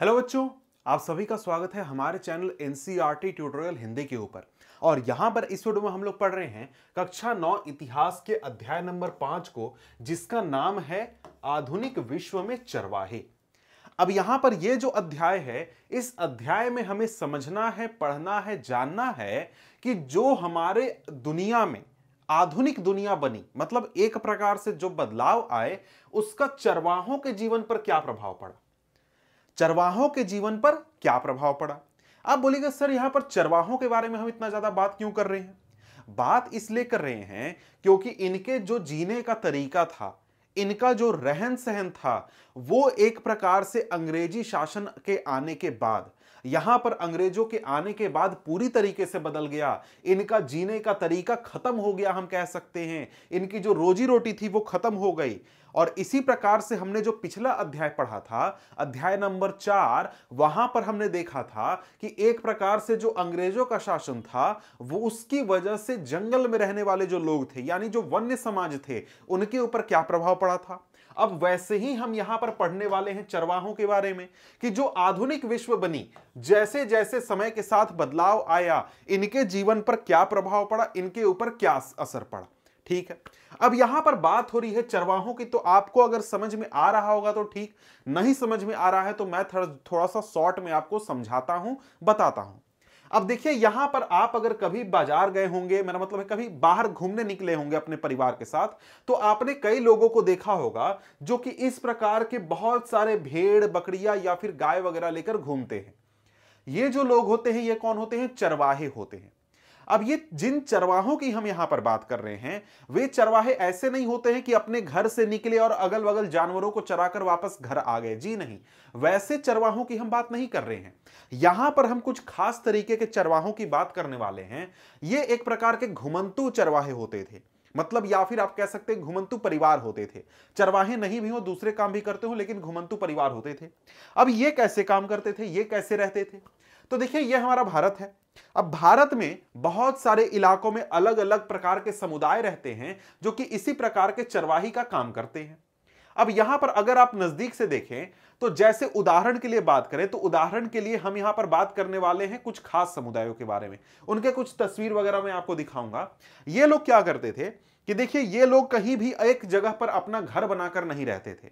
hello बच्चों आप सभी का स्वागत है हमारे channel N e tutorial Hindi के ऊपर और यहाँ पर इस वीडियो में हम लोग पढ़ रहे हैं कक्षा नौ इतिहास के अध्याय नंबर पाँच को जिसका नाम है आधुनिक विश्व में चरवाहे अब यहाँ पर ये जो अध्याय है इस अध्याय में हमें समझना है पढ़ना है जानना है कि जो हमारे दुनिया में आधुनिक दुनिया बनी मतलब एक प्रकार से जो बदलाव आए उसका चरवाहों के जीवन पर क्या प्रभाव पड़ा चरवाहों के जीवन पर क्या प्रभाव पड़ा आप बोलेगा सर यहां पर चरवाहों के बारे में हम इतना ज्यादा बात क्यों कर रहे हैं बात इसलिए कर रहे हैं क्योंकि इनके जो जीने का तरीका था इनका जो रहन सहन था वो एक प्रकार से अंग्रेजी शासन के आने के बाद यहां पर अंग्रेजों के आने के बाद पूरी तरीके से बदल गया इनका जीने का तरीका खत्म हो गया हम कह सकते हैं इनकी जो रोजी रोटी थी वो खत्म हो गई और इसी प्रकार से हमने जो पिछला अध्याय पढ़ा था अध्याय नंबर चार वहां पर हमने देखा था कि एक प्रकार से जो अंग्रेजों का शासन था वो उसकी वजह से जंगल में रहने वाले जो लोग थे यानी जो वन्य समाज थे उनके ऊपर क्या प्रभाव पड़ा था अब वैसे ही हम यहां पर पढ़ने वाले हैं चरवाहों के बारे में कि जो आधुनिक विश्व बनी जैसे जैसे समय के साथ बदलाव आया इनके जीवन पर क्या प्रभाव पड़ा इनके ऊपर क्या असर पड़ा ठीक है अब यहां पर बात हो रही है चरवाहों की तो आपको अगर समझ में आ रहा होगा तो ठीक नहीं समझ में आ रहा है तो मैं थोड़ा सा शॉर्ट में आपको समझाता हूं बताता हूं अब देखिए यहां पर आप अगर कभी बाजार गए होंगे मेरा मतलब है कभी बाहर घूमने निकले होंगे अपने परिवार के साथ तो आपने कई लोगों को देखा होगा जो कि इस प्रकार के बहुत सारे भेड़ बकरिया या फिर गाय वगैरह लेकर घूमते हैं ये जो लोग होते हैं ये कौन होते हैं चरवाहे होते हैं अब ये जिन चरवाहों की हम यहां पर बात कर रहे हैं वे चरवाहे ऐसे नहीं होते हैं कि अपने घर से निकले और अगल बगल जानवरों को चराकर वापस घर आ गए जी नहीं वैसे चरवाहों की हम बात नहीं कर रहे हैं यहां पर हम कुछ खास तरीके के चरवाहों की बात करने वाले हैं ये एक प्रकार के घुमंतु चरवाहे होते थे मतलब या फिर आप कह सकते हैं घुमंतु परिवार होते थे चरवाहे नहीं भी हो दूसरे काम भी करते हो लेकिन घुमंतु परिवार होते थे अब ये कैसे काम करते थे ये कैसे रहते थे तो देखिए ये हमारा भारत है अब भारत में बहुत सारे इलाकों में अलग अलग प्रकार के समुदाय रहते हैं जो कि इसी प्रकार के चरवाही का काम करते हैं अब यहां पर अगर आप नजदीक से देखें तो जैसे उदाहरण के लिए बात करें तो उदाहरण के लिए हम यहां पर बात करने वाले हैं कुछ खास समुदायों के बारे में उनके कुछ तस्वीर वगैरह मैं आपको दिखाऊंगा ये लोग क्या करते थे कि देखिए ये लोग कहीं भी एक जगह पर अपना घर बनाकर नहीं रहते थे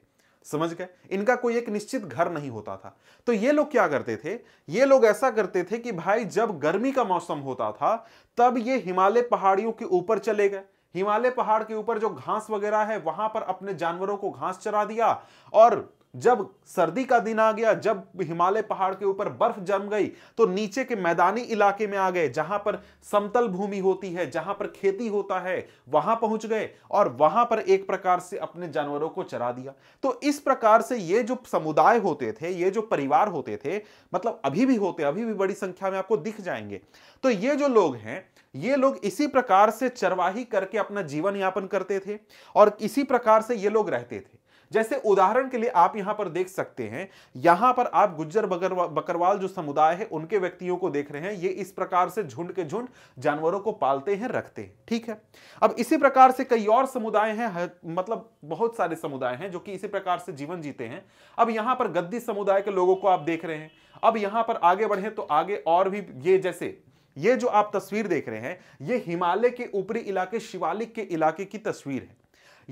समझ गए इनका कोई एक निश्चित घर नहीं होता था तो ये लोग क्या करते थे ये लोग ऐसा करते थे कि भाई जब गर्मी का मौसम होता था तब ये हिमालय पहाड़ियों के ऊपर चले गए हिमालय पहाड़ के ऊपर जो घास वगैरह है वहां पर अपने जानवरों को घास चरा दिया और जब सर्दी का दिन आ गया जब हिमालय पहाड़ के ऊपर बर्फ जम गई तो नीचे के मैदानी इलाके में आ गए जहां पर समतल भूमि होती है जहां पर खेती होता है वहां पहुंच गए और वहां पर एक प्रकार से अपने जानवरों को चरा दिया तो इस प्रकार से ये जो समुदाय होते थे ये जो परिवार होते थे मतलब अभी भी होते अभी भी बड़ी संख्या में आपको दिख जाएंगे तो ये जो लोग हैं ये लोग इसी प्रकार से चरवाही करके अपना जीवन यापन करते थे और इसी प्रकार से ये लोग रहते थे जैसे उदाहरण के लिए आप यहां पर देख सकते हैं यहां पर आप गुज्जर बकरवाल जो समुदाय है उनके व्यक्तियों को देख रहे हैं ये इस प्रकार से झुंड के झुंड जानवरों को पालते हैं रखते हैं ठीक है अब इसी प्रकार से कई और समुदाय हैं मतलब बहुत सारे समुदाय हैं जो कि इसी प्रकार से जीवन जीते हैं अब यहां पर गद्दी समुदाय के लोगों को आप देख रहे हैं अब यहां पर आगे बढ़े तो आगे और भी ये जैसे ये जो आप तस्वीर देख रहे हैं ये हिमालय के ऊपरी इलाके शिवालिक के इलाके की तस्वीर है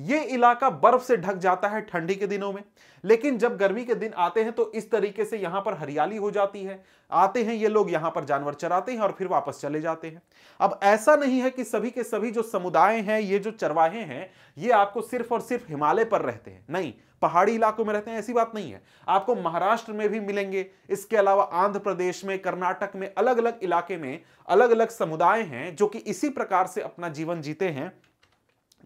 ये इलाका बर्फ से ढक जाता है ठंडी के दिनों में लेकिन जब गर्मी के दिन आते हैं तो इस तरीके से यहां पर हरियाली हो जाती है आते हैं ये लोग यहां पर जानवर चराते हैं और फिर वापस चले जाते हैं अब ऐसा नहीं है कि सभी के सभी जो समुदाय हैं ये जो चरवाहे हैं ये आपको सिर्फ और सिर्फ हिमालय पर रहते हैं नहीं पहाड़ी इलाकों में रहते हैं ऐसी बात नहीं है आपको महाराष्ट्र में भी मिलेंगे इसके अलावा आंध्र प्रदेश में कर्नाटक में अलग अलग इलाके में अलग अलग समुदाय हैं जो कि इसी प्रकार से अपना जीवन जीते हैं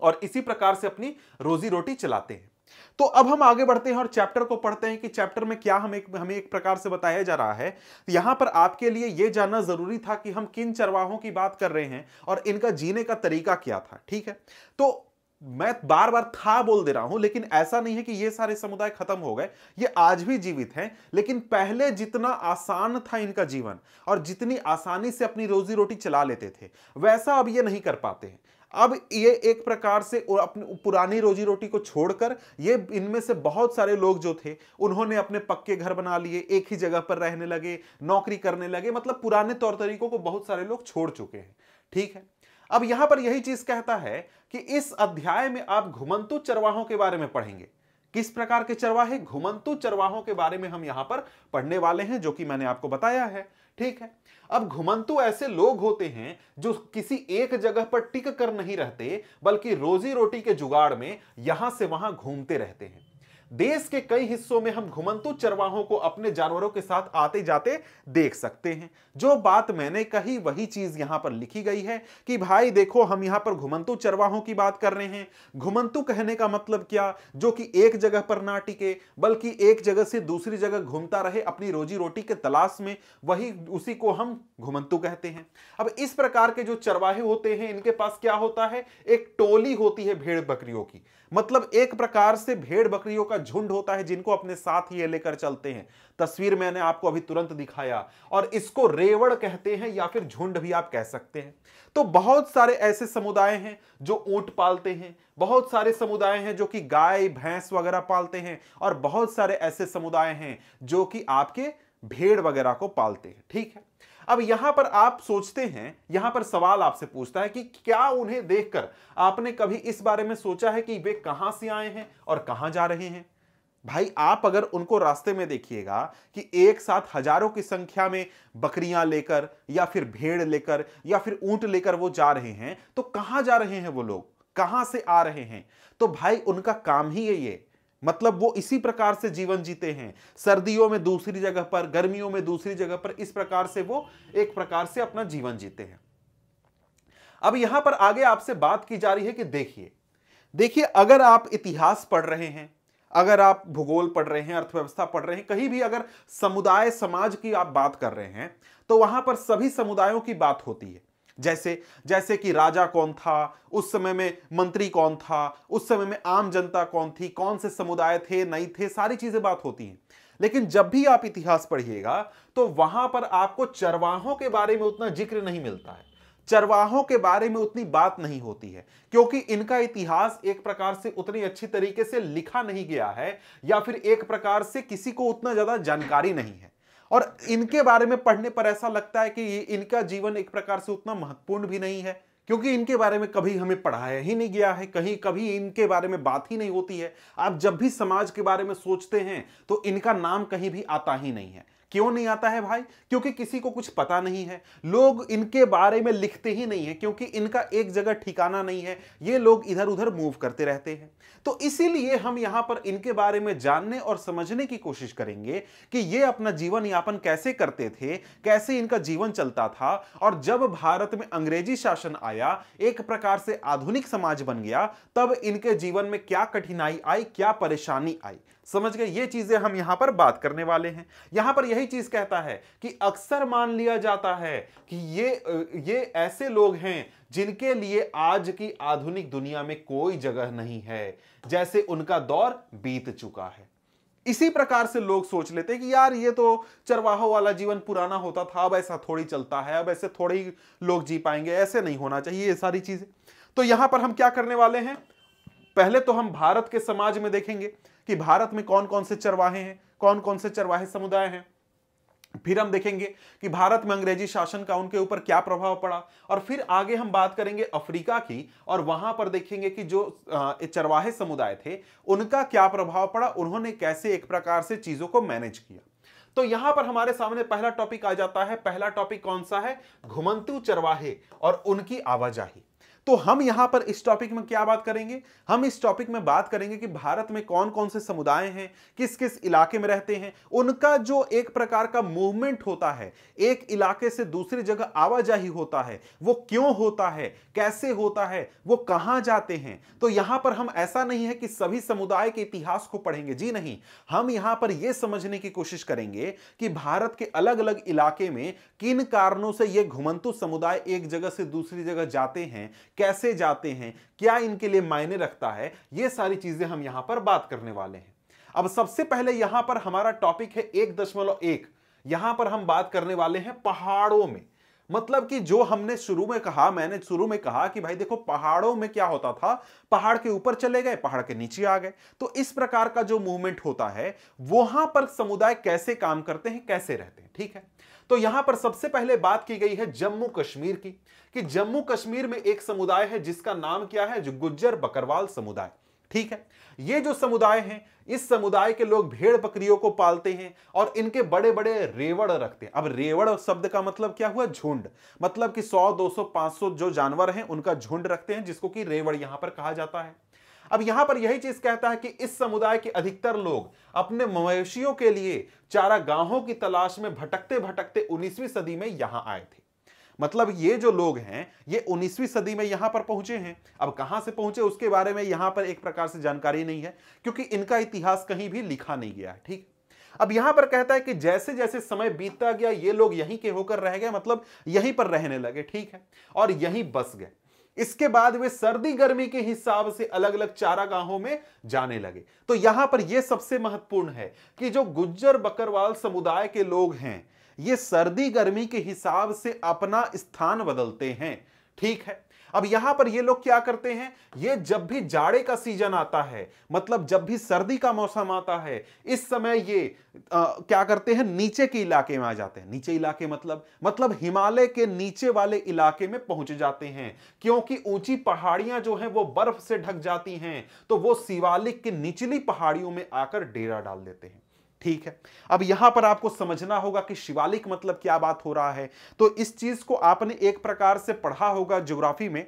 और इसी प्रकार से अपनी रोजी रोटी चलाते हैं तो अब हम आगे बढ़ते हैं और चैप्टर को पढ़ते हैं कि चैप्टर में क्या हमें हमें एक प्रकार से बताया जा रहा है यहां पर आपके लिए यह जानना जरूरी था कि हम किन चरवाहों की बात कर रहे हैं और इनका जीने का तरीका क्या था ठीक है तो मैं बार बार था बोल दे रहा हूं लेकिन ऐसा नहीं है कि ये सारे समुदाय खत्म हो गए ये आज भी जीवित हैं लेकिन पहले जितना आसान था इनका जीवन और जितनी आसानी से अपनी रोजी रोटी चला लेते थे वैसा अब ये नहीं कर पाते हैं अब ये एक प्रकार से अपनी पुरानी रोजी रोटी को छोड़कर ये इनमें से बहुत सारे लोग जो थे उन्होंने अपने पक्के घर बना लिए एक ही जगह पर रहने लगे नौकरी करने लगे मतलब पुराने तौर तरीकों को बहुत सारे लोग छोड़ चुके हैं ठीक है अब यहां पर यही चीज कहता है कि इस अध्याय में आप घुमंतु चरवाहों के बारे में पढ़ेंगे किस प्रकार के चरवाहे घुमंतु चरवाहों के बारे में हम यहां पर पढ़ने वाले हैं जो कि मैंने आपको बताया है ठीक है अब घुमंतु ऐसे लोग होते हैं जो किसी एक जगह पर टिक कर नहीं रहते बल्कि रोजी रोटी के जुगाड़ में यहां से वहां घूमते रहते हैं देश के कई हिस्सों में हम घुमंतु चरवाहों को अपने जानवरों के साथ आते जाते देख सकते हैं जो बात मैंने कही वही चीज यहां पर लिखी गई है कि भाई देखो हम यहां पर घुमंतु चरवाहों की बात कर रहे हैं घुमंतु कहने का मतलब क्या जो कि एक जगह पर ना टिके बल्कि एक जगह से दूसरी जगह घूमता रहे अपनी रोजी रोटी के तलाश में वही उसी को हम घुमंतु कहते हैं अब इस प्रकार के जो चरवाहे होते हैं इनके पास क्या होता है एक टोली होती है भेड़ बकरियों की मतलब एक प्रकार से भेड़ बकरियों का झुंड होता है जिनको अपने साथ ही ये लेकर चलते हैं तस्वीर मैंने आपको अभी तुरंत दिखाया और इसको रेवड़ कहते हैं या फिर झुंड भी आप कह सकते हैं तो बहुत सारे ऐसे समुदाय हैं जो ऊंट पालते हैं बहुत सारे समुदाय हैं जो कि गाय भैंस वगैरह पालते हैं और बहुत सारे ऐसे समुदाय हैं जो कि आपके भेड़ वगैरह को पालते हैं ठीक है अब यहां पर आप सोचते हैं यहां पर सवाल आपसे पूछता है कि क्या उन्हें देखकर आपने कभी इस बारे में सोचा है कि वे कहां से आए हैं और कहां जा रहे हैं भाई आप अगर उनको रास्ते में देखिएगा कि एक साथ हजारों की संख्या में बकरियां लेकर या फिर भेड़ लेकर या फिर ऊंट लेकर वो जा रहे हैं तो कहां जा रहे हैं वो लोग कहां से आ रहे हैं तो भाई उनका काम ही है ये मतलब वो इसी प्रकार से जीवन जीते हैं सर्दियों में दूसरी जगह पर गर्मियों में दूसरी जगह पर इस प्रकार से वो एक प्रकार से अपना जीवन जीते हैं अब यहां पर आगे आपसे बात की जा रही है कि देखिए देखिए अगर आप इतिहास पढ़ रहे हैं अगर आप भूगोल पढ़ रहे हैं अर्थव्यवस्था पढ़ रहे हैं कहीं भी अगर समुदाय समाज की आप बात कर रहे हैं तो वहां पर सभी समुदायों की बात होती है जैसे जैसे कि राजा कौन था उस समय में मंत्री कौन था उस समय में आम जनता कौन थी कौन से समुदाय थे नहीं थे सारी चीजें बात होती हैं लेकिन जब भी आप इतिहास पढ़िएगा तो वहां पर आपको चरवाहों के बारे में उतना जिक्र नहीं मिलता है चरवाहों के बारे में उतनी बात नहीं होती है क्योंकि इनका इतिहास एक प्रकार से उतनी अच्छी तरीके से लिखा नहीं गया है या फिर एक प्रकार से किसी को उतना ज्यादा जानकारी नहीं है और इनके बारे में पढ़ने पर ऐसा लगता है कि इनका जीवन एक प्रकार से उतना महत्वपूर्ण भी नहीं है क्योंकि इनके बारे में कभी हमें पढ़ाया ही नहीं गया है कहीं कभी इनके बारे में बात ही नहीं होती है आप जब भी समाज के बारे में सोचते हैं तो इनका नाम कहीं भी आता ही नहीं है क्यों नहीं आता है भाई क्योंकि किसी को कुछ पता नहीं है लोग इनके बारे में लिखते ही नहीं है क्योंकि इनका एक जगह ठिकाना नहीं है ये लोग इधर उधर मूव करते रहते हैं तो इसीलिए हम यहां पर इनके बारे में जानने और समझने की कोशिश करेंगे कि ये अपना जीवन यापन कैसे करते थे कैसे इनका जीवन चलता था और जब भारत में अंग्रेजी शासन आया एक प्रकार से आधुनिक समाज बन गया तब इनके जीवन में क्या कठिनाई आई क्या परेशानी आई समझ गए ये चीजें हम यहां पर बात करने वाले हैं यहां पर यही चीज कहता है कि अक्सर मान लिया जाता है कि ये ये ऐसे लोग हैं जिनके लिए आज की आधुनिक दुनिया में कोई जगह नहीं है जैसे उनका दौर बीत चुका है इसी प्रकार से लोग सोच लेते हैं कि यार ये तो चरवाहों वाला जीवन पुराना होता था अब ऐसा थोड़ी चलता है अब ऐसे थोड़े ही लोग जी पाएंगे ऐसे नहीं होना चाहिए ये सारी चीजें तो यहां पर हम क्या करने वाले हैं पहले तो हम भारत के समाज में देखेंगे कि भारत में कौन कौन से चरवाहे हैं कौन कौन से चरवाहे समुदाय हैं फिर हम देखेंगे कि भारत में अंग्रेजी शासन का उनके ऊपर क्या प्रभाव पड़ा और फिर आगे हम बात करेंगे अफ्रीका की और वहां पर देखेंगे कि जो चरवाहे समुदाय थे उनका क्या प्रभाव पड़ा उन्होंने कैसे एक प्रकार से चीजों को मैनेज किया तो यहां पर हमारे सामने पहला टॉपिक आ जाता है पहला टॉपिक कौन सा है घुमंतु चरवाहे और उनकी आवाजाही तो हम यहां पर इस टॉपिक में क्या बात करेंगे हम इस टॉपिक में बात करेंगे कि भारत में कौन कौन से समुदाय हैं किस किस इलाके में रहते हैं उनका जो एक प्रकार का मूवमेंट होता है एक इलाके से दूसरी जगह आवाजाही होता है वो क्यों होता है कैसे होता है वो कहां जाते हैं तो यहां पर हम ऐसा नहीं है कि सभी समुदाय के इतिहास को पढ़ेंगे जी नहीं हम यहां पर यह समझने की कोशिश करेंगे कि भारत के अलग अलग इलाके में किन कारणों से ये घुमंतु समुदाय एक जगह से दूसरी जगह जाते हैं कैसे जाते हैं क्या इनके लिए मायने रखता है ये सारी चीजें हम यहां पर बात करने वाले हैं अब सबसे पहले यहां पर हमारा टॉपिक है एक दशमलव एक यहां पर हम बात करने वाले हैं पहाड़ों में मतलब कि जो हमने शुरू में कहा मैंने शुरू में कहा कि भाई देखो पहाड़ों में क्या होता था पहाड़ के ऊपर चले गए पहाड़ के नीचे आ गए तो इस प्रकार का जो मूवमेंट होता है वहां पर समुदाय कैसे काम करते हैं कैसे रहते हैं ठीक है तो यहां पर सबसे पहले बात की गई है जम्मू कश्मीर की कि जम्मू कश्मीर में एक समुदाय है जिसका नाम क्या है जो गुज्जर बकरवाल समुदाय ठीक है ये जो समुदाय है इस समुदाय के लोग भेड़ बकरियों को पालते हैं और इनके बड़े बड़े रेवड़ रखते हैं अब रेवड़ शब्द का मतलब क्या हुआ झुंड मतलब कि 100, 200, 500 जो जानवर हैं उनका झुंड रखते हैं जिसको कि रेवड़ यहां पर कहा जाता है अब यहां पर यही चीज कहता है कि इस समुदाय के अधिकतर लोग अपने मवेशियों के लिए चारागाहों की तलाश में भटकते भटकते 19वीं सदी में यहां आए थे मतलब ये जो लोग हैं ये 19वीं सदी में यहां पर पहुंचे हैं अब कहां से पहुंचे उसके बारे में यहां पर एक प्रकार से जानकारी नहीं है क्योंकि इनका इतिहास कहीं भी लिखा नहीं गया है ठीक अब यहां पर कहता है कि जैसे जैसे समय बीतता गया ये लोग यहीं के होकर रह गए मतलब यहीं पर रहने लगे ठीक है और यहीं बस गए इसके बाद वे सर्दी गर्मी के हिसाब से अलग अलग चारागाहों में जाने लगे तो यहां पर यह सबसे महत्वपूर्ण है कि जो गुज्जर बकरवाल समुदाय के लोग हैं ये सर्दी गर्मी के हिसाब से अपना स्थान बदलते हैं ठीक है अब यहां पर ये लोग क्या करते हैं ये जब भी जाड़े का सीजन आता है मतलब जब भी सर्दी का मौसम आता है इस समय ये आ, क्या करते हैं नीचे के इलाके में आ जाते हैं नीचे इलाके मतलब मतलब हिमालय के नीचे वाले इलाके में पहुंच जाते हैं क्योंकि ऊंची पहाड़ियां जो हैं वो बर्फ से ढक जाती हैं तो वो शिवालिक की निचली पहाड़ियों में आकर डेरा डाल देते हैं ठीक है अब यहां पर आपको समझना होगा कि शिवालिक मतलब क्या बात हो रहा है तो इस चीज को आपने एक प्रकार से पढ़ा होगा ज्योग्राफी में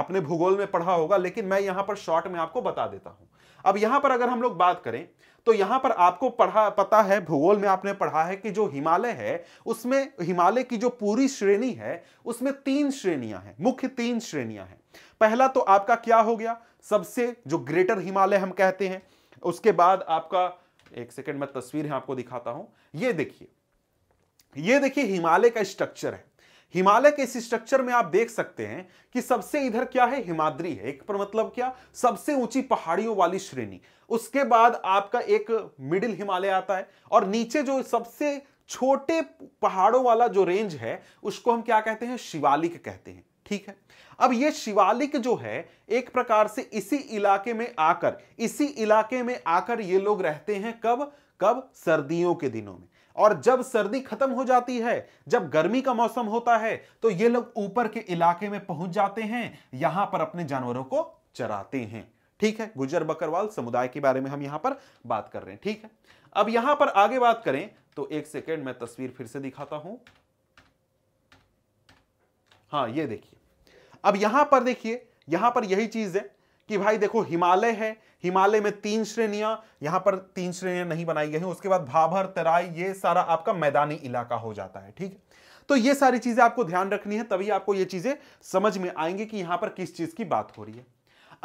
आपने भूगोल में पढ़ा होगा लेकिन मैं यहां पर शॉर्ट में आपको बता देता हूं अब यहां पर अगर हम लोग बात करें तो यहां पर आपको पढ़ा पता है भूगोल में आपने पढ़ा है कि जो हिमालय है उसमें हिमालय की जो पूरी श्रेणी है उसमें तीन श्रेणियां हैं मुख्य तीन श्रेणियां हैं पहला तो आपका क्या हो गया सबसे जो ग्रेटर हिमालय हम कहते हैं उसके बाद आपका एक सेकेंड में तस्वीर है आपको दिखाता हूं ये देखिए ये देखिए हिमालय का स्ट्रक्चर है हिमालय के इस स्ट्रक्चर में आप देख सकते हैं कि सबसे इधर क्या है हिमाद्री है एक पर मतलब क्या सबसे ऊंची पहाड़ियों वाली श्रेणी उसके बाद आपका एक मिडिल हिमालय आता है और नीचे जो सबसे छोटे पहाड़ों वाला जो रेंज है उसको हम क्या कहते हैं शिवालिक कहते हैं ठीक है अब ये शिवालिक जो है एक प्रकार से इसी इलाके में आकर इसी इलाके में आकर ये लोग रहते हैं कब कब सर्दियों के दिनों में और जब सर्दी खत्म हो जाती है जब गर्मी का मौसम होता है तो ये लोग ऊपर के इलाके में पहुंच जाते हैं यहां पर अपने जानवरों को चराते हैं ठीक है गुजर बकरवाल समुदाय के बारे में हम यहां पर बात कर रहे हैं ठीक है अब यहां पर आगे बात करें तो एक सेकेंड मैं तस्वीर फिर से दिखाता हूं हाँ ये देखिए अब यहां पर देखिए यहां पर यही चीज है कि भाई देखो हिमालय है हिमालय में तीन श्रेणियां यहां पर तीन श्रेणियां नहीं बनाई गई हैं उसके बाद भाभर तराई ये सारा आपका मैदानी इलाका हो जाता है ठीक है तो ये सारी चीजें आपको ध्यान रखनी है तभी आपको ये चीजें समझ में आएंगी कि यहां पर किस चीज की बात हो रही है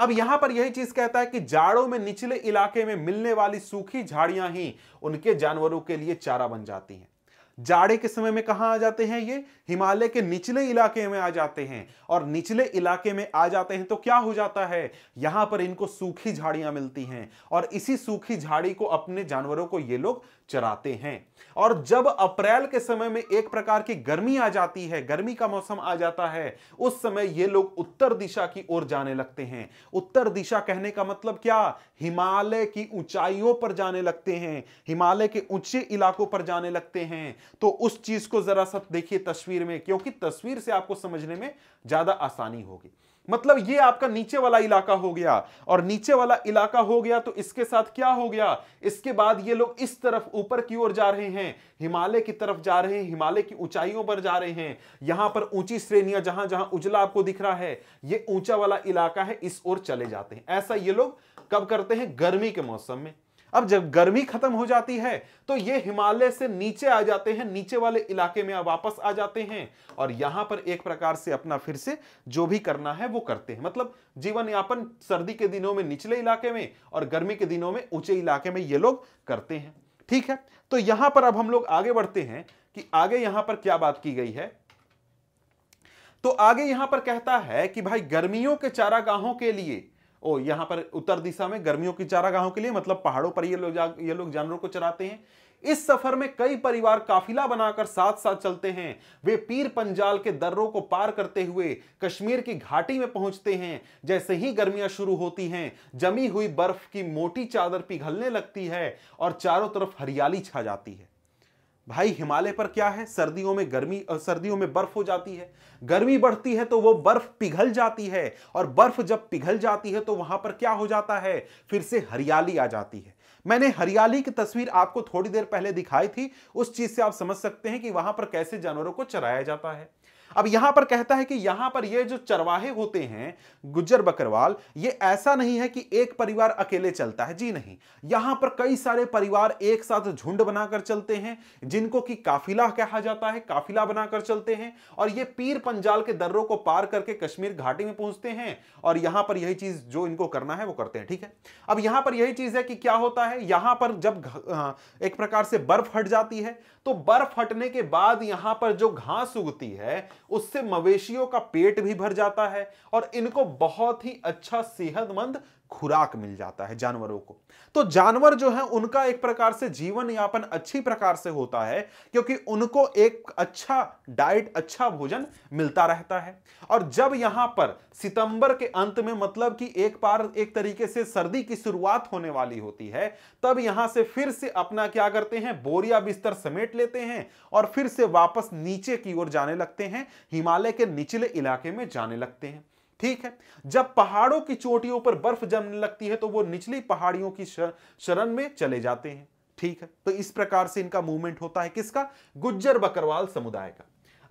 अब यहां पर यही चीज कहता है कि जाड़ों में निचले इलाके में मिलने वाली सूखी झाड़ियां ही उनके जानवरों के लिए चारा बन जाती हैं जाड़े के समय में कहाँ आ जाते हैं ये हिमालय के निचले इलाके में आ जाते हैं और निचले इलाके में आ जाते हैं तो क्या हो जाता है यहां पर इनको सूखी झाड़ियां मिलती हैं और इसी सूखी झाड़ी को अपने जानवरों को ये लोग चराते हैं और जब अप्रैल के समय में एक प्रकार की गर्मी आ जाती है गर्मी का मौसम आ जाता है उस समय ये लोग उत्तर दिशा की ओर जाने लगते हैं उत्तर दिशा कहने का मतलब क्या हिमालय की ऊंचाइयों पर जाने लगते हैं हिमालय के ऊंचे इलाकों पर जाने लगते हैं तो उस चीज को जरा सा देखिए तस्वीर में क्योंकि तस्वीर से आपको समझने में ज्यादा आसानी होगी मतलब ये आपका नीचे वाला इलाका हो गया और नीचे वाला इलाका हो गया तो इसके साथ क्या हो गया इसके बाद ये लोग इस तरफ ऊपर की ओर जा रहे हैं हिमालय की तरफ जा रहे हैं हिमालय की ऊंचाइयों पर जा रहे हैं यहां पर ऊंची श्रेणियां जहां जहां उजला आपको दिख रहा है ये ऊंचा वाला इलाका है इस ओर चले जाते हैं ऐसा ये लोग कब करते हैं गर्मी के मौसम में अब जब गर्मी खत्म हो जाती है तो ये हिमालय से नीचे आ जाते हैं नीचे वाले इलाके में वापस आ जाते हैं और यहां पर एक प्रकार से अपना फिर से जो भी करना है वो करते हैं मतलब जीवन यापन सर्दी के दिनों में निचले इलाके में और गर्मी के दिनों में ऊंचे इलाके में ये लोग करते हैं ठीक है तो यहां पर अब हम लोग आगे बढ़ते हैं कि आगे यहां पर क्या बात की गई है तो आगे यहां पर कहता है कि भाई गर्मियों के चारागाहों के लिए ओ यहां पर उत्तर दिशा में गर्मियों की चारागाहों के लिए मतलब पहाड़ों पर ये लोग ये लोग जानवरों को चराते हैं इस सफर में कई परिवार काफिला बनाकर साथ साथ चलते हैं वे पीर पंजाल के दर्रों को पार करते हुए कश्मीर की घाटी में पहुंचते हैं जैसे ही गर्मियां शुरू होती हैं जमी हुई बर्फ की मोटी चादर पिघलने लगती है और चारों तरफ हरियाली छा जाती है भाई हिमालय पर क्या है सर्दियों में गर्मी सर्दियों में बर्फ हो जाती है गर्मी बढ़ती है तो वो बर्फ पिघल जाती है और बर्फ जब पिघल जाती है तो वहां पर क्या हो जाता है फिर से हरियाली आ जाती है मैंने हरियाली की तस्वीर आपको थोड़ी देर पहले दिखाई थी उस चीज से आप समझ सकते हैं कि वहां पर कैसे जानवरों को चराया जाता है अब यहां पर कहता है कि यहां पर ये जो चरवाहे होते हैं गुज्जर बकरवाल ये ऐसा नहीं है कि एक परिवार अकेले चलता है जी नहीं यहां पर कई सारे परिवार एक साथ झुंड बनाकर चलते हैं जिनको कि काफिला कहा जाता है काफिला बनाकर चलते हैं और ये पीर पंजाल के दर्रों को पार करके कश्मीर घाटी में पहुंचते हैं और यहां पर यही चीज जो इनको करना है वो करते हैं ठीक है अब यहां पर यही चीज है कि क्या होता है यहां पर जब एक प्रकार से बर्फ हट जाती है तो बर्फ हटने के बाद यहां पर जो घास उगती है उससे मवेशियों का पेट भी भर जाता है और इनको बहुत ही अच्छा सेहतमंद खुराक मिल जाता है जानवरों को तो जानवर जो है उनका एक प्रकार से जीवन यापन अच्छी प्रकार से होता है क्योंकि उनको एक अच्छा डाइट अच्छा भोजन मिलता रहता है और जब यहां पर सितंबर के अंत में मतलब कि एक बार एक तरीके से सर्दी की शुरुआत होने वाली होती है तब यहां से फिर से अपना क्या करते हैं बोरिया बिस्तर समेट लेते हैं और फिर से वापस नीचे की ओर जाने लगते हैं हिमालय के निचले इलाके में जाने लगते हैं ठीक है जब पहाड़ों की चोटियों पर बर्फ जमने लगती है तो वो निचली पहाड़ियों की शरण में चले जाते हैं ठीक है तो इस प्रकार से इनका मूवमेंट होता है किसका गुज्जर बकरवाल समुदाय का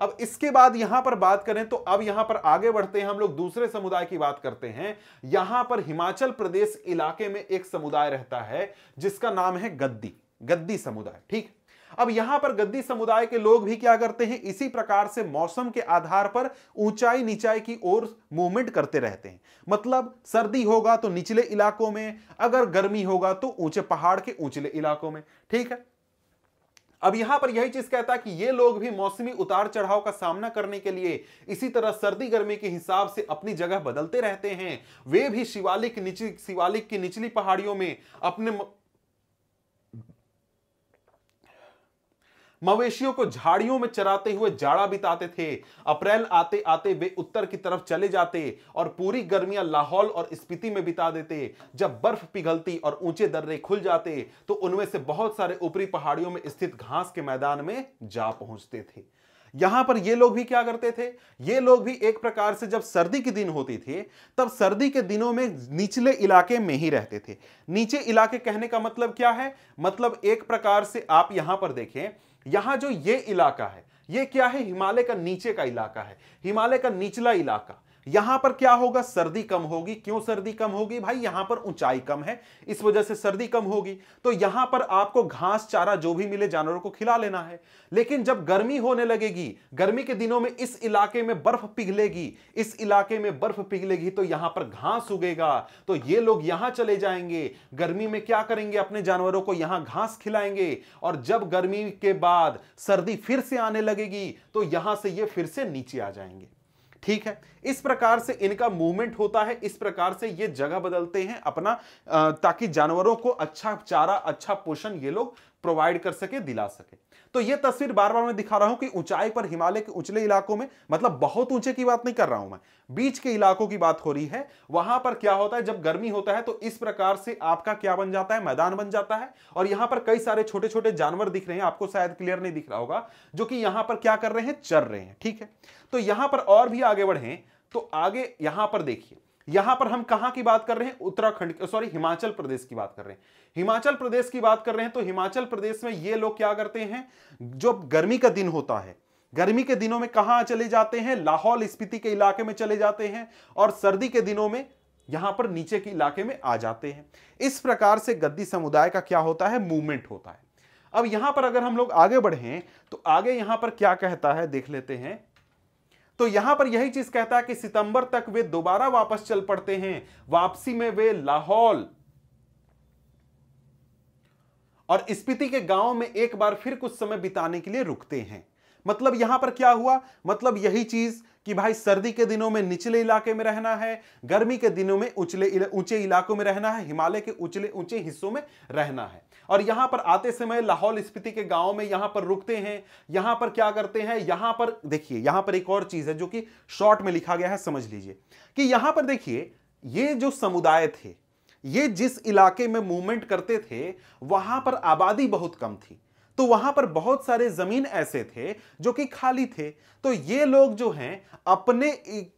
अब इसके बाद यहां पर बात करें तो अब यहां पर आगे बढ़ते हैं हम लोग दूसरे समुदाय की बात करते हैं यहां पर हिमाचल प्रदेश इलाके में एक समुदाय रहता है जिसका नाम है गद्दी गद्दी समुदाय ठीक अब यहां पर गद्दी समुदाय के लोग भी क्या करते हैं इसी प्रकार से मौसम के आधार पर ऊंचाई नीचाई की ओर मूवमेंट करते रहते हैं मतलब सर्दी होगा तो निचले इलाकों में अगर गर्मी होगा तो ऊंचे पहाड़ के ऊंचले इलाकों में ठीक है अब यहां पर यही चीज कहता है कि ये लोग भी मौसमी उतार चढ़ाव का सामना करने के लिए इसी तरह सर्दी गर्मी के हिसाब से अपनी जगह बदलते रहते हैं वे भी शिवालिक निचली शिवालिक की निचली पहाड़ियों में अपने मवेशियों को झाड़ियों में चराते हुए जाड़ा बिताते थे अप्रैल आते आते वे उत्तर की तरफ चले जाते और पूरी गर्मियां लाहौल और स्पीति में बिता देते जब बर्फ पिघलती और ऊंचे दर्रे खुल जाते तो उनमें से बहुत सारे ऊपरी पहाड़ियों में स्थित घास के मैदान में जा पहुंचते थे यहां पर ये लोग भी क्या करते थे ये लोग भी एक प्रकार से जब सर्दी के दिन होती थी तब सर्दी के दिनों में निचले इलाके में ही रहते थे नीचे इलाके कहने का मतलब क्या है मतलब एक प्रकार से आप यहां पर देखें यहां जो ये इलाका है ये क्या है हिमालय का नीचे का इलाका है हिमालय का निचला इलाका यहां पर क्या होगा सर्दी कम होगी क्यों सर्दी कम होगी भाई यहां पर ऊंचाई कम है इस वजह से सर्दी कम होगी तो यहां पर आपको घास चारा जो भी मिले जानवरों को खिला लेना है लेकिन जब गर्मी होने लगेगी गर्मी के दिनों में इस इलाके में बर्फ पिघलेगी इस इलाके में बर्फ पिघलेगी तो यहां पर घास उगेगा तो ये लोग यहां चले जाएंगे गर्मी में क्या करेंगे अपने जानवरों को यहां घास खिलाएंगे और जब गर्मी के बाद सर्दी फिर से आने लगेगी तो यहां से ये फिर से नीचे आ जाएंगे ठीक है इस प्रकार से इनका मूवमेंट होता है इस प्रकार से ये जगह बदलते हैं अपना ताकि जानवरों को अच्छा चारा अच्छा पोषण ये लोग प्रोवाइड कर सके दिला सके तो यह तस्वीर बार बार मैं दिखा रहा हूं कि ऊंचाई पर हिमालय के उचले इलाकों में मतलब बहुत ऊंचे की बात नहीं कर रहा हूं मैं बीच के इलाकों की बात हो रही है वहां पर क्या होता है जब गर्मी होता है तो इस प्रकार से आपका क्या बन जाता है मैदान बन जाता है और यहां पर कई सारे छोटे छोटे जानवर दिख रहे हैं आपको शायद क्लियर नहीं दिख रहा होगा जो कि यहां पर क्या कर रहे हैं चर रहे हैं ठीक है तो यहां पर और भी आगे बढ़े तो आगे यहां पर देखिए यहां पर हम कहां की बात कर रहे हैं उत्तराखंड सॉरी हिमाचल प्रदेश की बात कर रहे हैं हिमाचल प्रदेश की बात कर रहे हैं तो हिमाचल प्रदेश में ये लोग क्या करते हैं जो गर्मी का दिन होता है गर्मी के दिनों में कहा चले जाते हैं लाहौल स्पीति के इलाके में चले जाते हैं और सर्दी के दिनों में यहां पर नीचे के इलाके में आ जाते हैं इस प्रकार से गद्दी समुदाय का क्या होता है मूवमेंट होता है अब यहां पर अगर हम लोग आगे बढ़े तो आगे यहां पर क्या कहता है देख लेते हैं तो यहां पर यही चीज कहता है कि सितंबर तक वे दोबारा वापस चल पड़ते हैं वापसी में वे लाहौल और स्पीति के गांव में एक बार फिर कुछ समय बिताने के लिए रुकते हैं मतलब यहां पर क्या हुआ मतलब यही चीज कि भाई सर्दी के दिनों में निचले इलाके में रहना है गर्मी के दिनों में उचले ऊंचे इलाकों में रहना है हिमालय के उचले ऊंचे हिस्सों में रहना है और यहां पर आते समय लाहौल स्पीति के गांव में यहां पर रुकते हैं यहां पर क्या करते हैं यहां पर देखिए यहां पर एक और चीज है जो कि शॉर्ट में लिखा गया है समझ लीजिए कि यहां पर देखिए ये जो समुदाय थे ये जिस इलाके में मूवमेंट करते थे वहां पर आबादी बहुत कम थी तो वहां पर बहुत सारे जमीन ऐसे थे जो कि खाली थे तो ये लोग जो हैं अपने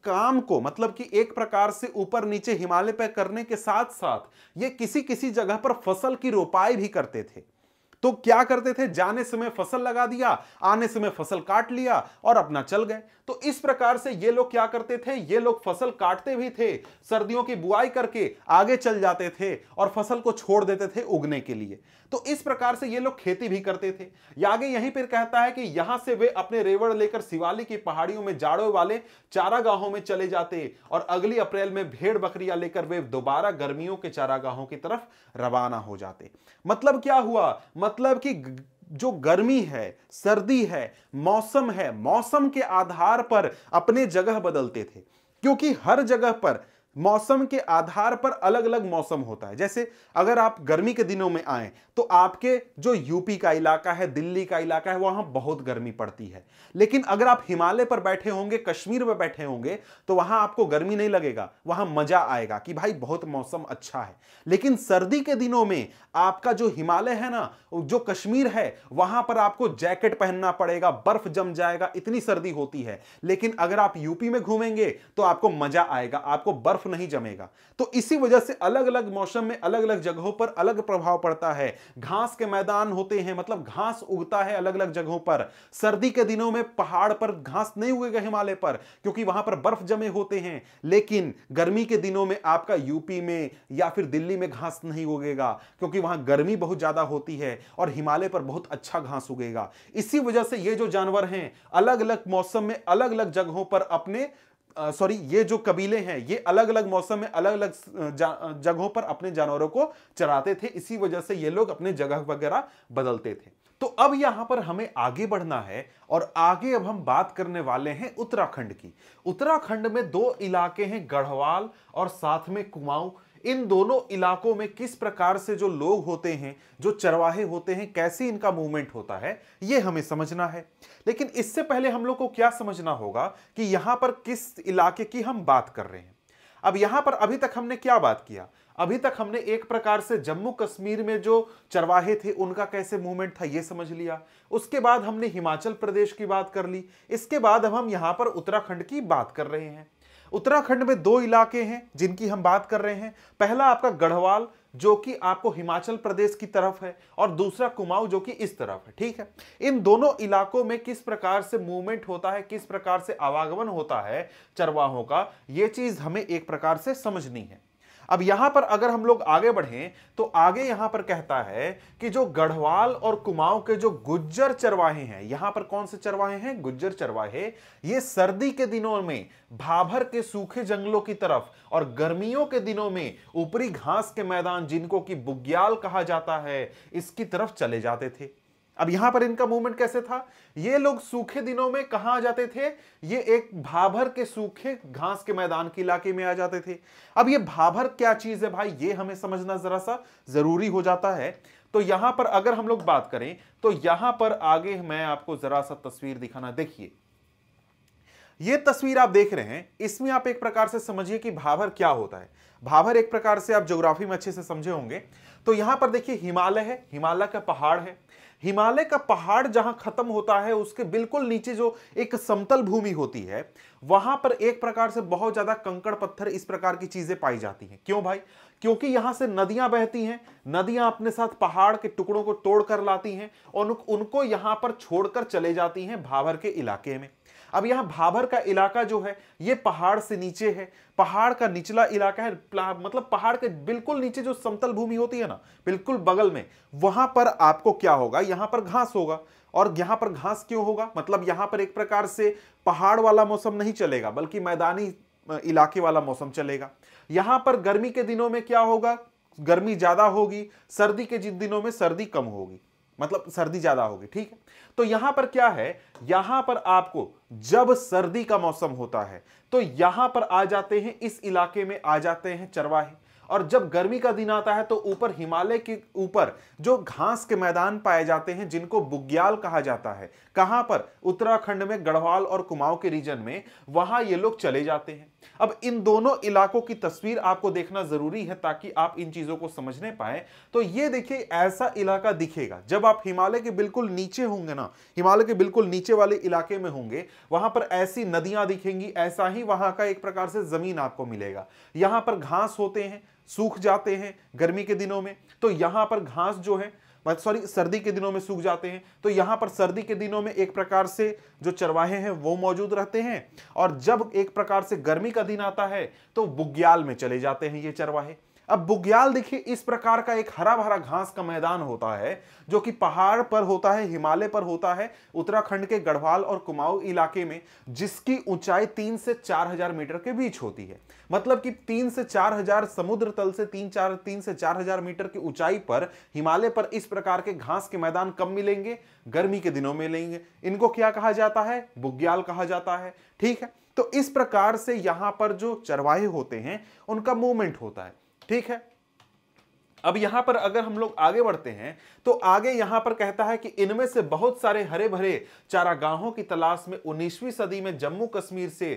काम को मतलब कि एक प्रकार से ऊपर नीचे हिमालय पर करने के साथ साथ ये किसी किसी जगह पर फसल की रोपाई भी करते थे तो क्या करते थे जाने समय फसल लगा दिया आने समय फसल काट लिया और अपना चल गए तो इस प्रकार से ये लोग क्या करते थे ये लोग फसल काटते भी थे सर्दियों की बुआई करके आगे चल जाते थे और फसल को छोड़ देते थे उगने के लिए तो इस प्रकार से ये लोग खेती भी करते थे यागे यहीं पर कहता है कि यहां से वे अपने रेवड़ लेकर शिवाली की पहाड़ियों में जाड़ों वाले चारागाहों में चले जाते और अगली अप्रैल में भेड़ बकरियां लेकर वे दोबारा गर्मियों के चारागाहों की तरफ रवाना हो जाते मतलब क्या हुआ मतलब कि जो गर्मी है सर्दी है मौसम है मौसम के आधार पर अपने जगह बदलते थे क्योंकि हर जगह पर मौसम के आधार पर अलग अलग मौसम होता है जैसे अगर आप गर्मी के दिनों में आए तो आपके जो यूपी का इलाका है दिल्ली का इलाका है वहां बहुत गर्मी पड़ती है लेकिन अगर आप हिमालय पर बैठे होंगे कश्मीर पर बैठे होंगे तो वहां आपको गर्मी नहीं लगेगा वहां मजा आएगा कि भाई बहुत मौसम अच्छा है लेकिन सर्दी के दिनों में आपका जो हिमालय है ना जो कश्मीर है वहां पर आपको जैकेट पहनना पड़ेगा बर्फ जम जाएगा इतनी सर्दी होती है लेकिन अगर आप यूपी में घूमेंगे तो आपको मजा आएगा आपको बर्फ बर्फ नहीं जमेगा तो इसी वजह से अलग अलग मौसम में अलग अलग जगहों पर अलग प्रभाव पड़ता है घास के मैदान होते हैं मतलब घास उगता है अलग अलग जगहों पर सर्दी के दिनों में पहाड़ पर घास नहीं उगेगा हिमालय पर क्योंकि वहां पर बर्फ जमे होते हैं लेकिन गर्मी के दिनों में आपका यूपी में या फिर दिल्ली में घास नहीं उगेगा क्योंकि वहां गर्मी बहुत ज्यादा होती है और हिमालय पर बहुत अच्छा घास उगेगा इसी वजह से ये जो जानवर हैं अलग अलग मौसम में अलग अलग जगहों पर अपने सॉरी ये जो कबीले हैं ये अलग अलग मौसम में अलग अलग जगहों पर अपने जानवरों को चराते थे इसी वजह से ये लोग अपने जगह वगैरह बदलते थे तो अब यहां पर हमें आगे बढ़ना है और आगे अब हम बात करने वाले हैं उत्तराखंड की उत्तराखंड में दो इलाके हैं गढ़वाल और साथ में कुमाऊं इन दोनों इलाकों में किस प्रकार से जो लोग होते हैं जो चरवाहे होते हैं कैसे इनका मूवमेंट होता है ये हमें समझना है लेकिन इससे पहले हम लोग को क्या समझना होगा कि यहां पर किस इलाके की हम बात कर रहे हैं अब यहां पर अभी तक हमने क्या बात किया अभी तक हमने एक प्रकार से जम्मू कश्मीर में जो चरवाहे थे उनका कैसे मूवमेंट था यह समझ लिया उसके बाद हमने हिमाचल प्रदेश की बात कर ली इसके बाद अब हम यहां पर उत्तराखंड की बात कर रहे हैं उत्तराखंड में दो इलाके हैं जिनकी हम बात कर रहे हैं पहला आपका गढ़वाल जो कि आपको हिमाचल प्रदेश की तरफ है और दूसरा कुमाऊं जो कि इस तरफ है ठीक है इन दोनों इलाकों में किस प्रकार से मूवमेंट होता है किस प्रकार से आवागमन होता है चरवाहों का यह चीज हमें एक प्रकार से समझनी है अब यहां पर अगर हम लोग आगे बढ़ें तो आगे यहां पर कहता है कि जो गढ़वाल और कुमाऊं के जो गुज्जर चरवाहे हैं यहां पर कौन से चरवाहे हैं गुज्जर चरवाहे ये सर्दी के दिनों में भाभर के सूखे जंगलों की तरफ और गर्मियों के दिनों में ऊपरी घास के मैदान जिनको कि बुग्याल कहा जाता है इसकी तरफ चले जाते थे अब यहां पर इनका मूवमेंट कैसे था ये लोग सूखे दिनों में कहा आ जाते थे ये एक भाभर के सूखे घास के मैदान के इलाके में आ जाते थे अब ये भाभर क्या चीज है भाई ये हमें समझना जरा सा जरूरी हो जाता है तो यहां पर अगर हम लोग बात करें तो यहां पर आगे मैं आपको जरा सा तस्वीर दिखाना देखिए ये तस्वीर आप देख रहे हैं इसमें आप एक प्रकार से समझिए कि भाभर क्या होता है भाभर एक प्रकार से आप ज्योग्राफी में अच्छे से समझे होंगे तो यहां पर देखिए हिमालय है हिमालय का पहाड़ है हिमालय का पहाड़ जहां खत्म होता है उसके बिल्कुल नीचे जो एक समतल भूमि होती है वहां पर एक प्रकार से बहुत ज्यादा कंकड़ पत्थर इस प्रकार की चीजें पाई जाती हैं क्यों भाई क्योंकि यहां से नदियां बहती हैं नदियां अपने साथ पहाड़ के टुकड़ों को तोड़ कर लाती हैं और उनको यहां पर छोड़कर चले जाती हैं भावर के इलाके में अब यहाँ भाभर का इलाका जो है ये पहाड़ से नीचे है पहाड़ का निचला इलाका है मतलब पहाड़ के बिल्कुल नीचे जो समतल भूमि होती है ना बिल्कुल बगल में वहां पर आपको क्या होगा यहाँ पर घास होगा और यहां पर घास क्यों होगा मतलब यहां पर एक प्रकार से पहाड़ वाला मौसम नहीं चलेगा बल्कि मैदानी इलाके वाला मौसम चलेगा यहां पर गर्मी के दिनों में क्या होगा गर्मी ज़्यादा होगी सर्दी के जिन दिनों में सर्दी कम होगी मतलब सर्दी ज्यादा होगी ठीक है तो यहां पर क्या है यहां पर आपको जब सर्दी का मौसम होता है तो यहां पर आ जाते हैं इस इलाके में आ जाते हैं चरवाहे और जब गर्मी का दिन आता है तो ऊपर हिमालय के ऊपर जो घास के मैदान पाए जाते हैं जिनको बुग्याल कहा जाता है कहां पर उत्तराखंड में गढ़वाल और कुमाऊं के रीजन में वहां ये लोग चले जाते हैं अब इन दोनों इलाकों की तस्वीर आपको देखना जरूरी है ताकि आप इन चीजों को समझने पाए तो ये देखिए ऐसा इलाका दिखेगा जब आप हिमालय के बिल्कुल नीचे होंगे ना हिमालय के बिल्कुल नीचे वाले इलाके में होंगे वहां पर ऐसी नदियां दिखेंगी ऐसा ही वहां का एक प्रकार से जमीन आपको मिलेगा यहां पर घास होते हैं सूख जाते हैं गर्मी के दिनों में तो यहां पर घास जो है मतलब सॉरी सर्दी के दिनों में सूख जाते हैं तो यहां पर सर्दी के दिनों में एक प्रकार से जो चरवाहे हैं वो मौजूद रहते हैं और जब एक प्रकार से गर्मी का दिन आता है तो बुग्याल में चले जाते हैं ये चरवाहे अब बुग्याल देखिए इस प्रकार का एक हरा भरा घास का मैदान होता है जो कि पहाड़ पर होता है हिमालय पर होता है उत्तराखंड के गढ़वाल और कुमाऊं इलाके में जिसकी ऊंचाई तीन से चार हजार मीटर के बीच होती है मतलब कि तीन से चार हजार समुद्र तल से तीन चार तीन से चार हजार मीटर की ऊंचाई पर हिमालय पर इस प्रकार के घास के मैदान कम मिलेंगे गर्मी के दिनों में मिलेंगे इनको क्या कहा जाता है बुग्याल कहा जाता है ठीक है तो इस प्रकार से यहां पर जो चरवाहे होते हैं उनका मूवमेंट होता है ठीक है अब यहां पर अगर हम लोग आगे बढ़ते हैं तो आगे यहां पर कहता है कि इनमें से बहुत सारे हरे भरे चारागाहों की तलाश में उन्नीसवीं सदी में जम्मू कश्मीर से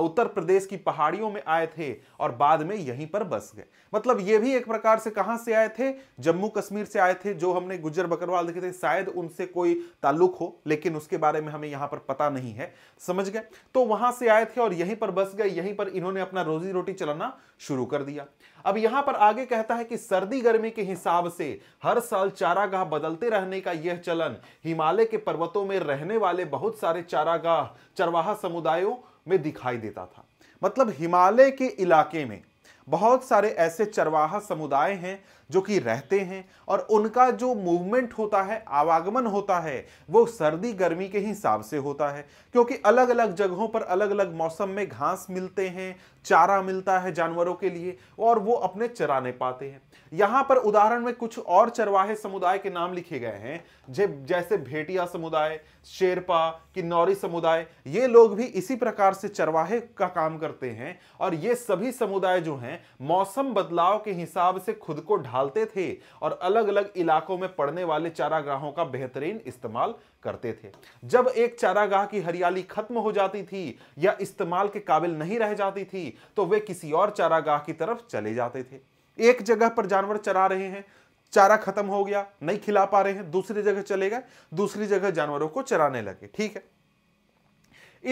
उत्तर प्रदेश की पहाड़ियों में आए थे और बाद में यहीं पर बस गए मतलब ये भी एक प्रकार से कहां से आए थे जम्मू कश्मीर से आए थे जो हमने गुजर बकरवाल देखे थे शायद उनसे कोई ताल्लुक हो लेकिन उसके बारे में हमें यहां पर पता नहीं है समझ गए तो वहां से आए थे और यहीं पर बस गए यहीं पर इन्होंने अपना रोजी रोटी चलाना शुरू कर दिया अब यहां पर आगे कहता है कि सर्दी गर्मी के हिसाब से हर साल चारा चारागाह बदलते रहने का यह चलन हिमालय के पर्वतों में रहने वाले बहुत सारे चारागाह चरवाहा समुदायों में दिखाई देता था मतलब हिमालय के इलाके में बहुत सारे ऐसे चरवाहा समुदाय हैं जो कि रहते हैं और उनका जो मूवमेंट होता है आवागमन होता है वो सर्दी गर्मी के हिसाब से होता है क्योंकि अलग अलग जगहों पर अलग अलग मौसम में घास मिलते हैं चारा मिलता है जानवरों के लिए और वो अपने चराने पाते हैं यहां पर उदाहरण में कुछ और चरवाहे समुदाय के नाम लिखे गए हैं जैसे भेटिया समुदाय शेरपा किन्नौरी समुदाय ये लोग भी इसी प्रकार से चरवाहे का काम करते हैं और ये सभी समुदाय जो हैं मौसम बदलाव के हिसाब से खुद को ढालते थे और अलग अलग इलाकों में पड़ने वाले चारागाहों का बेहतरीन इस्तेमाल करते थे जब एक चारागाह की हरियाली खत्म हो जाती थी या इस्तेमाल के काबिल नहीं रह जाती थी तो वे किसी और चारागाह की तरफ चले जाते थे एक जगह पर जानवर चरा रहे हैं चारा खत्म हो गया नहीं खिला पा रहे हैं दूसरी जगह चले गए दूसरी जगह जानवरों को चराने लगे ठीक है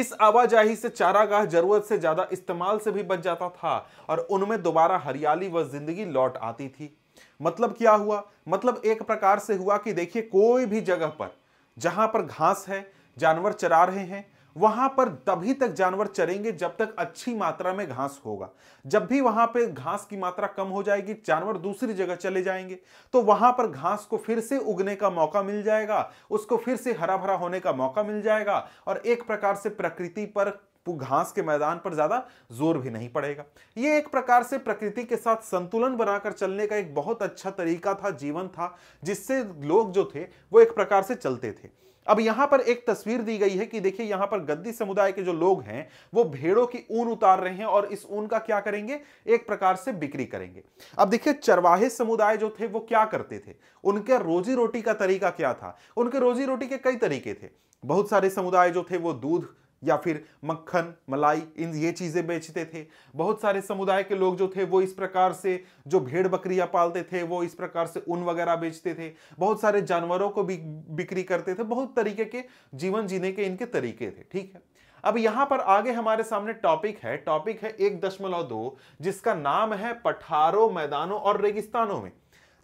इस आवाजाही से चारागाह जरूरत से ज्यादा इस्तेमाल से भी बच जाता था और उनमें दोबारा हरियाली व जिंदगी लौट आती थी मतलब क्या हुआ मतलब एक प्रकार से हुआ कि देखिए कोई भी जगह पर जहां पर घास है जानवर चरा रहे हैं वहां पर तभी तक जानवर चरेंगे जब तक अच्छी मात्रा में घास होगा जब भी वहां पर घास की मात्रा कम हो जाएगी जानवर दूसरी जगह चले जाएंगे तो वहां पर घास को फिर से उगने का मौका मिल जाएगा उसको फिर से हरा भरा होने का मौका मिल जाएगा और एक प्रकार से प्रकृति पर घास के मैदान पर ज्यादा जोर भी नहीं पड़ेगा ये एक प्रकार से प्रकृति के साथ संतुलन बनाकर चलने का एक बहुत अच्छा तरीका था जीवन था जिससे लोग जो थे वो एक प्रकार से चलते थे अब यहां पर एक तस्वीर दी गई है कि देखिए यहां पर गद्दी समुदाय के जो लोग हैं वो भेड़ों की ऊन उतार रहे हैं और इस ऊन का क्या करेंगे एक प्रकार से बिक्री करेंगे अब देखिए चरवाहे समुदाय जो थे वो क्या करते थे उनके रोजी रोटी का तरीका क्या था उनके रोजी रोटी के कई तरीके थे बहुत सारे समुदाय जो थे वो दूध या फिर मक्खन मलाई इन ये चीज़ें बेचते थे बहुत सारे समुदाय के लोग जो थे वो इस प्रकार से जो भेड़ बकरियाँ पालते थे वो इस प्रकार से ऊन वगैरह बेचते थे बहुत सारे जानवरों को भी बिक्री करते थे बहुत तरीके के जीवन जीने के इनके तरीके थे ठीक है अब यहां पर आगे हमारे सामने टॉपिक है टॉपिक है एक दशमलव दो जिसका नाम है पठारों मैदानों और रेगिस्तानों में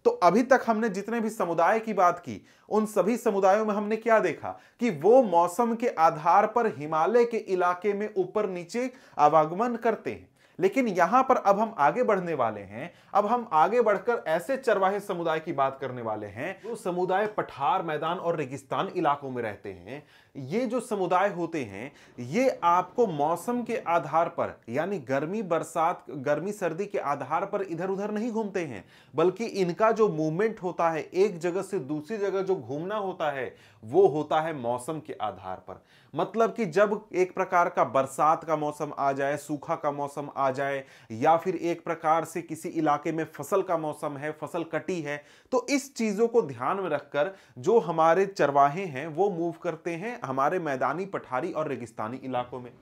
तो अभी तक हमने जितने भी समुदाय की बात की उन सभी समुदायों में हमने क्या देखा कि वो मौसम के आधार पर हिमालय के इलाके में ऊपर नीचे आवागमन करते हैं लेकिन यहां पर अब हम आगे बढ़ने वाले हैं अब हम आगे बढ़कर ऐसे चरवाहे समुदाय की बात करने वाले हैं जो समुदाय पठार मैदान और रेगिस्तान इलाकों में रहते हैं ये जो समुदाय होते हैं ये आपको मौसम के आधार पर यानी गर्मी बरसात गर्मी सर्दी के आधार पर इधर उधर नहीं घूमते हैं बल्कि इनका जो मूवमेंट होता है एक जगह से दूसरी जगह जो घूमना होता है वो होता है मौसम के आधार पर मतलब कि जब एक प्रकार का बरसात का मौसम आ जाए सूखा का मौसम आ जाए या फिर एक प्रकार से किसी इलाके में फसल का मौसम है फसल कटी है तो इस चीज़ों को ध्यान में रखकर जो हमारे चरवाहे हैं वो मूव करते हैं हमारे मैदानी पठारी और रेगिस्तानी इलाकों में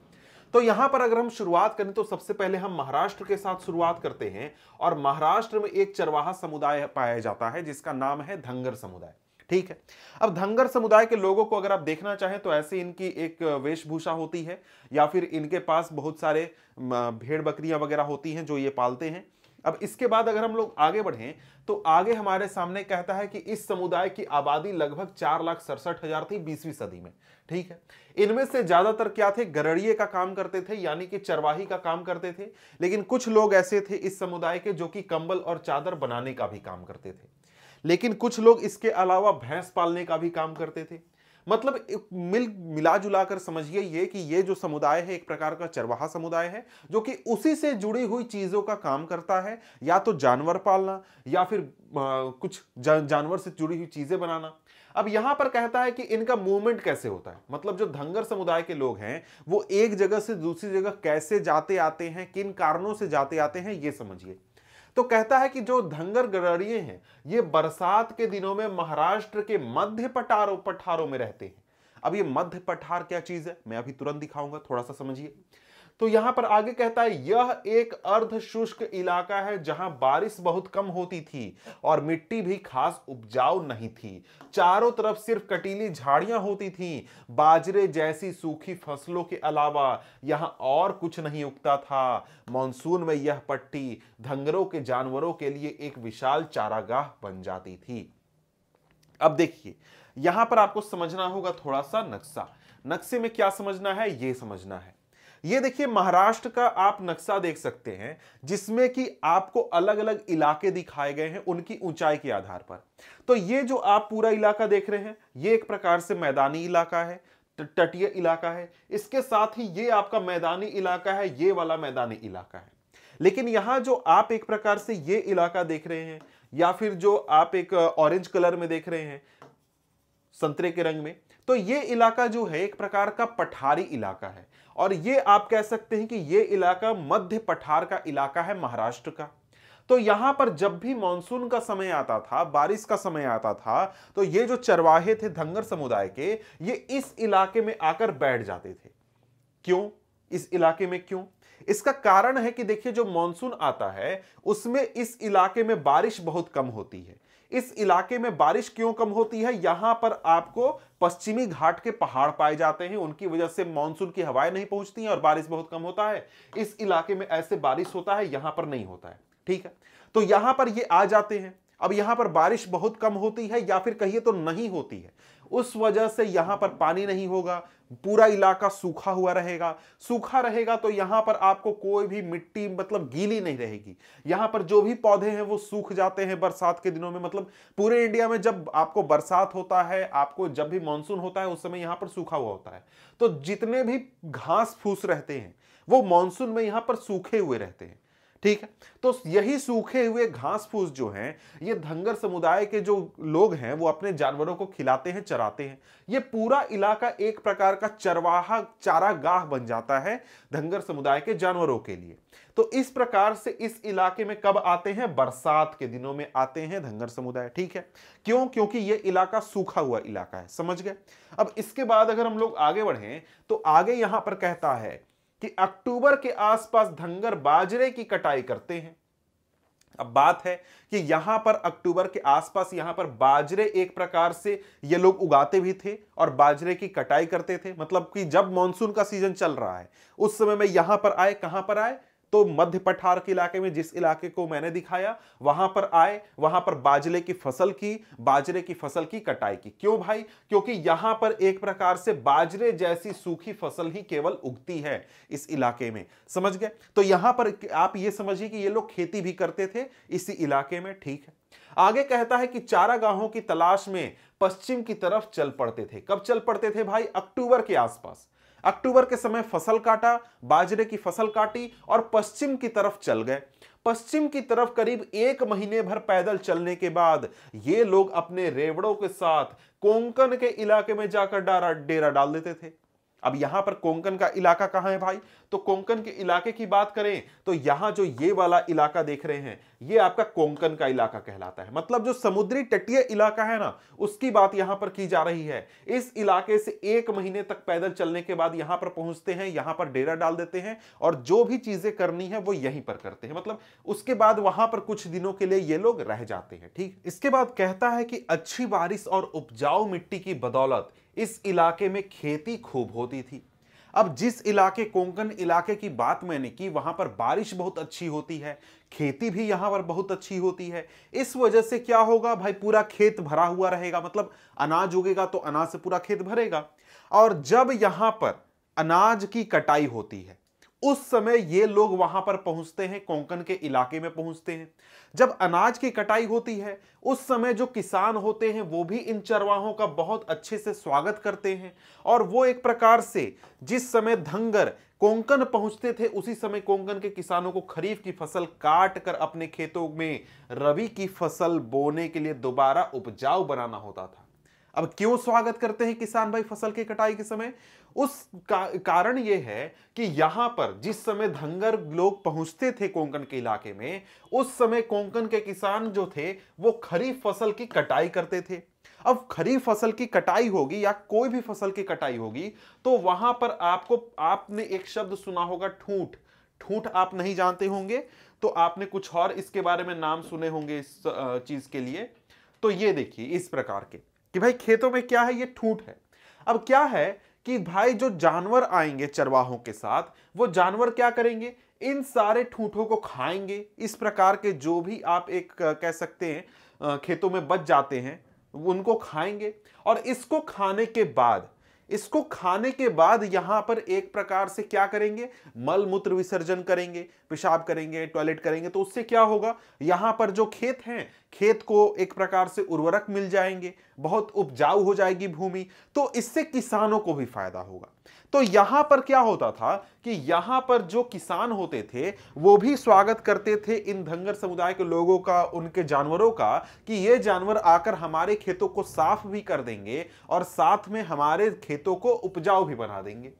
तो यहां पर अगर हम शुरुआत करें तो सबसे पहले हम महाराष्ट्र के साथ शुरुआत करते हैं और महाराष्ट्र में एक चरवाहा समुदाय पाया जाता है जिसका नाम है धंगर समुदाय ठीक है अब धंगर समुदाय के लोगों को अगर आप देखना चाहें तो ऐसे इनकी एक वेशभूषा होती है या फिर इनके पास बहुत सारे भेड़ बकरियां वगैरह होती हैं जो ये पालते हैं अब इसके बाद अगर हम लोग आगे बढ़ें तो आगे हमारे सामने कहता है कि इस समुदाय की आबादी लगभग चार लाख सड़सठ हजार थी बीसवीं सदी में ठीक है इनमें से ज्यादातर क्या थे गरड़िए का काम करते थे यानी कि चरवाही का काम करते थे लेकिन कुछ लोग ऐसे थे इस समुदाय के जो कि कंबल और चादर बनाने का भी काम करते थे लेकिन कुछ लोग इसके अलावा भैंस पालने का भी काम करते थे मतलब मिल मिला जुला कर समझिए ये कि ये जो समुदाय है एक प्रकार का चरवाहा समुदाय है जो कि उसी से जुड़ी हुई चीजों का काम करता है या तो जानवर पालना या फिर आ, कुछ जा, जानवर से जुड़ी हुई चीजें बनाना अब यहां पर कहता है कि इनका मूवमेंट कैसे होता है मतलब जो धंगर समुदाय के लोग हैं वो एक जगह से दूसरी जगह कैसे जाते आते हैं किन कारणों से जाते आते हैं ये समझिए तो कहता है कि जो धंगर गरड़िए हैं ये बरसात के दिनों में महाराष्ट्र के मध्य पठारों पठारों में रहते हैं अब ये मध्य पठार क्या चीज है मैं अभी तुरंत दिखाऊंगा थोड़ा सा समझिए तो यहां पर आगे कहता है यह एक अर्ध शुष्क इलाका है जहां बारिश बहुत कम होती थी और मिट्टी भी खास उपजाऊ नहीं थी चारों तरफ सिर्फ कटीली झाड़ियां होती थी बाजरे जैसी सूखी फसलों के अलावा यहां और कुछ नहीं उगता था मानसून में यह पट्टी धंगरों के जानवरों के लिए एक विशाल चारागाह बन जाती थी अब देखिए यहां पर आपको समझना होगा थोड़ा सा नक्शा नक्शे में क्या समझना है ये समझना है ये देखिए महाराष्ट्र का आप नक्शा देख सकते हैं जिसमें कि आपको अलग अलग इलाके दिखाए गए हैं उनकी ऊंचाई के आधार पर तो ये जो आप पूरा इलाका देख रहे हैं ये एक प्रकार से मैदानी इलाका है तटीय इलाका है इसके साथ ही ये आपका मैदानी इलाका है ये वाला मैदानी इलाका है लेकिन यहां जो आप एक प्रकार से ये इलाका देख रहे हैं या फिर जो आप एक ऑरेंज कलर में देख रहे हैं संतरे के रंग में तो ये इलाका जो है एक प्रकार का पठारी इलाका है और ये आप कह सकते हैं कि ये इलाका मध्य पठार का इलाका है महाराष्ट्र का तो यहां पर जब भी मानसून का समय आता था बारिश का समय आता था तो ये जो चरवाहे थे धंगर समुदाय के ये इस इलाके में आकर बैठ जाते थे क्यों इस इलाके में क्यों इसका कारण है कि देखिए जो मानसून आता है उसमें इस इलाके में बारिश बहुत कम होती है इस इलाके में बारिश क्यों कम होती है यहां पर आपको पश्चिमी घाट के पहाड़ पाए जाते हैं उनकी वजह से मानसून की हवाएं नहीं पहुंचती हैं और बारिश बहुत कम होता है इस इलाके में ऐसे बारिश होता है यहां पर नहीं होता है ठीक है तो यहां पर ये आ जाते हैं अब यहां पर बारिश बहुत कम होती है या फिर कहिए तो नहीं होती है उस वजह से यहां पर पानी नहीं होगा पूरा इलाका सूखा हुआ रहेगा सूखा रहेगा तो यहां पर आपको कोई भी मिट्टी मतलब गीली नहीं रहेगी यहाँ पर जो भी पौधे हैं वो सूख जाते हैं बरसात के दिनों में मतलब पूरे इंडिया में जब आपको बरसात होता है आपको जब भी मानसून होता है उस समय यहां पर सूखा हुआ होता है तो जितने भी घास फूस रहते हैं वो मानसून में यहां पर सूखे हुए रहते हैं ठीक है तो यही सूखे हुए घास फूस जो हैं ये धंगर समुदाय के जो लोग हैं वो अपने जानवरों को खिलाते हैं चराते हैं ये पूरा इलाका एक प्रकार का चरवाहा चारागाह बन जाता है धंगर समुदाय के जानवरों के लिए तो इस प्रकार से इस इलाके में कब आते हैं बरसात के दिनों में आते हैं धंगर समुदाय ठीक है क्यों क्योंकि ये इलाका सूखा हुआ इलाका है समझ गए अब इसके बाद अगर हम लोग आगे बढ़ें तो आगे यहां पर कहता है कि अक्टूबर के आसपास धंगर बाजरे की कटाई करते हैं अब बात है कि यहां पर अक्टूबर के आसपास यहां पर बाजरे एक प्रकार से ये लोग उगाते भी थे और बाजरे की कटाई करते थे मतलब कि जब मानसून का सीजन चल रहा है उस समय में यहां पर आए कहां पर आए तो मध्य पठार के इलाके में जिस इलाके को मैंने दिखाया वहां पर आए वहां पर बाजरे की फसल की बाजरे की फसल की कटाई की क्यों भाई क्योंकि यहां पर एक प्रकार से बाजरे जैसी सूखी फसल ही केवल उगती है इस इलाके में समझ गए तो यहां पर आप ये समझिए कि ये लोग खेती भी करते थे इसी इलाके में ठीक है आगे कहता है कि चारागाहों की तलाश में पश्चिम की तरफ चल पड़ते थे कब चल पड़ते थे भाई अक्टूबर के आसपास अक्टूबर के समय फसल काटा बाजरे की फसल काटी और पश्चिम की तरफ चल गए पश्चिम की तरफ करीब एक महीने भर पैदल चलने के बाद ये लोग अपने रेवड़ों के साथ कोंकण के इलाके में जाकर डेरा डाल देते थे अब यहां पर कोंकण का इलाका कहां है भाई तो कोंकण के इलाके की बात करें तो यहां जो ये वाला इलाका देख रहे हैं ये आपका कोंकण का इलाका कहलाता है मतलब जो समुद्री तटीय इलाका है ना उसकी बात यहां पर की जा रही है इस इलाके से एक महीने तक पैदल चलने के बाद यहां पर पहुंचते हैं यहां पर डेरा डाल देते हैं और जो भी चीजें करनी है वो यहीं पर करते हैं मतलब उसके बाद वहां पर कुछ दिनों के लिए ये लोग रह जाते हैं ठीक इसके बाद कहता है कि अच्छी बारिश और उपजाऊ मिट्टी की बदौलत इस इलाके में खेती खूब होती थी अब जिस इलाके कोंकण इलाके की बात मैंने की वहां पर बारिश बहुत अच्छी होती है खेती भी यहां पर बहुत अच्छी होती है इस वजह से क्या होगा भाई पूरा खेत भरा हुआ रहेगा मतलब अनाज उगेगा तो अनाज से पूरा खेत भरेगा और जब यहां पर अनाज की कटाई होती है उस समय ये लोग वहां पर पहुंचते हैं कोंकण के इलाके में पहुंचते हैं जब अनाज की कटाई होती है उस समय जो किसान होते हैं वो भी इन चरवाहों का बहुत अच्छे से स्वागत करते हैं और वो एक प्रकार से जिस समय धंगर कोंकण पहुंचते थे उसी समय कोंकण के किसानों को खरीफ की फसल काट कर अपने खेतों में रबी की फसल बोने के लिए दोबारा उपजाऊ बनाना होता था अब क्यों स्वागत करते हैं किसान भाई फसल की कटाई के समय उस का, कारण यह है कि यहां पर जिस समय धंगर लोग पहुंचते थे कोंकण के इलाके में उस समय कोंकण के किसान जो थे वो खरीफ फसल की कटाई करते थे अब खरीफ फसल की कटाई होगी या कोई भी फसल की कटाई होगी तो वहां पर आपको आपने एक शब्द सुना होगा ठूठ ठूठ आप नहीं जानते होंगे तो आपने कुछ और इसके बारे में नाम सुने होंगे इस चीज के लिए तो ये देखिए इस प्रकार के कि भाई खेतों में क्या है ये ठूट है अब क्या है कि भाई जो जानवर आएंगे चरवाहों के साथ वो जानवर क्या करेंगे इन सारे ठूठों को खाएंगे इस प्रकार के जो भी आप एक कह सकते हैं खेतों में बच जाते हैं उनको खाएंगे और इसको खाने के बाद इसको खाने के बाद यहां पर एक प्रकार से क्या करेंगे मल मूत्र विसर्जन करेंगे पेशाब करेंगे टॉयलेट करेंगे तो उससे क्या होगा यहाँ पर जो खेत हैं खेत को एक प्रकार से उर्वरक मिल जाएंगे बहुत उपजाऊ हो जाएगी भूमि तो इससे किसानों को भी फायदा होगा तो यहां पर क्या होता था कि यहां पर जो किसान होते थे वो भी स्वागत करते थे इन धंगर समुदाय के लोगों का उनके जानवरों का कि ये जानवर आकर हमारे खेतों को साफ भी कर देंगे और साथ में हमारे खेतों को उपजाऊ भी बना देंगे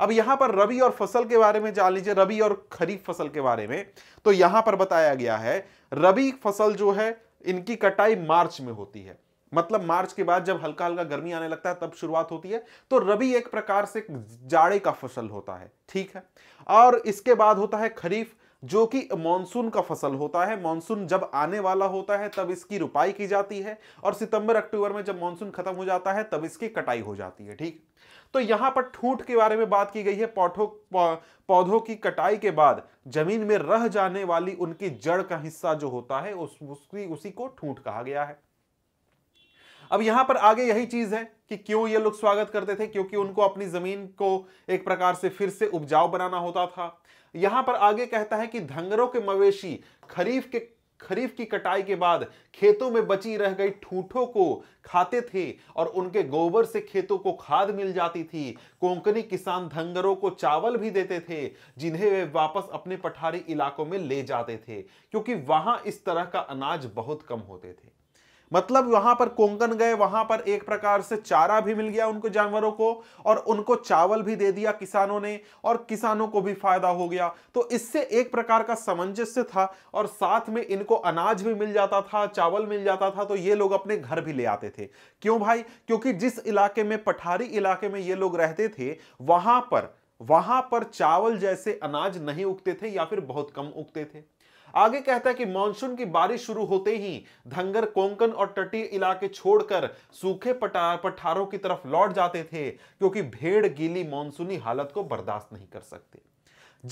अब यहां पर रबी और फसल के बारे में जान लीजिए रबी और खरीफ फसल के बारे में तो यहां पर बताया गया है रबी फसल जो है इनकी कटाई मार्च में होती है मतलब मार्च के बाद जब हल्का हल्का गर्मी आने लगता है तब शुरुआत होती है तो रबी एक प्रकार से जाड़े का फसल होता है ठीक है और इसके बाद होता है खरीफ जो कि मानसून का फसल होता है मानसून जब आने वाला होता है तब इसकी रुपाई की जाती है और सितंबर अक्टूबर में जब मानसून खत्म हो जाता है तब इसकी कटाई हो जाती है ठीक है तो यहां पर ठूठ के बारे में बात की गई है पौधों पौधों की कटाई के बाद जमीन में रह जाने वाली उनकी जड़ का हिस्सा जो होता है उस, उसकी उसी को ठूठ कहा गया है अब यहां पर आगे यही चीज है कि क्यों ये लोग स्वागत करते थे क्योंकि उनको अपनी जमीन को एक प्रकार से फिर से उपजाऊ बनाना होता था यहां पर आगे कहता है कि धंगरों के मवेशी खरीफ के खरीफ की कटाई के बाद खेतों में बची रह गई ठूठों को खाते थे और उनके गोबर से खेतों को खाद मिल जाती थी कोंकणी किसान धंगरों को चावल भी देते थे जिन्हें वे वापस अपने पठारी इलाकों में ले जाते थे क्योंकि वहां इस तरह का अनाज बहुत कम होते थे मतलब वहां पर कोंकण गए वहां पर एक प्रकार से चारा भी मिल गया उनको जानवरों को और उनको चावल भी दे दिया किसानों ने और किसानों को भी फायदा हो गया तो इससे एक प्रकार का सामंजस्य था और साथ में इनको अनाज भी मिल जाता था चावल मिल जाता था तो ये लोग अपने घर भी ले आते थे क्यों भाई क्योंकि जिस इलाके में पठारी इलाके में ये लोग रहते थे वहां पर वहां पर चावल जैसे अनाज नहीं उगते थे या फिर बहुत कम उगते थे आगे कहता है कि मानसून की बारिश शुरू होते ही धंगर कोंकण और तटीय इलाके छोड़कर सूखे पटार पठारों की तरफ लौट जाते थे क्योंकि भेड़ गीली मानसूनी हालत को बर्दाश्त नहीं कर सकते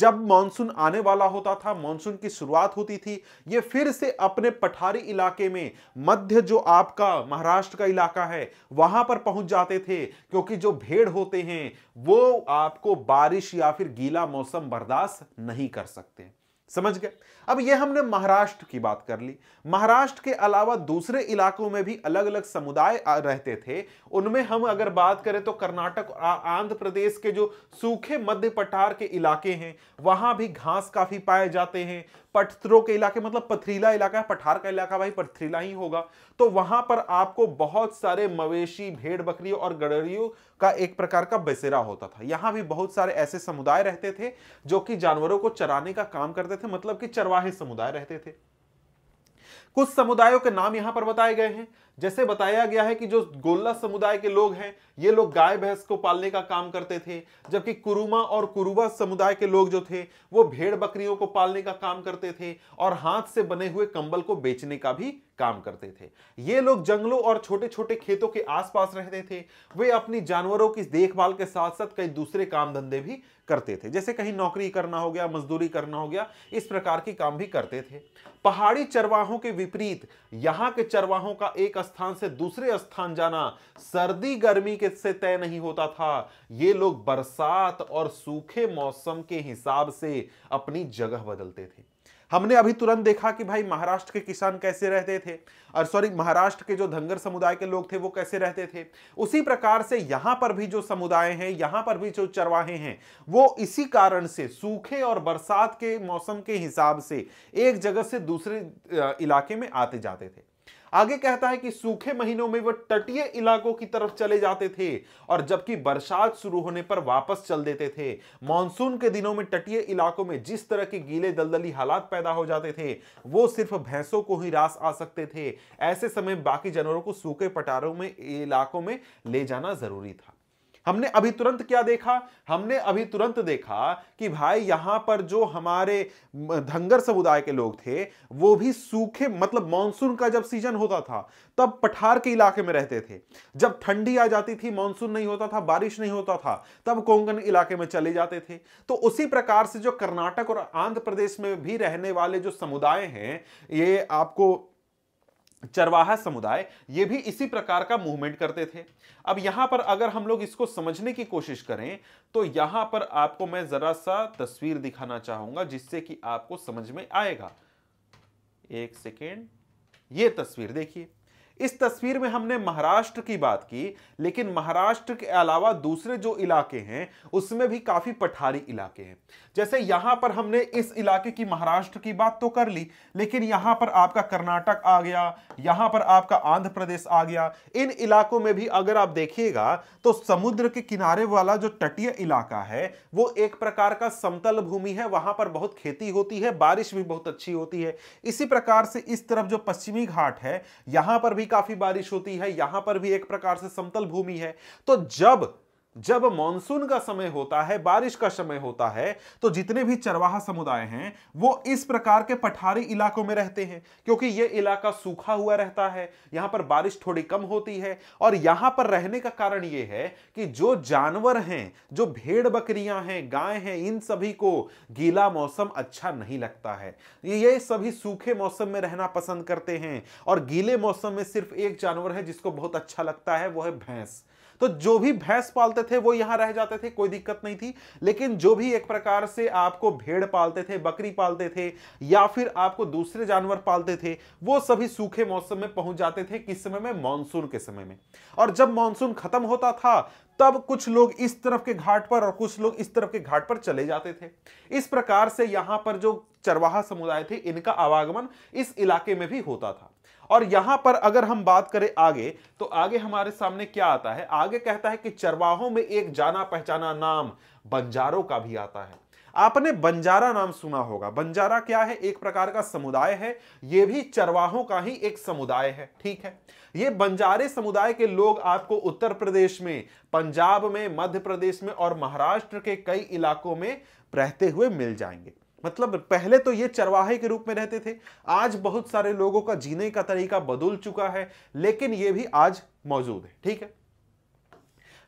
जब मानसून आने वाला होता था मानसून की शुरुआत होती थी ये फिर से अपने पठारी इलाके में मध्य जो आपका महाराष्ट्र का इलाका है वहां पर पहुंच जाते थे क्योंकि जो भेड़ होते हैं वो आपको बारिश या फिर गीला मौसम बर्दाश्त नहीं कर सकते समझ गए अब ये हमने महाराष्ट्र की बात कर ली महाराष्ट्र के अलावा दूसरे इलाकों में भी अलग अलग समुदाय रहते थे उनमें हम अगर बात करें तो कर्नाटक आंध्र प्रदेश के जो सूखे मध्य पठार के इलाके हैं वहां भी घास काफी पाए जाते हैं पटथरों के इलाके मतलब पथरीला इलाका है पठार का इलाका भाई पथरीला ही होगा तो वहां पर आपको बहुत सारे मवेशी भेड़ बकरियों और गड़रियों का एक प्रकार का बसेरा होता था यहाँ भी बहुत सारे ऐसे समुदाय रहते थे जो कि जानवरों को चराने का काम करते थे मतलब कि चरवाहे समुदाय रहते थे कुछ समुदायों के नाम यहां पर बताए गए हैं जैसे बताया गया है कि जो गोल्ला समुदाय के लोग हैं ये लोग गाय भैंस को पालने का काम करते थे जबकि कुरुमा और कुरुबा समुदाय के लोग जो थे वो भेड़ बकरियों को पालने का काम करते थे और हाथ से बने हुए कंबल को बेचने का भी काम करते थे ये लोग जंगलों और छोटे छोटे खेतों के आसपास रहते थे वे अपनी जानवरों की देखभाल के साथ साथ कई दूसरे काम धंधे भी करते थे जैसे कहीं नौकरी करना हो गया मजदूरी करना हो गया इस प्रकार के काम भी करते थे पहाड़ी चरवाहों के विपरीत यहाँ के चरवाहों का एक स्थान से दूसरे स्थान जाना सर्दी गर्मी के से तय नहीं होता था ये लोग बरसात और सूखे मौसम के हिसाब से अपनी जगह बदलते थे हमने अभी तुरंत देखा कि भाई महाराष्ट्र के किसान कैसे रहते थे और सॉरी महाराष्ट्र के जो धंगर समुदाय के लोग थे वो कैसे रहते थे उसी प्रकार से यहां पर भी जो समुदाय हैं यहां पर भी जो चरवाहे हैं वो इसी कारण से सूखे और बरसात के मौसम के हिसाब से एक जगह से दूसरे इलाके में आते जाते थे आगे कहता है कि सूखे महीनों में वह तटीय इलाकों की तरफ चले जाते थे और जबकि बरसात शुरू होने पर वापस चल देते थे मानसून के दिनों में तटीय इलाकों में जिस तरह के गीले दलदली हालात पैदा हो जाते थे वो सिर्फ भैंसों को ही रास आ सकते थे ऐसे समय बाकी जानवरों को सूखे पटारों में इलाकों में ले जाना जरूरी था हमने अभी तुरंत क्या देखा हमने अभी तुरंत देखा कि भाई यहां पर जो हमारे धंगर समुदाय के लोग थे वो भी सूखे मतलब मानसून का जब सीजन होता था तब पठार के इलाके में रहते थे जब ठंडी आ जाती थी मानसून नहीं होता था बारिश नहीं होता था तब कोंकण इलाके में चले जाते थे तो उसी प्रकार से जो कर्नाटक और आंध्र प्रदेश में भी रहने वाले जो समुदाय हैं ये आपको चरवाहा समुदाय ये भी इसी प्रकार का मूवमेंट करते थे अब यहाँ पर अगर हम लोग इसको समझने की कोशिश करें तो यहाँ पर आपको मैं ज़रा सा तस्वीर दिखाना चाहूँगा जिससे कि आपको समझ में आएगा एक सेकेंड ये तस्वीर देखिए इस तस्वीर में हमने महाराष्ट्र की बात की लेकिन महाराष्ट्र के अलावा दूसरे जो इलाके हैं उसमें भी काफ़ी पठारी इलाके हैं जैसे यहां पर हमने इस इलाके की महाराष्ट्र की बात तो कर ली लेकिन यहां पर आपका कर्नाटक आ गया यहां पर आपका आंध्र प्रदेश आ गया इन इलाकों में भी अगर आप देखिएगा तो समुद्र के किनारे वाला जो तटीय इलाका है वो एक प्रकार का समतल भूमि है वहां पर बहुत खेती होती है बारिश भी बहुत अच्छी होती है इसी प्रकार से इस तरफ जो पश्चिमी घाट है यहां पर भी भी काफी बारिश होती है यहां पर भी एक प्रकार से समतल भूमि है तो जब जब मानसून का समय होता है बारिश का समय होता है तो जितने भी चरवाहा समुदाय हैं वो इस प्रकार के पठारी इलाकों में रहते हैं क्योंकि ये इलाका सूखा हुआ रहता है यहां पर बारिश थोड़ी कम होती है और यहां पर रहने का कारण ये है कि जो जानवर हैं जो भेड़ बकरियां हैं गाय हैं इन सभी को गीला मौसम अच्छा नहीं लगता है ये सभी सूखे मौसम में रहना पसंद करते हैं और गीले मौसम में सिर्फ एक जानवर है जिसको बहुत अच्छा लगता है वह है भैंस तो जो भी भैंस पालते थे वो यहां रह जाते थे कोई दिक्कत नहीं थी लेकिन जो भी एक प्रकार से आपको भेड़ पालते थे बकरी पालते थे या फिर आपको दूसरे जानवर पालते थे वो सभी सूखे मौसम में पहुंच जाते थे किस समय में मानसून के समय में और जब मानसून खत्म होता था तब कुछ लोग इस तरफ के घाट पर और कुछ लोग इस तरफ के घाट पर चले जाते थे इस प्रकार से यहां पर जो चरवाहा समुदाय थे इनका आवागमन इस इलाके में भी होता था और यहां पर अगर हम बात करें आगे तो आगे हमारे सामने क्या आता है आगे कहता है कि चरवाहों में एक जाना पहचाना नाम बंजारों का भी आता है आपने बंजारा नाम सुना होगा बंजारा क्या है एक प्रकार का समुदाय है ये भी चरवाहों का ही एक समुदाय है ठीक है ये बंजारे समुदाय के लोग आपको उत्तर प्रदेश में पंजाब में मध्य प्रदेश में और महाराष्ट्र के कई इलाकों में रहते हुए मिल जाएंगे मतलब पहले तो ये चरवाहे के रूप में रहते थे आज बहुत सारे लोगों का जीने का तरीका बदल चुका है लेकिन ये भी आज मौजूद है ठीक है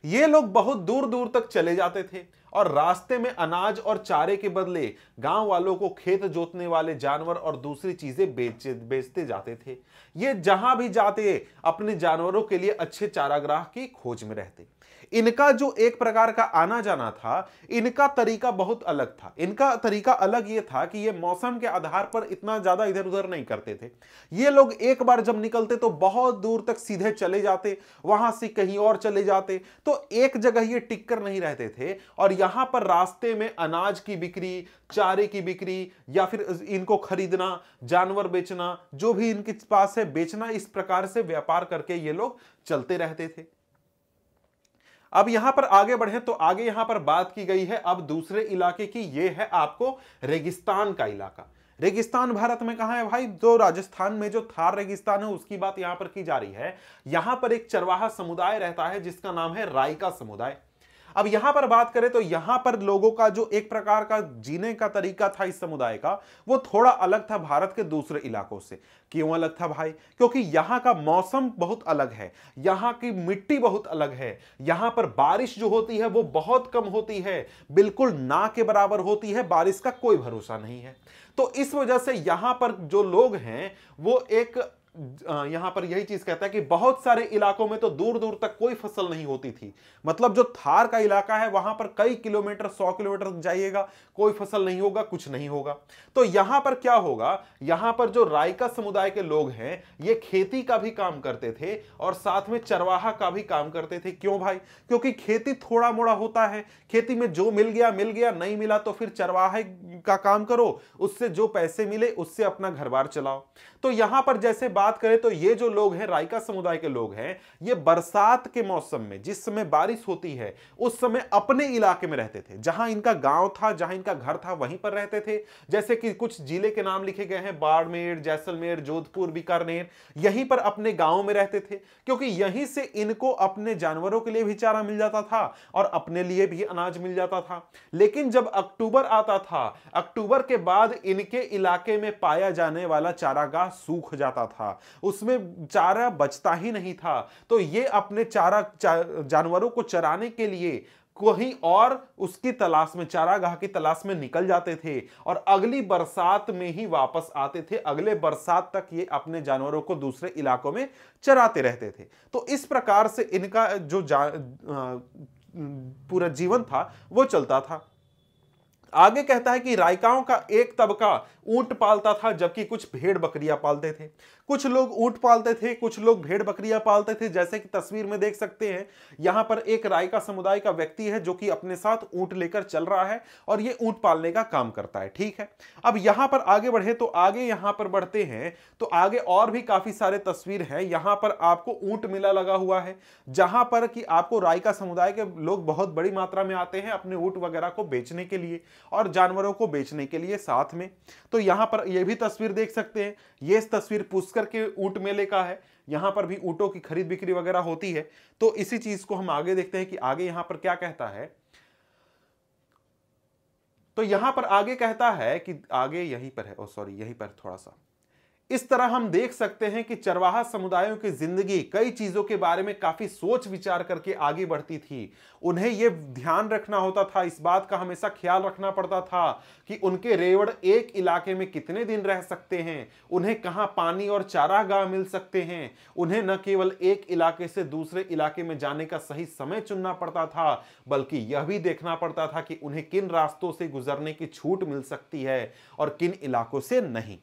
ये लोग बहुत दूर दूर तक चले जाते थे और रास्ते में अनाज और चारे के बदले गांव वालों को खेत जोतने वाले जानवर और दूसरी चीजें बेच बेचते जाते थे ये जहां भी जाते अपने जानवरों के लिए अच्छे चाराग्राह की खोज में रहते इनका जो एक प्रकार का आना जाना था इनका तरीका बहुत अलग था इनका तरीका अलग ये था कि ये मौसम के आधार पर इतना ज्यादा इधर उधर नहीं करते थे ये लोग एक बार जब निकलते तो बहुत दूर तक सीधे चले जाते वहां से कहीं और चले जाते तो एक जगह ये टिक कर नहीं रहते थे और यहां पर रास्ते में अनाज की बिक्री चारे की बिक्री या फिर इनको खरीदना जानवर बेचना जो भी इनके पास है बेचना इस प्रकार से व्यापार करके ये लोग चलते रहते थे अब यहां पर आगे बढ़े तो आगे यहां पर बात की गई है अब दूसरे इलाके की ये है आपको रेगिस्तान का इलाका रेगिस्तान भारत में कहा है भाई जो राजस्थान में जो थार रेगिस्तान है उसकी बात यहां पर की जा रही है यहां पर एक चरवाहा समुदाय रहता है जिसका नाम है रायका समुदाय अब यहां पर बात करें तो यहां पर लोगों का जो एक प्रकार का जीने का तरीका था इस समुदाय का वो थोड़ा अलग था भारत के दूसरे इलाकों से क्यों अलग था भाई क्योंकि यहां का मौसम बहुत अलग है यहां की मिट्टी बहुत अलग है यहां पर बारिश जो होती है वो बहुत कम होती है बिल्कुल ना के बराबर होती है बारिश का कोई भरोसा नहीं है तो इस वजह से यहां पर जो लोग हैं वो एक यहां पर यही चीज कहता है कि बहुत सारे इलाकों में तो दूर दूर तक कोई फसल नहीं होती थी मतलब जो थार का इलाका है वहां पर कई किलोमीटर सौ किलोमीटर तक जाइएगा कोई फसल नहीं होगा कुछ नहीं होगा तो यहां पर क्या होगा यहां पर जो रायका समुदाय के लोग हैं ये खेती का भी काम करते थे और साथ में चरवाहा का भी काम करते थे क्यों भाई क्योंकि खेती थोड़ा मोड़ा होता है खेती में जो मिल गया मिल गया नहीं मिला तो फिर चरवाहे का काम करो उससे जो पैसे मिले उससे अपना घर बार चलाओ तो यहां पर जैसे बात करें तो ये जो लोग हैं रायका समुदाय के लोग हैं ये बरसात के मौसम में जिस समय बारिश होती है उस समय अपने इलाके में रहते थे जहां इनका गांव था जहां इनका घर था वहीं पर रहते थे जैसे कि कुछ जिले के नाम लिखे गए हैं बाड़मेर जैसलमेर जोधपुर बीकानेर यहीं पर अपने गांव में रहते थे क्योंकि यहीं से इनको अपने जानवरों के लिए भी चारा मिल जाता था और अपने लिए भी अनाज मिल जाता था लेकिन जब अक्टूबर आता था अक्टूबर के बाद इनके इलाके में पाया जाने वाला चारागाह सूख जाता था उसमें चारा बचता ही नहीं था तो ये अपने चारा चा, जानवरों को चराने के लिए कहीं और उसकी तलाश में चारागाह की तलाश में निकल जाते थे और अगली बरसात में ही वापस आते थे अगले बरसात तक ये अपने जानवरों को दूसरे इलाकों में चराते रहते थे तो इस प्रकार से इनका जो पूरा जीवन था वो चलता था आगे कहता है कि रायकाओं का एक तबका ऊंट पालता था जबकि कुछ भेड़ बकरियां पालते थे कुछ लोग ऊंट पालते थे कुछ लोग भेड़ बकरियां पालते थे जैसे कि तस्वीर में देख सकते हैं यहां पर एक रायका समुदाय का व्यक्ति है जो कि अपने साथ ऊंट लेकर चल रहा है और ये ऊंट पालने का काम करता है ठीक है अब यहां पर आगे बढ़े तो आगे यहां पर बढ़ते हैं तो आगे और भी काफी सारे तस्वीर है यहां पर आपको ऊंट मेला लगा हुआ है जहां पर कि आपको रायका समुदाय के लोग बहुत बड़ी मात्रा में आते हैं अपने ऊंट वगैरह को बेचने के लिए और जानवरों को बेचने के लिए साथ में तो यहां पर यह भी तस्वीर देख सकते हैं ये तस्वीर पुष्कर करके ऊंट मेले का है यहाँ पर भी ऊँटों की खरीद बिक्री वगैरह होती है तो इसी चीज़ को हम आगे देखते हैं कि आगे यहाँ पर क्या कहता है तो यहां पर आगे कहता है कि आगे यहीं पर है ओ सॉरी यहीं पर थोड़ा सा इस तरह हम देख सकते हैं कि चरवाहा समुदायों की जिंदगी कई चीजों के बारे में काफी सोच विचार करके आगे बढ़ती थी उन्हें यह ध्यान रखना होता था इस बात का हमेशा ख्याल रखना पड़ता था कि उनके रेवड़ एक इलाके में कितने दिन रह सकते हैं उन्हें कहाँ पानी और चारागाह मिल सकते हैं उन्हें न केवल एक इलाके से दूसरे इलाके में जाने का सही समय चुनना पड़ता था बल्कि यह भी देखना पड़ता था कि उन्हें किन रास्तों से गुजरने की छूट मिल सकती है और किन इलाकों से नहीं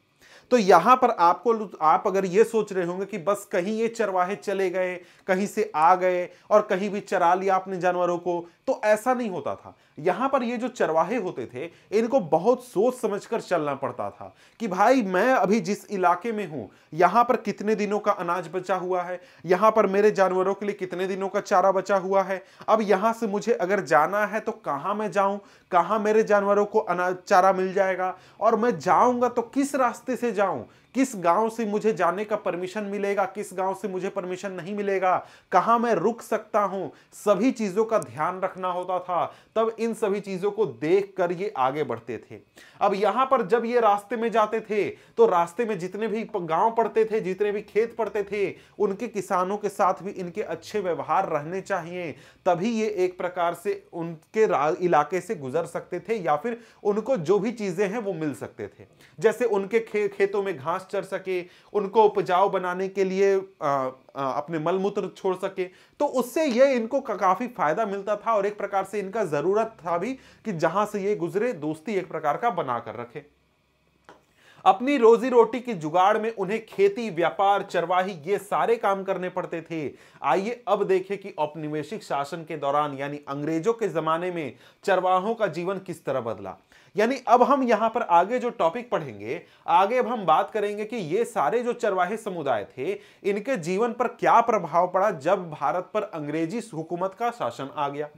तो यहां पर आपको आप अगर ये सोच रहे होंगे कि बस कहीं ये चरवाहे चले गए कहीं से आ गए और कहीं भी चरा लिया आपने जानवरों को तो ऐसा नहीं होता था यहां पर ये जो चरवाहे होते थे इनको बहुत सोच समझकर चलना पड़ता था कि भाई मैं अभी जिस इलाके में हूं यहां पर कितने दिनों का अनाज बचा हुआ है यहां पर मेरे जानवरों के लिए कितने दिनों का चारा बचा हुआ है अब यहां से मुझे अगर जाना है तो कहां मैं जाऊं कहां मेरे जानवरों को अनाज चारा मिल जाएगा और मैं जाऊंगा तो किस रास्ते से जाऊं किस गांव से मुझे जाने का परमिशन मिलेगा किस गांव से मुझे परमिशन नहीं मिलेगा कहाँ मैं रुक सकता हूं सभी चीज़ों का ध्यान रखना होता था तब इन सभी चीज़ों को देख कर ये आगे बढ़ते थे अब यहाँ पर जब ये रास्ते में जाते थे तो रास्ते में जितने भी गांव पड़ते थे जितने भी खेत पड़ते थे उनके किसानों के साथ भी इनके अच्छे व्यवहार रहने चाहिए तभी ये एक प्रकार से उनके इलाके से गुजर सकते थे या फिर उनको जो भी चीज़ें हैं वो मिल सकते थे जैसे उनके खे, खेतों में घास घास चर सके उनको उपजाऊ बनाने के लिए आ, आ, अपने मलमूत्र छोड़ सके तो उससे ये इनको का, काफ़ी फायदा मिलता था और एक प्रकार से इनका ज़रूरत था भी कि जहाँ से ये गुजरे दोस्ती एक प्रकार का बना कर रखे अपनी रोजी रोटी की जुगाड़ में उन्हें खेती व्यापार चरवाही ये सारे काम करने पड़ते थे आइए अब देखें कि औपनिवेशिक शासन के दौरान यानी अंग्रेजों के जमाने में चरवाहों का जीवन किस तरह बदला यानी अब हम यहां पर आगे जो टॉपिक पढ़ेंगे आगे अब हम बात करेंगे कि ये सारे जो चरवाहे समुदाय थे इनके जीवन पर क्या प्रभाव पड़ा जब भारत पर अंग्रेजी हुकूमत का शासन आ गया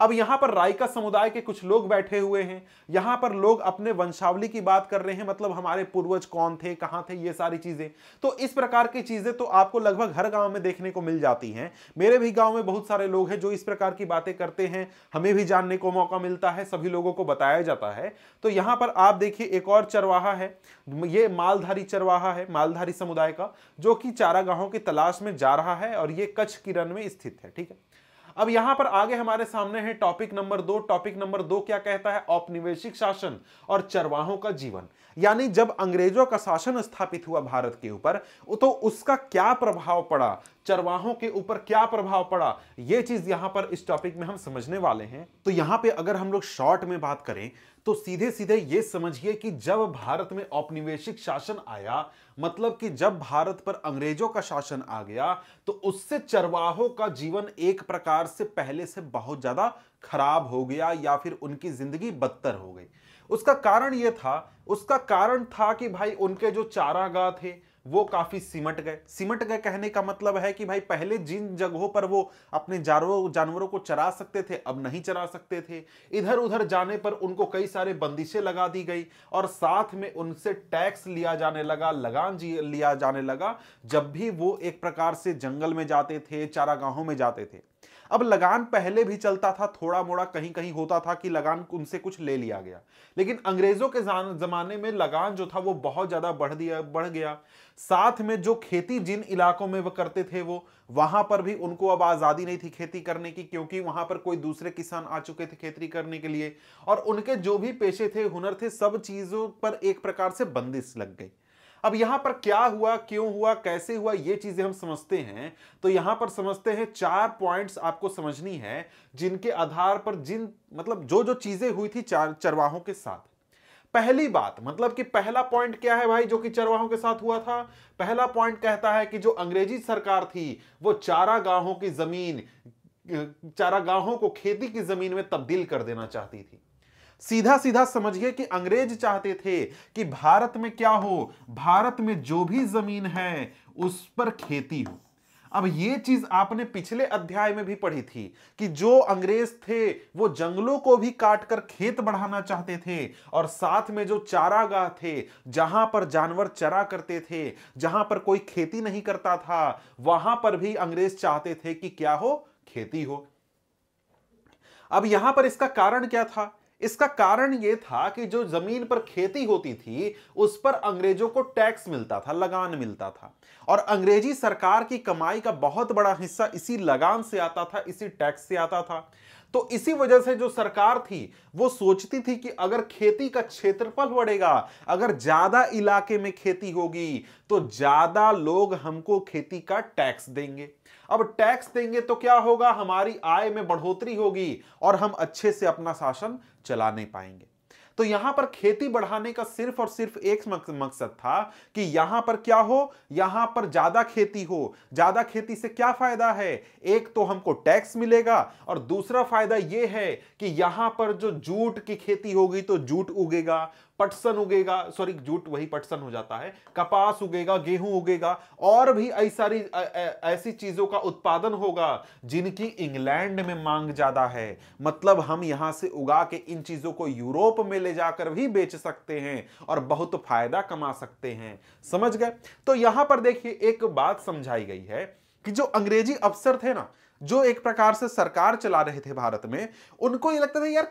अब यहां पर रायका समुदाय के कुछ लोग बैठे हुए हैं यहां पर लोग अपने वंशावली की बात कर रहे हैं मतलब हमारे पूर्वज कौन थे कहाँ थे ये सारी चीजें तो इस प्रकार की चीजें तो आपको लगभग हर गाँव में देखने को मिल जाती हैं मेरे भी गाँव में बहुत सारे लोग हैं जो इस प्रकार की बातें करते हैं हमें भी जानने को मौका मिलता है सभी लोगों को बताया जाता है तो यहां पर आप देखिए एक और चरवाहा है ये मालधारी चरवाहा है मालधारी समुदाय का जो कि चारागाहों की तलाश में जा रहा है और ये कच्छ किरण में स्थित है ठीक है अब यहां पर आगे हमारे सामने है टॉपिक नंबर दो टॉपिक नंबर दो क्या कहता है औपनिवेशिक शासन और चरवाहों का जीवन यानी जब अंग्रेजों का शासन स्थापित हुआ भारत के ऊपर तो उसका क्या प्रभाव पड़ा चरवाहों के ऊपर क्या प्रभाव पड़ा यह चीज यहां पर इस टॉपिक में हम समझने वाले हैं तो यहां पे अगर हम लोग शॉर्ट में बात करें तो सीधे सीधे ये समझिए कि जब भारत में औपनिवेशिक शासन आया मतलब कि जब भारत पर अंग्रेजों का शासन आ गया तो उससे चरवाहों का जीवन एक प्रकार से पहले से बहुत ज्यादा खराब हो गया या फिर उनकी जिंदगी बदतर हो गई उसका कारण यह था उसका कारण था कि भाई उनके जो चारागाह थे वो काफी सिमट गए सिमट गए कहने का मतलब है कि भाई पहले जिन जगहों पर वो अपने जानवरों को चरा सकते थे अब नहीं चरा सकते थे इधर उधर जाने पर उनको कई सारे बंदिशें लगा दी गई और साथ में उनसे टैक्स लिया जाने लगा लगान लिया जाने लगा जब भी वो एक प्रकार से जंगल में जाते थे चारागाहों में जाते थे अब लगान पहले भी चलता था थोड़ा मोड़ा कहीं कहीं होता था कि लगान उनसे कुछ ले लिया गया लेकिन अंग्रेजों के जमाने में लगान जो था वो बहुत ज्यादा बढ़ दिया बढ़ गया साथ में जो खेती जिन इलाकों में वो करते थे वो वहां पर भी उनको अब आज़ादी नहीं थी खेती करने की क्योंकि वहां पर कोई दूसरे किसान आ चुके थे खेती करने के लिए और उनके जो भी पेशे थे हुनर थे सब चीज़ों पर एक प्रकार से बंदिश लग गई अब यहां पर क्या हुआ क्यों हुआ कैसे हुआ ये चीजें हम समझते हैं तो यहां पर समझते हैं चार पॉइंट्स आपको समझनी है जिनके आधार पर जिन मतलब जो जो चीजें हुई थी चार चरवाहों के साथ पहली बात मतलब कि पहला पॉइंट क्या है भाई जो कि चरवाहों के साथ हुआ था पहला पॉइंट कहता है कि जो अंग्रेजी सरकार थी वो चारा की जमीन चारा को खेती की जमीन में तब्दील कर देना चाहती थी सीधा सीधा समझिए कि अंग्रेज चाहते थे कि भारत में क्या हो भारत में जो भी जमीन है उस पर खेती हो अब ये चीज आपने पिछले अध्याय में भी पढ़ी थी कि जो अंग्रेज थे वो जंगलों को भी काटकर खेत बढ़ाना चाहते थे और साथ में जो चारागाह थे जहां पर जानवर चरा करते थे जहां पर कोई खेती नहीं करता था वहां पर भी अंग्रेज चाहते थे कि क्या हो खेती हो अब यहां पर इसका कारण क्या था इसका कारण यह था कि जो जमीन पर खेती होती थी उस पर अंग्रेजों को टैक्स मिलता था लगान मिलता था और अंग्रेजी सरकार की कमाई का बहुत बड़ा हिस्सा इसी लगान से आता था इसी टैक्स से आता था तो इसी वजह से जो सरकार थी वो सोचती थी कि अगर खेती का क्षेत्रफल बढ़ेगा अगर ज्यादा इलाके में खेती होगी तो ज्यादा लोग हमको खेती का टैक्स देंगे अब टैक्स देंगे तो क्या होगा हमारी आय में बढ़ोतरी होगी और हम अच्छे से अपना शासन चलाने पाएंगे तो यहां पर खेती बढ़ाने का सिर्फ और सिर्फ एक मकसद था कि यहां पर क्या हो यहां पर ज्यादा खेती हो ज्यादा खेती से क्या फायदा है एक तो हमको टैक्स मिलेगा और दूसरा फायदा यह है कि यहां पर जो जूट की खेती होगी तो जूट उगेगा पटसन उगेगा सॉरी जूट वही पटसन हो जाता है कपास उगेगा गेहूं उगेगा और भी ऐसी सारी ऐसी चीजों का उत्पादन होगा जिनकी इंग्लैंड में मांग ज्यादा है मतलब हम यहां से उगा के इन चीजों को यूरोप में ले जाकर भी बेच सकते हैं और बहुत फायदा कमा सकते हैं समझ गए तो यहां पर देखिए एक बात समझाई गई है कि जो अंग्रेजी अफसर थे ना जो एक प्रकार से सरकार चला रहे थे भारत में उनको ये लगता था यार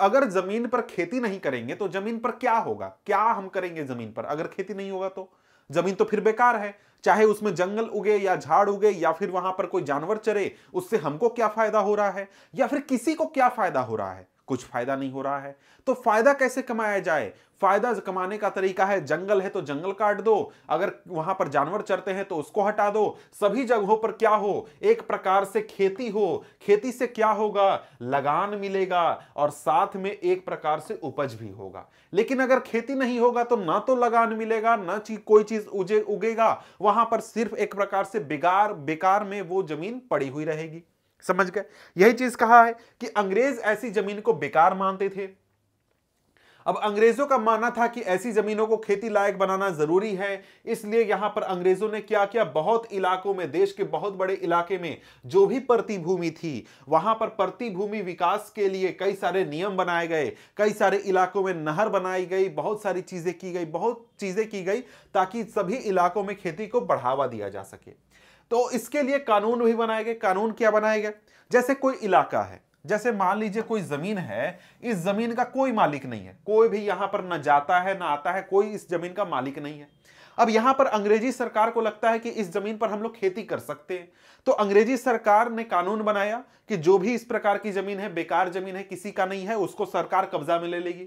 अगर जमीन पर खेती नहीं करेंगे तो जमीन पर क्या होगा क्या हम करेंगे जमीन पर अगर खेती नहीं होगा तो जमीन तो फिर बेकार है चाहे उसमें जंगल उगे या झाड़ उगे या फिर वहां पर कोई जानवर चरे उससे हमको क्या फायदा हो रहा है या फिर किसी को क्या फायदा हो रहा है कुछ फायदा नहीं हो रहा है तो फायदा कैसे कमाया जाए फायदा कमाने का तरीका है जंगल है तो जंगल काट दो अगर वहां पर जानवर चरते हैं तो उसको हटा दो सभी जगहों पर क्या हो एक प्रकार से खेती हो खेती से क्या होगा लगान मिलेगा और साथ में एक प्रकार से उपज भी होगा लेकिन अगर खेती नहीं होगा तो ना तो लगान मिलेगा ना ची, कोई चीज उजे उगेगा वहां पर सिर्फ एक प्रकार से बेकार बेकार में वो जमीन पड़ी हुई रहेगी समझ गए यही चीज कहा है कि अंग्रेज ऐसी जमीन को बेकार मानते थे अब अंग्रेजों का मानना था कि ऐसी जमीनों को खेती लायक बनाना जरूरी है इसलिए यहां पर अंग्रेजों ने क्या किया बहुत इलाकों में देश के बहुत बड़े इलाके में जो भी प्रतिभूमि थी वहां पर प्रतिभूमि विकास के लिए कई सारे नियम बनाए गए कई सारे इलाकों में नहर बनाई गई बहुत सारी चीजें की गई बहुत चीजें की गई ताकि सभी इलाकों में खेती को बढ़ावा दिया जा सके तो इसके लिए कानून भी बनाए गए कानून क्या बनाए गए जैसे कोई इलाका है जैसे मान लीजिए कोई जमीन है इस जमीन का कोई मालिक नहीं है कोई भी यहां पर ना जाता है ना आता है कोई इस जमीन का मालिक नहीं है अब यहां पर अंग्रेजी सरकार को लगता है कि इस जमीन पर हम लोग खेती कर सकते हैं तो अंग्रेजी सरकार ने कानून बनाया कि जो भी इस प्रकार की जमीन है बेकार जमीन है किसी का नहीं है उसको सरकार कब्जा में ले लेगी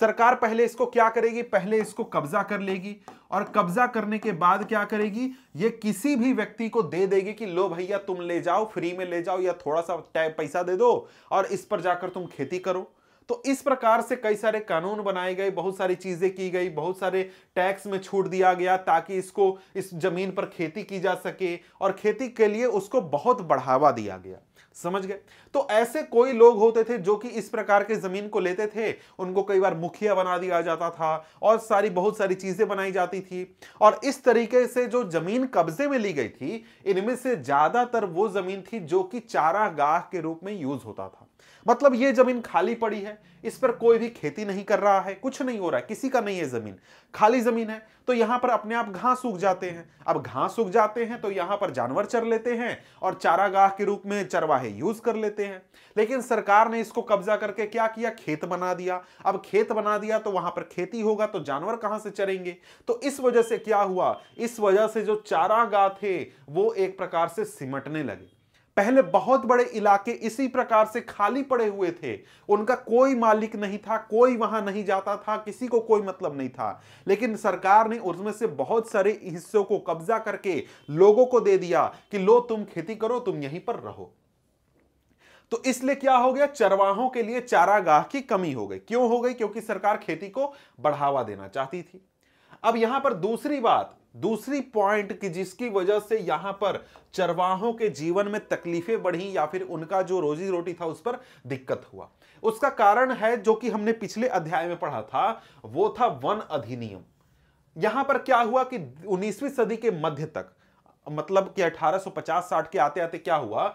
सरकार पहले इसको क्या करेगी पहले इसको कब्जा कर लेगी और कब्जा करने के बाद क्या करेगी ये किसी भी व्यक्ति को दे देगी कि लो भैया तुम ले जाओ फ्री में ले जाओ या थोड़ा सा पैसा दे दो और इस पर जाकर तुम खेती करो तो इस प्रकार से कई सारे कानून बनाए गए बहुत सारी चीजें की गई बहुत सारे टैक्स में छूट दिया गया ताकि इसको इस जमीन पर खेती की जा सके और खेती के लिए उसको बहुत बढ़ावा दिया गया समझ गए तो ऐसे कोई लोग होते थे जो कि इस प्रकार के जमीन को लेते थे उनको कई बार मुखिया बना दिया जाता था और सारी बहुत सारी चीजें बनाई जाती थी और इस तरीके से जो जमीन कब्जे में ली गई थी इनमें से ज्यादातर वो जमीन थी जो कि चारागाह के रूप में यूज होता था मतलब ये जमीन खाली पड़ी है इस पर कोई भी खेती नहीं कर रहा है कुछ नहीं हो रहा है किसी का नहीं है जमीन खाली जमीन है तो यहां पर अपने आप घास उग जाते हैं अब घास उग जाते हैं तो यहां पर जानवर चर लेते हैं और चारागाह के रूप में चरवाहे यूज कर लेते हैं लेकिन सरकार ने इसको कब्जा करके क्या किया खेत बना दिया अब खेत बना दिया तो वहां पर खेती होगा तो जानवर कहां से चरेंगे तो इस वजह से क्या हुआ इस वजह से जो चारागाह थे वो एक प्रकार से सिमटने लगे पहले बहुत बड़े इलाके इसी प्रकार से खाली पड़े हुए थे उनका कोई मालिक नहीं था कोई वहां नहीं जाता था किसी को कोई मतलब नहीं था लेकिन सरकार ने उसमें से बहुत सारे हिस्सों को कब्जा करके लोगों को दे दिया कि लो तुम खेती करो तुम यहीं पर रहो तो इसलिए क्या हो गया चरवाहों के लिए चारागाह की कमी हो गई क्यों हो गई क्योंकि सरकार खेती को बढ़ावा देना चाहती थी अब यहां पर दूसरी बात दूसरी पॉइंट कि जिसकी वजह से यहां पर चरवाहों के जीवन में तकलीफें बढ़ी या फिर उनका जो रोजी रोटी था उस पर दिक्कत हुआ उसका कारण है जो कि हमने पिछले अध्याय में पढ़ा था वो था वन अधिनियम यहां पर क्या हुआ कि 19वीं सदी के मध्य तक मतलब कि 1850-60 के आते आते क्या हुआ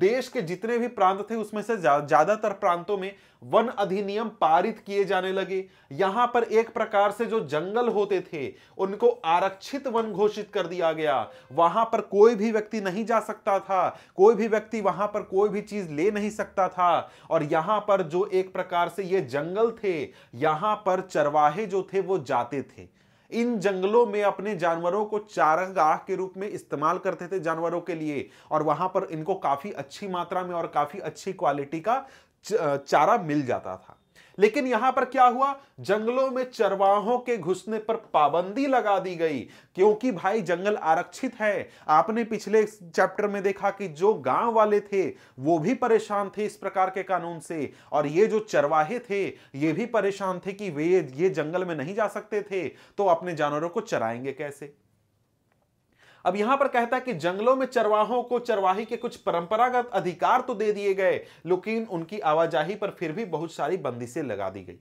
देश के जितने भी प्रांत थे उसमें से ज्यादातर प्रांतों में वन अधिनियम पारित किए जाने लगे यहां पर एक प्रकार से जो जंगल होते थे उनको आरक्षित वन घोषित कर दिया गया वहां पर कोई भी व्यक्ति नहीं जा सकता था कोई भी व्यक्ति वहां पर कोई भी चीज ले नहीं सकता था और यहां पर जो एक प्रकार से ये जंगल थे यहां पर चरवाहे जो थे वो जाते थे इन जंगलों में अपने जानवरों को चारागाह के रूप में इस्तेमाल करते थे जानवरों के लिए और वहां पर इनको काफी अच्छी मात्रा में और काफी अच्छी क्वालिटी का चारा मिल जाता था लेकिन यहां पर क्या हुआ जंगलों में चरवाहों के घुसने पर पाबंदी लगा दी गई क्योंकि भाई जंगल आरक्षित है आपने पिछले चैप्टर में देखा कि जो गांव वाले थे वो भी परेशान थे इस प्रकार के कानून से और ये जो चरवाहे थे ये भी परेशान थे कि वे ये जंगल में नहीं जा सकते थे तो अपने जानवरों को चराएंगे कैसे अब यहां पर कहता है कि जंगलों में चरवाहों को चरवाही के कुछ परंपरागत अधिकार तो दे दिए गए लेकिन उनकी आवाजाही पर फिर भी बहुत सारी बंदिशें लगा दी गई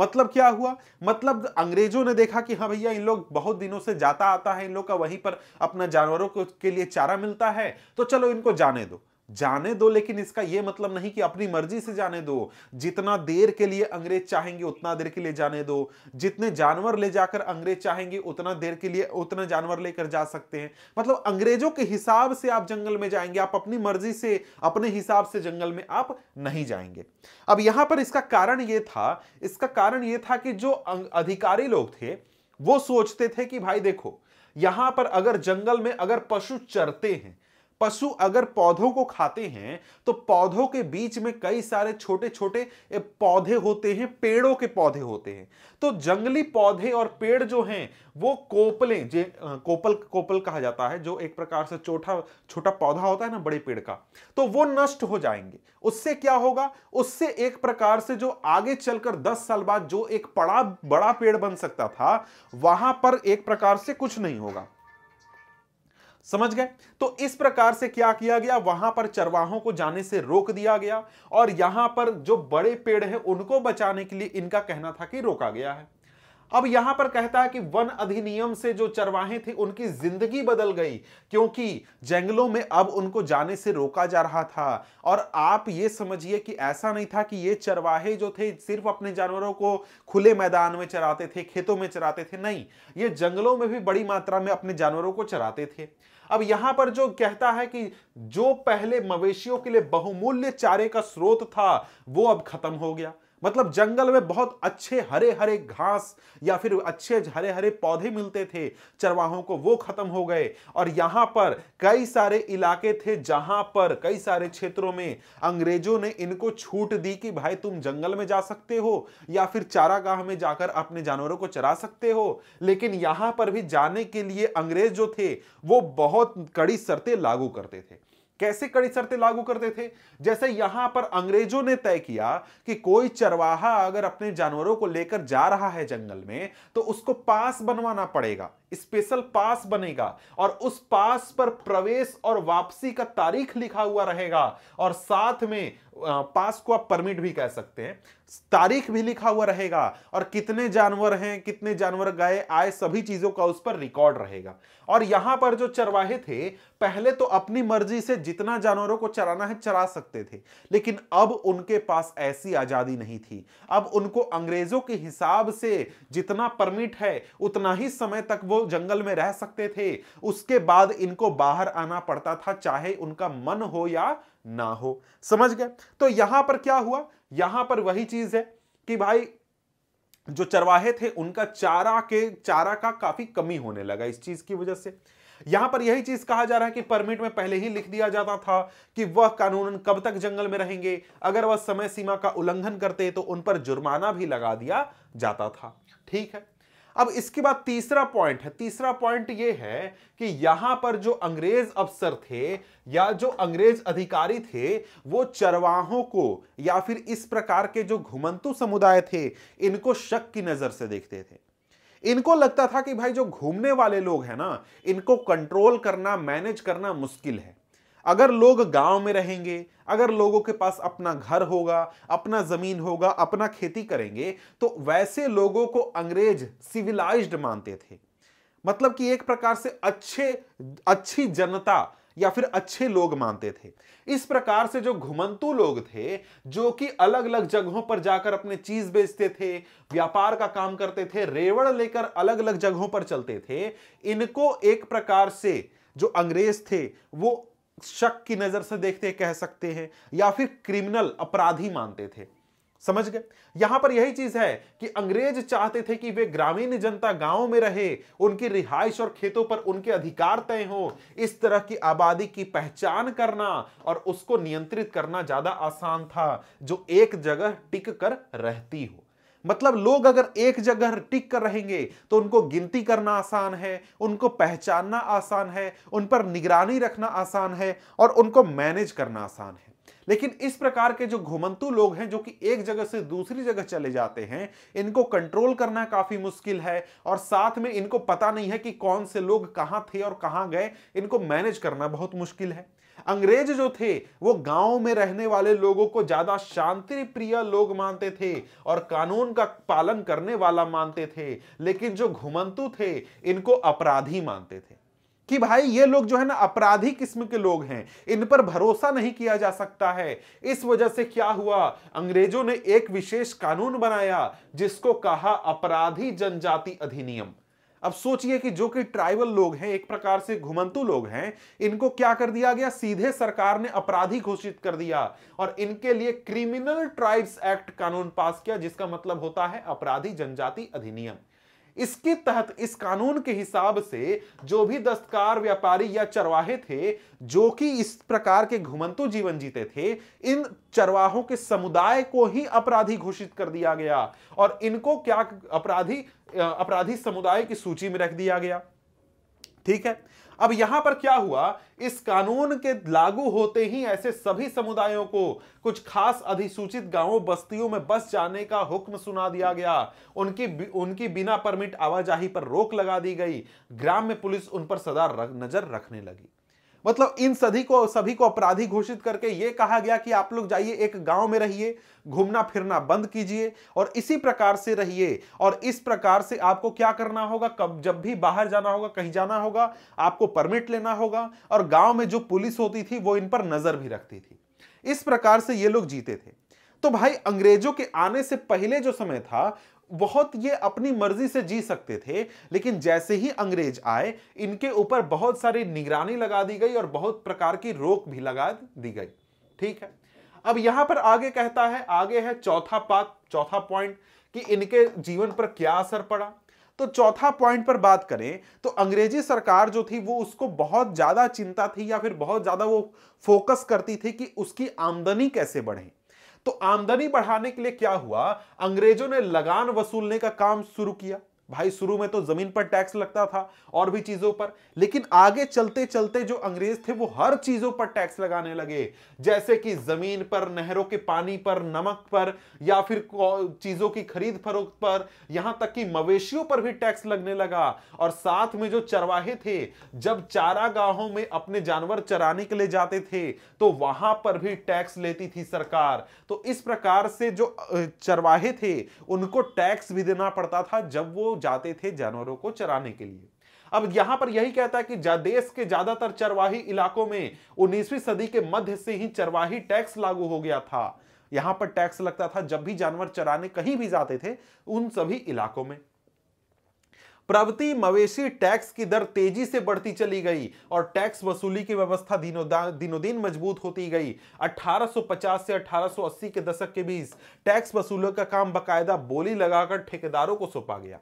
मतलब क्या हुआ मतलब अंग्रेजों ने देखा कि हाँ भैया इन लोग बहुत दिनों से जाता आता है इन लोग का वहीं पर अपना जानवरों के लिए चारा मिलता है तो चलो इनको जाने दो जाने दो लेकिन इसका यह मतलब नहीं कि अपनी मर्जी से जाने दो जितना देर के लिए अंग्रेज चाहेंगे उतना देर के लिए जाने दो जितने जानवर ले जाकर अंग्रेज चाहेंगे उतना देर के लिए उतना जानवर लेकर जा सकते हैं मतलब अंग्रेजों के हिसाब से आप जंगल में जाएंगे आप अपनी मर्जी से अपने हिसाब से जंगल में आप नहीं जाएंगे अब यहां पर इसका कारण यह था इसका कारण यह था कि जो अं, अधिकारी लोग थे वो सोचते थे कि भाई देखो यहां पर अगर जंगल में अगर पशु चरते हैं पशु अगर पौधों को खाते हैं तो पौधों के बीच में कई सारे छोटे छोटे पौधे होते हैं पेड़ों के पौधे होते हैं तो जंगली पौधे और पेड़ जो हैं वो कोपले जे कोपल कोपल कहा जाता है जो एक प्रकार से छोटा छोटा पौधा होता है ना बड़े पेड़ का तो वो नष्ट हो जाएंगे उससे क्या होगा उससे एक प्रकार से जो आगे चलकर दस साल बाद जो एक बड़ा बड़ा पेड़ बन सकता था वहां पर एक प्रकार से कुछ नहीं होगा समझ गए तो इस प्रकार से क्या किया गया वहां पर चरवाहों को जाने से रोक दिया गया और यहां पर जो बड़े पेड़ हैं उनको बचाने के लिए इनका कहना था कि रोका गया है अब यहां पर कहता है कि वन अधिनियम से जो चरवाहे थे उनकी जिंदगी बदल गई क्योंकि जंगलों में अब उनको जाने से रोका जा रहा था और आप ये समझिए कि ऐसा नहीं था कि ये चरवाहे जो थे सिर्फ अपने जानवरों को खुले मैदान में चराते थे खेतों में चराते थे नहीं ये जंगलों में भी बड़ी मात्रा में अपने जानवरों को चराते थे अब यहां पर जो कहता है कि जो पहले मवेशियों के लिए बहुमूल्य चारे का स्रोत था वो अब खत्म हो गया मतलब जंगल में बहुत अच्छे हरे हरे घास या फिर अच्छे हरे हरे पौधे मिलते थे चरवाहों को वो खत्म हो गए और यहाँ पर कई सारे इलाके थे जहाँ पर कई सारे क्षेत्रों में अंग्रेजों ने इनको छूट दी कि भाई तुम जंगल में जा सकते हो या फिर चारागाह में जाकर अपने जानवरों को चरा सकते हो लेकिन यहाँ पर भी जाने के लिए अंग्रेज जो थे वो बहुत कड़ी शर्तें लागू करते थे कैसे कड़ी शर्तें लागू करते थे जैसे यहां पर अंग्रेजों ने तय किया कि कोई चरवाहा अगर अपने जानवरों को लेकर जा रहा है जंगल में तो उसको पास बनवाना पड़ेगा स्पेशल पास बनेगा और उस पास पर प्रवेश और वापसी का तारीख लिखा हुआ रहेगा और साथ में पास को आप परमिट भी कह सकते हैं तारीख भी लिखा हुआ रहेगा और कितने जानवर हैं कितने जानवर गए आए सभी चीजों का उस पर रिकॉर्ड रहेगा और यहां पर जो चरवाहे थे पहले तो अपनी मर्जी से जितना जानवरों को चराना है चरा सकते थे लेकिन अब उनके पास ऐसी आजादी नहीं थी अब उनको अंग्रेजों के हिसाब से जितना परमिट है उतना ही समय तक वो जंगल में रह सकते थे उसके बाद इनको बाहर आना पड़ता था चाहे उनका मन हो या ना हो समझ गए तो यहां पर क्या हुआ यहां पर वही चीज है कि भाई जो चरवाहे थे उनका चारा के चारा का काफी कमी होने लगा इस चीज की वजह से यहां पर यही चीज कहा जा रहा है कि परमिट में पहले ही लिख दिया जाता था कि वह कानूनन कब तक जंगल में रहेंगे अगर वह समय सीमा का उल्लंघन करते तो उन पर जुर्माना भी लगा दिया जाता था ठीक है अब इसके बाद तीसरा पॉइंट है तीसरा पॉइंट ये है कि यहां पर जो अंग्रेज अफसर थे या जो अंग्रेज अधिकारी थे वो चरवाहों को या फिर इस प्रकार के जो घुमंतु समुदाय थे इनको शक की नजर से देखते थे इनको लगता था कि भाई जो घूमने वाले लोग हैं ना इनको कंट्रोल करना मैनेज करना मुश्किल है अगर लोग गांव में रहेंगे अगर लोगों के पास अपना घर होगा अपना ज़मीन होगा अपना खेती करेंगे तो वैसे लोगों को अंग्रेज सिविलाइज्ड मानते थे मतलब कि एक प्रकार से अच्छे अच्छी जनता या फिर अच्छे लोग मानते थे इस प्रकार से जो घुमंतु लोग थे जो कि अलग अलग जगहों पर जाकर अपने चीज बेचते थे व्यापार का काम करते थे रेवड़ लेकर अलग अलग जगहों पर चलते थे इनको एक प्रकार से जो अंग्रेज थे वो शक की नजर से देखते कह सकते हैं या फिर क्रिमिनल अपराधी मानते थे समझ गए यहां पर यही चीज है कि अंग्रेज चाहते थे कि वे ग्रामीण जनता गांव में रहे उनकी रिहाइश और खेतों पर उनके अधिकार तय हो इस तरह की आबादी की पहचान करना और उसको नियंत्रित करना ज्यादा आसान था जो एक जगह टिक कर रहती हो मतलब लोग अगर एक जगह टिक कर रहेंगे तो उनको गिनती करना आसान है उनको पहचानना आसान है उन पर निगरानी रखना आसान है और उनको मैनेज करना आसान है लेकिन इस प्रकार के जो घुमंतु लोग हैं जो कि एक जगह से दूसरी जगह चले जाते हैं इनको कंट्रोल करना काफी मुश्किल है और साथ में इनको पता नहीं है कि कौन से लोग कहां थे और कहां गए इनको मैनेज करना बहुत मुश्किल है अंग्रेज जो थे वो गांव में रहने वाले लोगों को ज्यादा शांति प्रिय लोग मानते थे और कानून का पालन करने वाला मानते थे लेकिन जो घुमंतु थे इनको अपराधी मानते थे कि भाई ये लोग जो है ना अपराधी किस्म के लोग हैं इन पर भरोसा नहीं किया जा सकता है इस वजह से क्या हुआ अंग्रेजों ने एक विशेष कानून बनाया जिसको कहा अपराधी जनजाति अधिनियम अब सोचिए कि जो कि ट्राइबल लोग हैं एक प्रकार से घुमंतु लोग हैं इनको क्या कर दिया गया सीधे सरकार ने अपराधी घोषित कर दिया और इनके लिए क्रिमिनल ट्राइब्स एक्ट कानून पास किया जिसका मतलब होता है अपराधी जनजाति अधिनियम इसके तहत इस कानून के हिसाब से जो भी दस्तकार व्यापारी या चरवाहे थे जो कि इस प्रकार के घुमंतु जीवन जीते थे इन चरवाहों के समुदाय को ही अपराधी घोषित कर दिया गया और इनको क्या अपराधी अपराधी समुदाय की सूची में रख दिया गया ठीक है अब यहां पर क्या हुआ इस कानून के लागू होते ही ऐसे सभी समुदायों को कुछ खास अधिसूचित गांवों बस्तियों में बस जाने का हुक्म सुना दिया गया उनकी उनकी बिना परमिट आवाजाही पर रोक लगा दी गई ग्राम में पुलिस उन पर सदा रख, नजर रखने लगी मतलब इन सभी को सभी को अपराधी घोषित करके ये कहा गया कि आप लोग जाइए एक गांव में रहिए घूमना फिरना बंद कीजिए और इसी प्रकार से रहिए और इस प्रकार से आपको क्या करना होगा कब जब भी बाहर जाना होगा कहीं जाना होगा आपको परमिट लेना होगा और गांव में जो पुलिस होती थी वो इन पर नजर भी रखती थी इस प्रकार से ये लोग जीते थे तो भाई अंग्रेजों के आने से पहले जो समय था बहुत ये अपनी मर्जी से जी सकते थे लेकिन जैसे ही अंग्रेज आए इनके ऊपर बहुत सारी निगरानी लगा दी गई और बहुत प्रकार की रोक भी लगा दी गई ठीक है अब यहां पर आगे कहता है आगे है चौथा पात चौथा पॉइंट कि इनके जीवन पर क्या असर पड़ा तो चौथा पॉइंट पर बात करें तो अंग्रेजी सरकार जो थी वो उसको बहुत ज्यादा चिंता थी या फिर बहुत ज्यादा वो फोकस करती थी कि उसकी आमदनी कैसे बढ़े तो आमदनी बढ़ाने के लिए क्या हुआ अंग्रेजों ने लगान वसूलने का काम शुरू किया भाई शुरू में तो जमीन पर टैक्स लगता था और भी चीजों पर लेकिन आगे चलते चलते जो अंग्रेज थे वो हर चीजों पर टैक्स लगाने लगे जैसे कि जमीन पर नहरों के पानी पर नमक पर या फिर चीजों की खरीद फरोख्त पर यहां तक कि मवेशियों पर भी टैक्स लगने लगा और साथ में जो चरवाहे थे जब चारागाहों में अपने जानवर चराने के लिए जाते थे तो वहां पर भी टैक्स लेती थी सरकार तो इस प्रकार से जो चरवाहे थे उनको टैक्स भी देना पड़ता था जब वो जाते थे जानवरों को चराने के लिए अब यहां पर यही कहता है कि देश के ज्यादातर चरवाही इलाकों में उन्नीसवीं सदी के मध्य से ही चरवाही टैक्स लागू हो गया था यहां पर टैक्स लगता था जब भी जानवर चराने कहीं भी जाते थे उन सभी इलाकों में प्रवृति मवेशी टैक्स की दर तेजी से बढ़ती चली गई और टैक्स वसूली की व्यवस्था दिनों दिन मजबूत होती गई 1850 से 1880 के दशक के बीच टैक्स वसूलों का काम बकायदा बोली लगाकर ठेकेदारों को सौंपा गया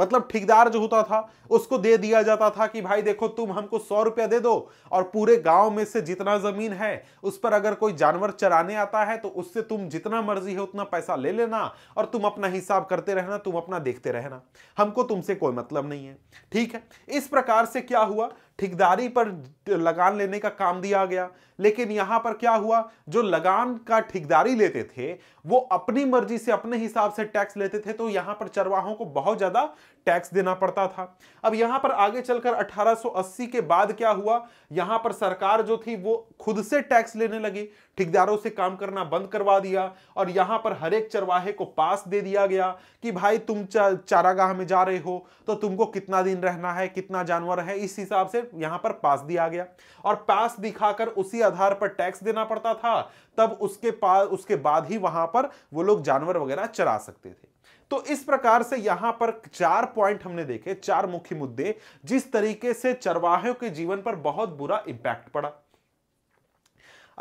मतलब ठेकेदार जो होता था उसको दे दिया जाता था कि भाई देखो तुम हमको सौ रुपया दे दो और पूरे गांव में से जितना जमीन है उस पर अगर कोई जानवर चराने आता है तो उससे तुम जितना मर्जी है उतना पैसा ले लेना और तुम अपना हिसाब करते रहना तुम अपना देखते रहना हमको तुमसे कोई मतलब नहीं है ठीक है इस प्रकार से क्या हुआ ठिकदारी पर लगान लेने का काम दिया गया लेकिन यहां पर क्या हुआ जो लगान का ठिकदारी लेते थे वो अपनी मर्जी से अपने हिसाब से टैक्स लेते थे तो यहां पर चरवाहों को बहुत ज्यादा टैक्स देना पड़ता था अब यहां पर आगे चलकर 1880 के बाद क्या हुआ यहां पर सरकार जो थी वो खुद से टैक्स लेने लगी ठिकदारों से काम करना बंद करवा दिया और यहां पर हर एक चरवाहे को पास दे दिया गया कि भाई तुम चारागाह में जा रहे हो तो तुमको कितना दिन रहना है कितना जानवर है इस हिसाब से यहां पर पास दिया गया और पास दिखाकर उसी आधार पर टैक्स देना पड़ता था तब उसके पास उसके बाद ही वहां पर वो लोग जानवर वगैरह चरा सकते थे तो इस प्रकार से यहां पर चार पॉइंट हमने देखे चार मुख्य मुद्दे जिस तरीके से चरवाहों के जीवन पर बहुत बुरा इंपैक्ट पड़ा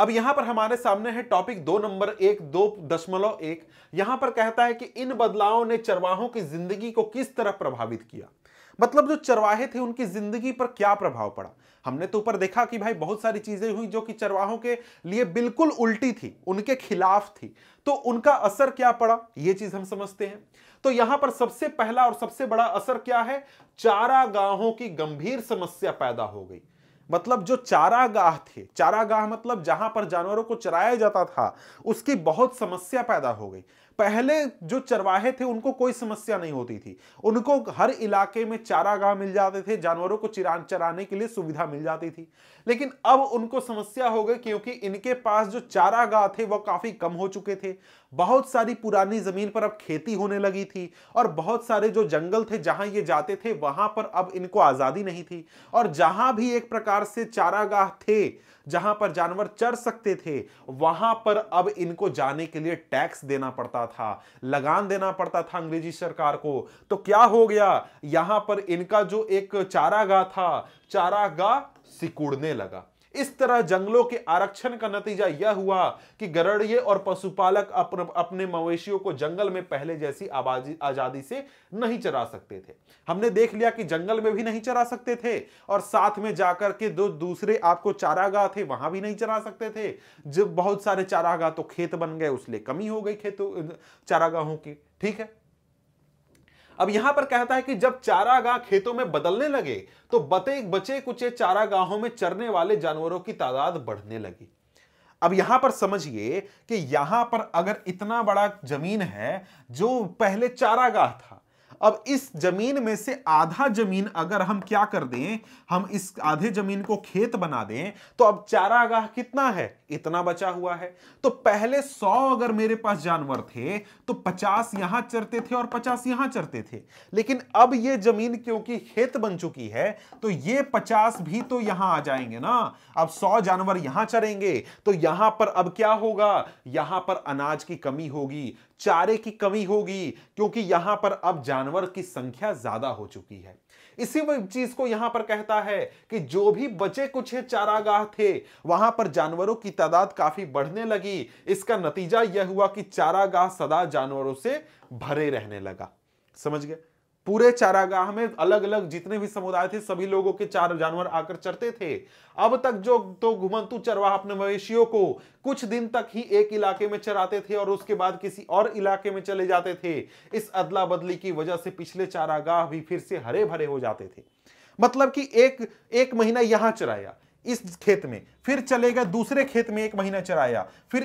अब यहां पर हमारे सामने है टॉपिक दो नंबर एक दो दशमलव एक यहां पर कहता है कि इन बदलावों ने चरवाहों की जिंदगी को किस तरह प्रभावित किया मतलब जो चरवाहे थे उनकी जिंदगी पर क्या प्रभाव पड़ा हमने तो ऊपर देखा कि भाई बहुत सारी चीजें हुई जो कि चरवाहों के लिए बिल्कुल उल्टी थी उनके खिलाफ थी तो उनका असर क्या पड़ा ये चीज हम समझते हैं तो यहां पर सबसे पहला और सबसे बड़ा असर क्या है चारागाहों की गंभीर समस्या पैदा हो गई मतलब जो चारागाह थे चारागाह मतलब जहां पर जानवरों को चराया जाता था उसकी बहुत समस्या पैदा हो गई पहले जो चरवाहे थे उनको कोई समस्या नहीं होती थी उनको हर इलाके में चारागाह मिल जाते थे जानवरों को चिरा चराने के लिए सुविधा मिल जाती थी लेकिन अब उनको समस्या हो गई क्योंकि इनके पास जो चारागाह थे वह काफी कम हो चुके थे बहुत सारी पुरानी जमीन पर अब खेती होने लगी थी और बहुत सारे जो जंगल थे जहां ये जाते थे वहां पर अब इनको आजादी नहीं थी और जहां भी एक प्रकार से चारागाह थे जहां पर जानवर चर सकते थे वहां पर अब इनको जाने के लिए टैक्स देना पड़ता था लगान देना पड़ता था अंग्रेजी सरकार को तो क्या हो गया यहां पर इनका जो एक चारागाह था चारागाह सिकुड़ने लगा इस तरह जंगलों के आरक्षण का नतीजा यह हुआ कि गरड़िए और पशुपालक अपन, अपने मवेशियों को जंगल में पहले जैसी आबादी आजादी से नहीं चरा सकते थे हमने देख लिया कि जंगल में भी नहीं चरा सकते थे और साथ में जाकर के दो दूसरे आपको चारागाह थे वहां भी नहीं चरा सकते थे जब बहुत सारे चारागाह तो खेत बन गए उसलिए कमी हो गई खेतों चारागाहों की ठीक है अब यहां पर कहता है कि जब चारागाह खेतों में बदलने लगे तो बते बचे कुचे चारागाहों में चरने वाले जानवरों की तादाद बढ़ने लगी अब यहां पर समझिए कि यहां पर अगर इतना बड़ा जमीन है जो पहले चारागाह था अब इस जमीन में से आधा जमीन अगर हम क्या कर दें हम इस आधे जमीन को खेत बना दें तो अब चारागाह कितना है इतना बचा हुआ है तो पहले सौ अगर मेरे पास जानवर थे तो पचास यहां चरते थे और पचास यहां चरते थे लेकिन अब ये जमीन क्योंकि खेत बन चुकी है तो ये पचास भी तो यहां आ जाएंगे ना अब सौ जानवर यहां चरेंगे तो यहां पर अब क्या होगा यहां पर अनाज की कमी होगी चारे की कमी होगी क्योंकि यहां पर अब जानवर की संख्या ज्यादा हो चुकी है इसी चीज को यहां पर कहता है कि जो भी बचे कुछ चारागाह थे वहां पर जानवरों की तादाद काफी बढ़ने लगी इसका नतीजा यह हुआ कि चारागाह सदा जानवरों से भरे रहने लगा समझ गया पूरे चारागाह में अलग अलग जितने भी समुदाय थे सभी लोगों के चार जानवर आकर चरते थे अब तक जो तो घुमंतु चरवाहा अपने मवेशियों को कुछ दिन तक ही एक इलाके में चराते थे और उसके बाद किसी और इलाके में चले जाते थे इस अदला बदली की वजह से पिछले चारागाह भी फिर से हरे भरे हो जाते थे मतलब कि एक एक महीना यहां चराया इस खेत में फिर चले गए दूसरे खेत में एक महीना चराया फिर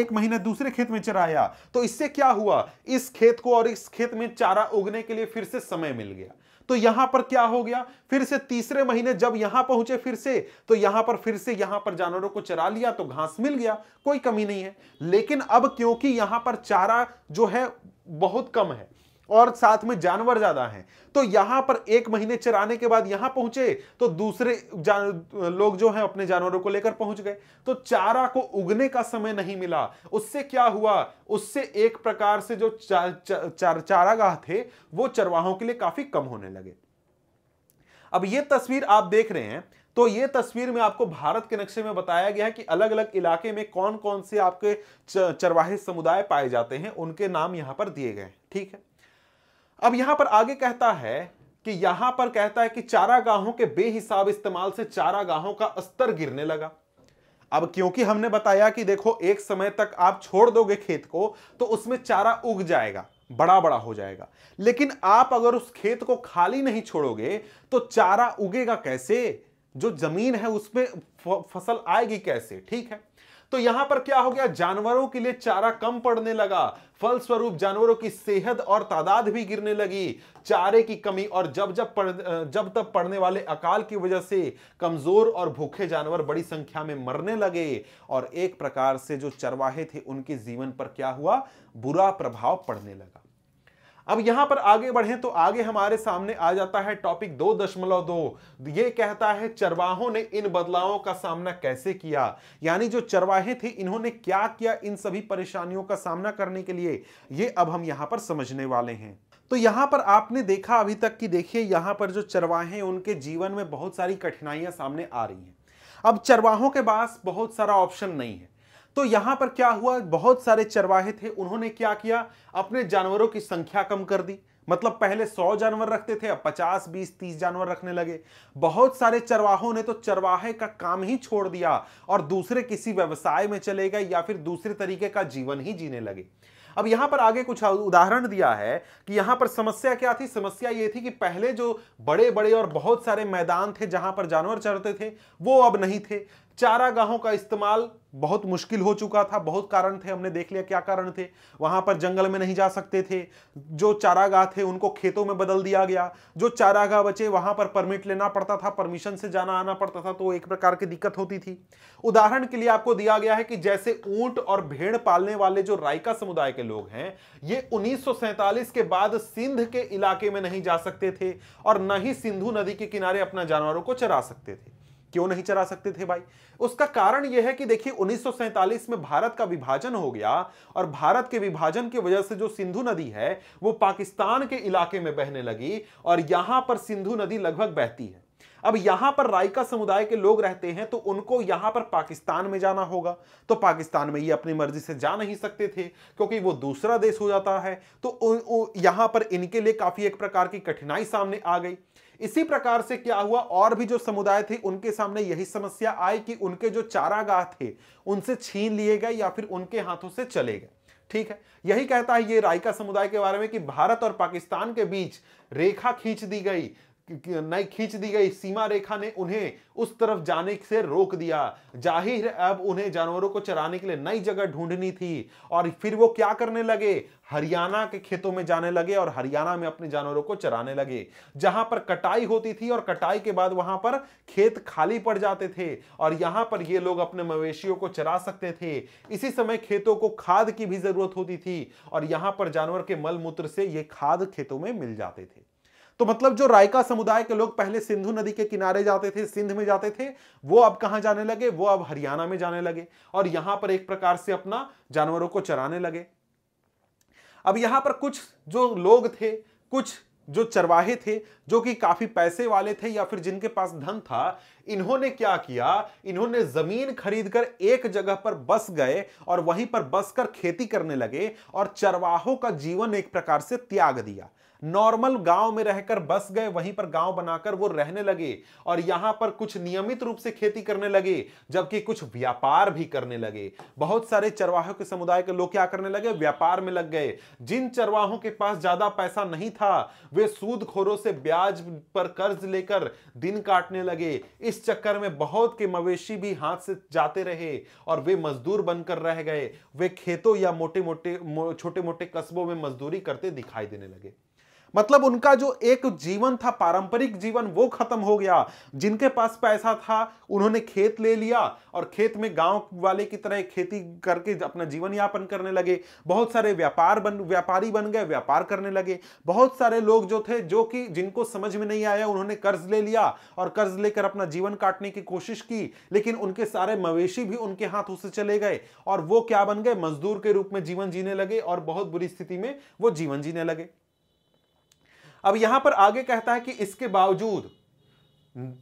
एक महीना दूसरे खेत में चराया तो इससे क्या हुआ इस खेत को और इस खेत में चारा उगने के लिए फिर से समय मिल गया तो यहां पर क्या हो गया फिर से तीसरे महीने जब यहां पहुंचे फिर से तो यहां पर फिर से यहां पर जानवरों को चरा लिया तो घास मिल गया कोई कमी नहीं है लेकिन अब क्योंकि यहां पर चारा जो है बहुत कम है और साथ में जानवर ज्यादा हैं तो यहां पर एक महीने चराने के बाद यहां पहुंचे तो दूसरे लोग जो हैं अपने जानवरों को लेकर पहुंच गए तो चारा को उगने का समय नहीं मिला उससे क्या हुआ उससे एक प्रकार से जो चार चा, चा, चारागाह थे वो चरवाहों के लिए काफी कम होने लगे अब ये तस्वीर आप देख रहे हैं तो ये तस्वीर में आपको भारत के नक्शे में बताया गया है कि अलग अलग इलाके में कौन कौन से आपके चरवाहे समुदाय पाए जाते हैं उनके नाम यहां पर दिए गए ठीक है अब यहां पर आगे कहता है कि यहां पर कहता है कि चारागाहों के बेहिसाब इस्तेमाल से चारागाहों का स्तर गिरने लगा अब क्योंकि हमने बताया कि देखो एक समय तक आप छोड़ दोगे खेत को तो उसमें चारा उग जाएगा बड़ा बड़ा हो जाएगा लेकिन आप अगर उस खेत को खाली नहीं छोड़ोगे तो चारा उगेगा कैसे जो जमीन है उसमें फसल आएगी कैसे ठीक है तो यहां पर क्या हो गया जानवरों के लिए चारा कम पड़ने लगा फलस्वरूप जानवरों की सेहत और तादाद भी गिरने लगी चारे की कमी और जब जब पड़ जब तब पड़ने वाले अकाल की वजह से कमजोर और भूखे जानवर बड़ी संख्या में मरने लगे और एक प्रकार से जो चरवाहे थे उनके जीवन पर क्या हुआ बुरा प्रभाव पड़ने लगा अब यहां पर आगे बढ़े तो आगे हमारे सामने आ जाता है टॉपिक दो दशमलव दो ये कहता है चरवाहों ने इन बदलावों का सामना कैसे किया यानी जो चरवाहे थे इन्होंने क्या किया इन सभी परेशानियों का सामना करने के लिए ये अब हम यहां पर समझने वाले हैं तो यहाँ पर आपने देखा अभी तक कि देखिए यहाँ पर जो चरवाहे हैं उनके जीवन में बहुत सारी कठिनाइयां सामने आ रही हैं अब चरवाहों के पास बहुत सारा ऑप्शन नहीं है तो यहां पर क्या हुआ बहुत सारे चरवाहे थे उन्होंने क्या किया अपने जानवरों की संख्या कम कर दी मतलब पहले 100 जानवर रखते थे अब 50, 20, 30 जानवर रखने लगे बहुत सारे चरवाहों ने तो चरवाहे का काम ही छोड़ दिया और दूसरे किसी व्यवसाय में चले गए या फिर दूसरे तरीके का जीवन ही जीने लगे अब यहां पर आगे कुछ उदाहरण दिया है कि यहां पर समस्या क्या थी समस्या ये थी कि पहले जो बड़े बड़े और बहुत सारे मैदान थे जहां पर जानवर चरते थे वो अब नहीं थे चारागाहों का इस्तेमाल बहुत मुश्किल हो चुका था बहुत कारण थे हमने देख लिया क्या कारण थे वहां पर जंगल में नहीं जा सकते थे जो चारागाह थे उनको खेतों में बदल दिया गया जो चारागाह बचे वहां पर परमिट लेना पड़ता था परमिशन से जाना आना पड़ता था तो एक प्रकार की दिक्कत होती थी उदाहरण के लिए आपको दिया गया है कि जैसे ऊंट और भेड़ पालने वाले जो रायका समुदाय के लोग हैं ये उन्नीस के बाद सिंध के इलाके में नहीं जा सकते थे और न ही सिंधु नदी के किनारे अपना जानवरों को चरा सकते थे क्यों नहीं चला सकते थे भाई उसका कारण यह है कि देखिए उन्नीस में भारत का विभाजन हो गया और भारत के विभाजन की वजह से जो सिंधु नदी है वो पाकिस्तान के इलाके में बहने लगी और यहां पर सिंधु नदी लगभग बहती है अब यहां पर रायका समुदाय के लोग रहते हैं तो उनको यहां पर पाकिस्तान में जाना होगा तो पाकिस्तान में ये अपनी मर्जी से जा नहीं सकते थे क्योंकि वो दूसरा देश हो जाता है तो यहां पर इनके लिए काफी एक प्रकार की कठिनाई सामने आ गई इसी प्रकार से क्या हुआ और भी जो समुदाय थे उनके सामने यही समस्या आई कि उनके जो चारागाह थे उनसे छीन लिए गए या फिर उनके हाथों से चले गए ठीक है यही कहता है ये रायका समुदाय के बारे में कि भारत और पाकिस्तान के बीच रेखा खींच दी गई नई खींच दी गई सीमा रेखा ने उन्हें उस तरफ जाने से रोक दिया जाहिर अब उन्हें जानवरों को चराने के लिए नई जगह ढूंढनी थी और फिर वो क्या करने लगे हरियाणा के खेतों में जाने लगे और हरियाणा में अपने जानवरों को चराने लगे जहां पर कटाई होती थी और कटाई के बाद वहां पर खेत खाली पड़ जाते थे और यहां पर ये लोग अपने मवेशियों को चरा सकते थे इसी समय खेतों को खाद की भी जरूरत होती थी और यहां पर जानवर के मल मूत्र से ये खाद खेतों में मिल जाते थे तो मतलब जो रायका समुदाय के लोग पहले सिंधु नदी के किनारे जाते थे सिंध में जाते थे वो अब कहाँ जाने लगे वो अब हरियाणा में जाने लगे और यहां पर एक प्रकार से अपना जानवरों को चराने लगे अब यहां पर कुछ जो लोग थे कुछ जो चरवाहे थे जो कि काफी पैसे वाले थे या फिर जिनके पास धन था इन्होंने क्या किया इन्होंने जमीन खरीदकर एक जगह पर बस गए और वहीं पर बसकर खेती करने लगे और चरवाहों का जीवन एक प्रकार से त्याग दिया नॉर्मल गांव में रहकर बस गए वहीं पर गांव बनाकर वो रहने लगे और यहां पर कुछ नियमित रूप से खेती करने लगे जबकि कुछ व्यापार भी करने लगे बहुत सारे चरवाहों के समुदाय के लोग क्या करने लगे व्यापार में लग गए जिन चरवाहों के पास ज्यादा पैसा नहीं था वे सूदखोरों से ब्याज पर कर्ज लेकर दिन काटने लगे इस चक्कर में बहुत के मवेशी भी हाथ से जाते रहे और वे मजदूर बनकर रह गए वे खेतों या मोटे मोटे छोटे मोटे कस्बों में मजदूरी करते दिखाई देने लगे मतलब उनका जो एक जीवन था पारंपरिक जीवन वो खत्म हो गया जिनके पास पैसा था उन्होंने खेत ले लिया और खेत में गांव वाले की तरह खेती करके अपना जीवन यापन करने लगे बहुत सारे व्यापार बन व्यापारी बन गए व्यापार करने लगे बहुत सारे लोग जो थे जो कि जिनको समझ में नहीं आया उन्होंने कर्ज ले लिया और कर्ज लेकर अपना जीवन काटने की कोशिश की लेकिन उनके सारे मवेशी भी उनके हाथों से चले गए और वो क्या बन गए मजदूर के रूप में जीवन जीने लगे और बहुत बुरी स्थिति में वो जीवन जीने लगे अब यहां पर आगे कहता है कि इसके बावजूद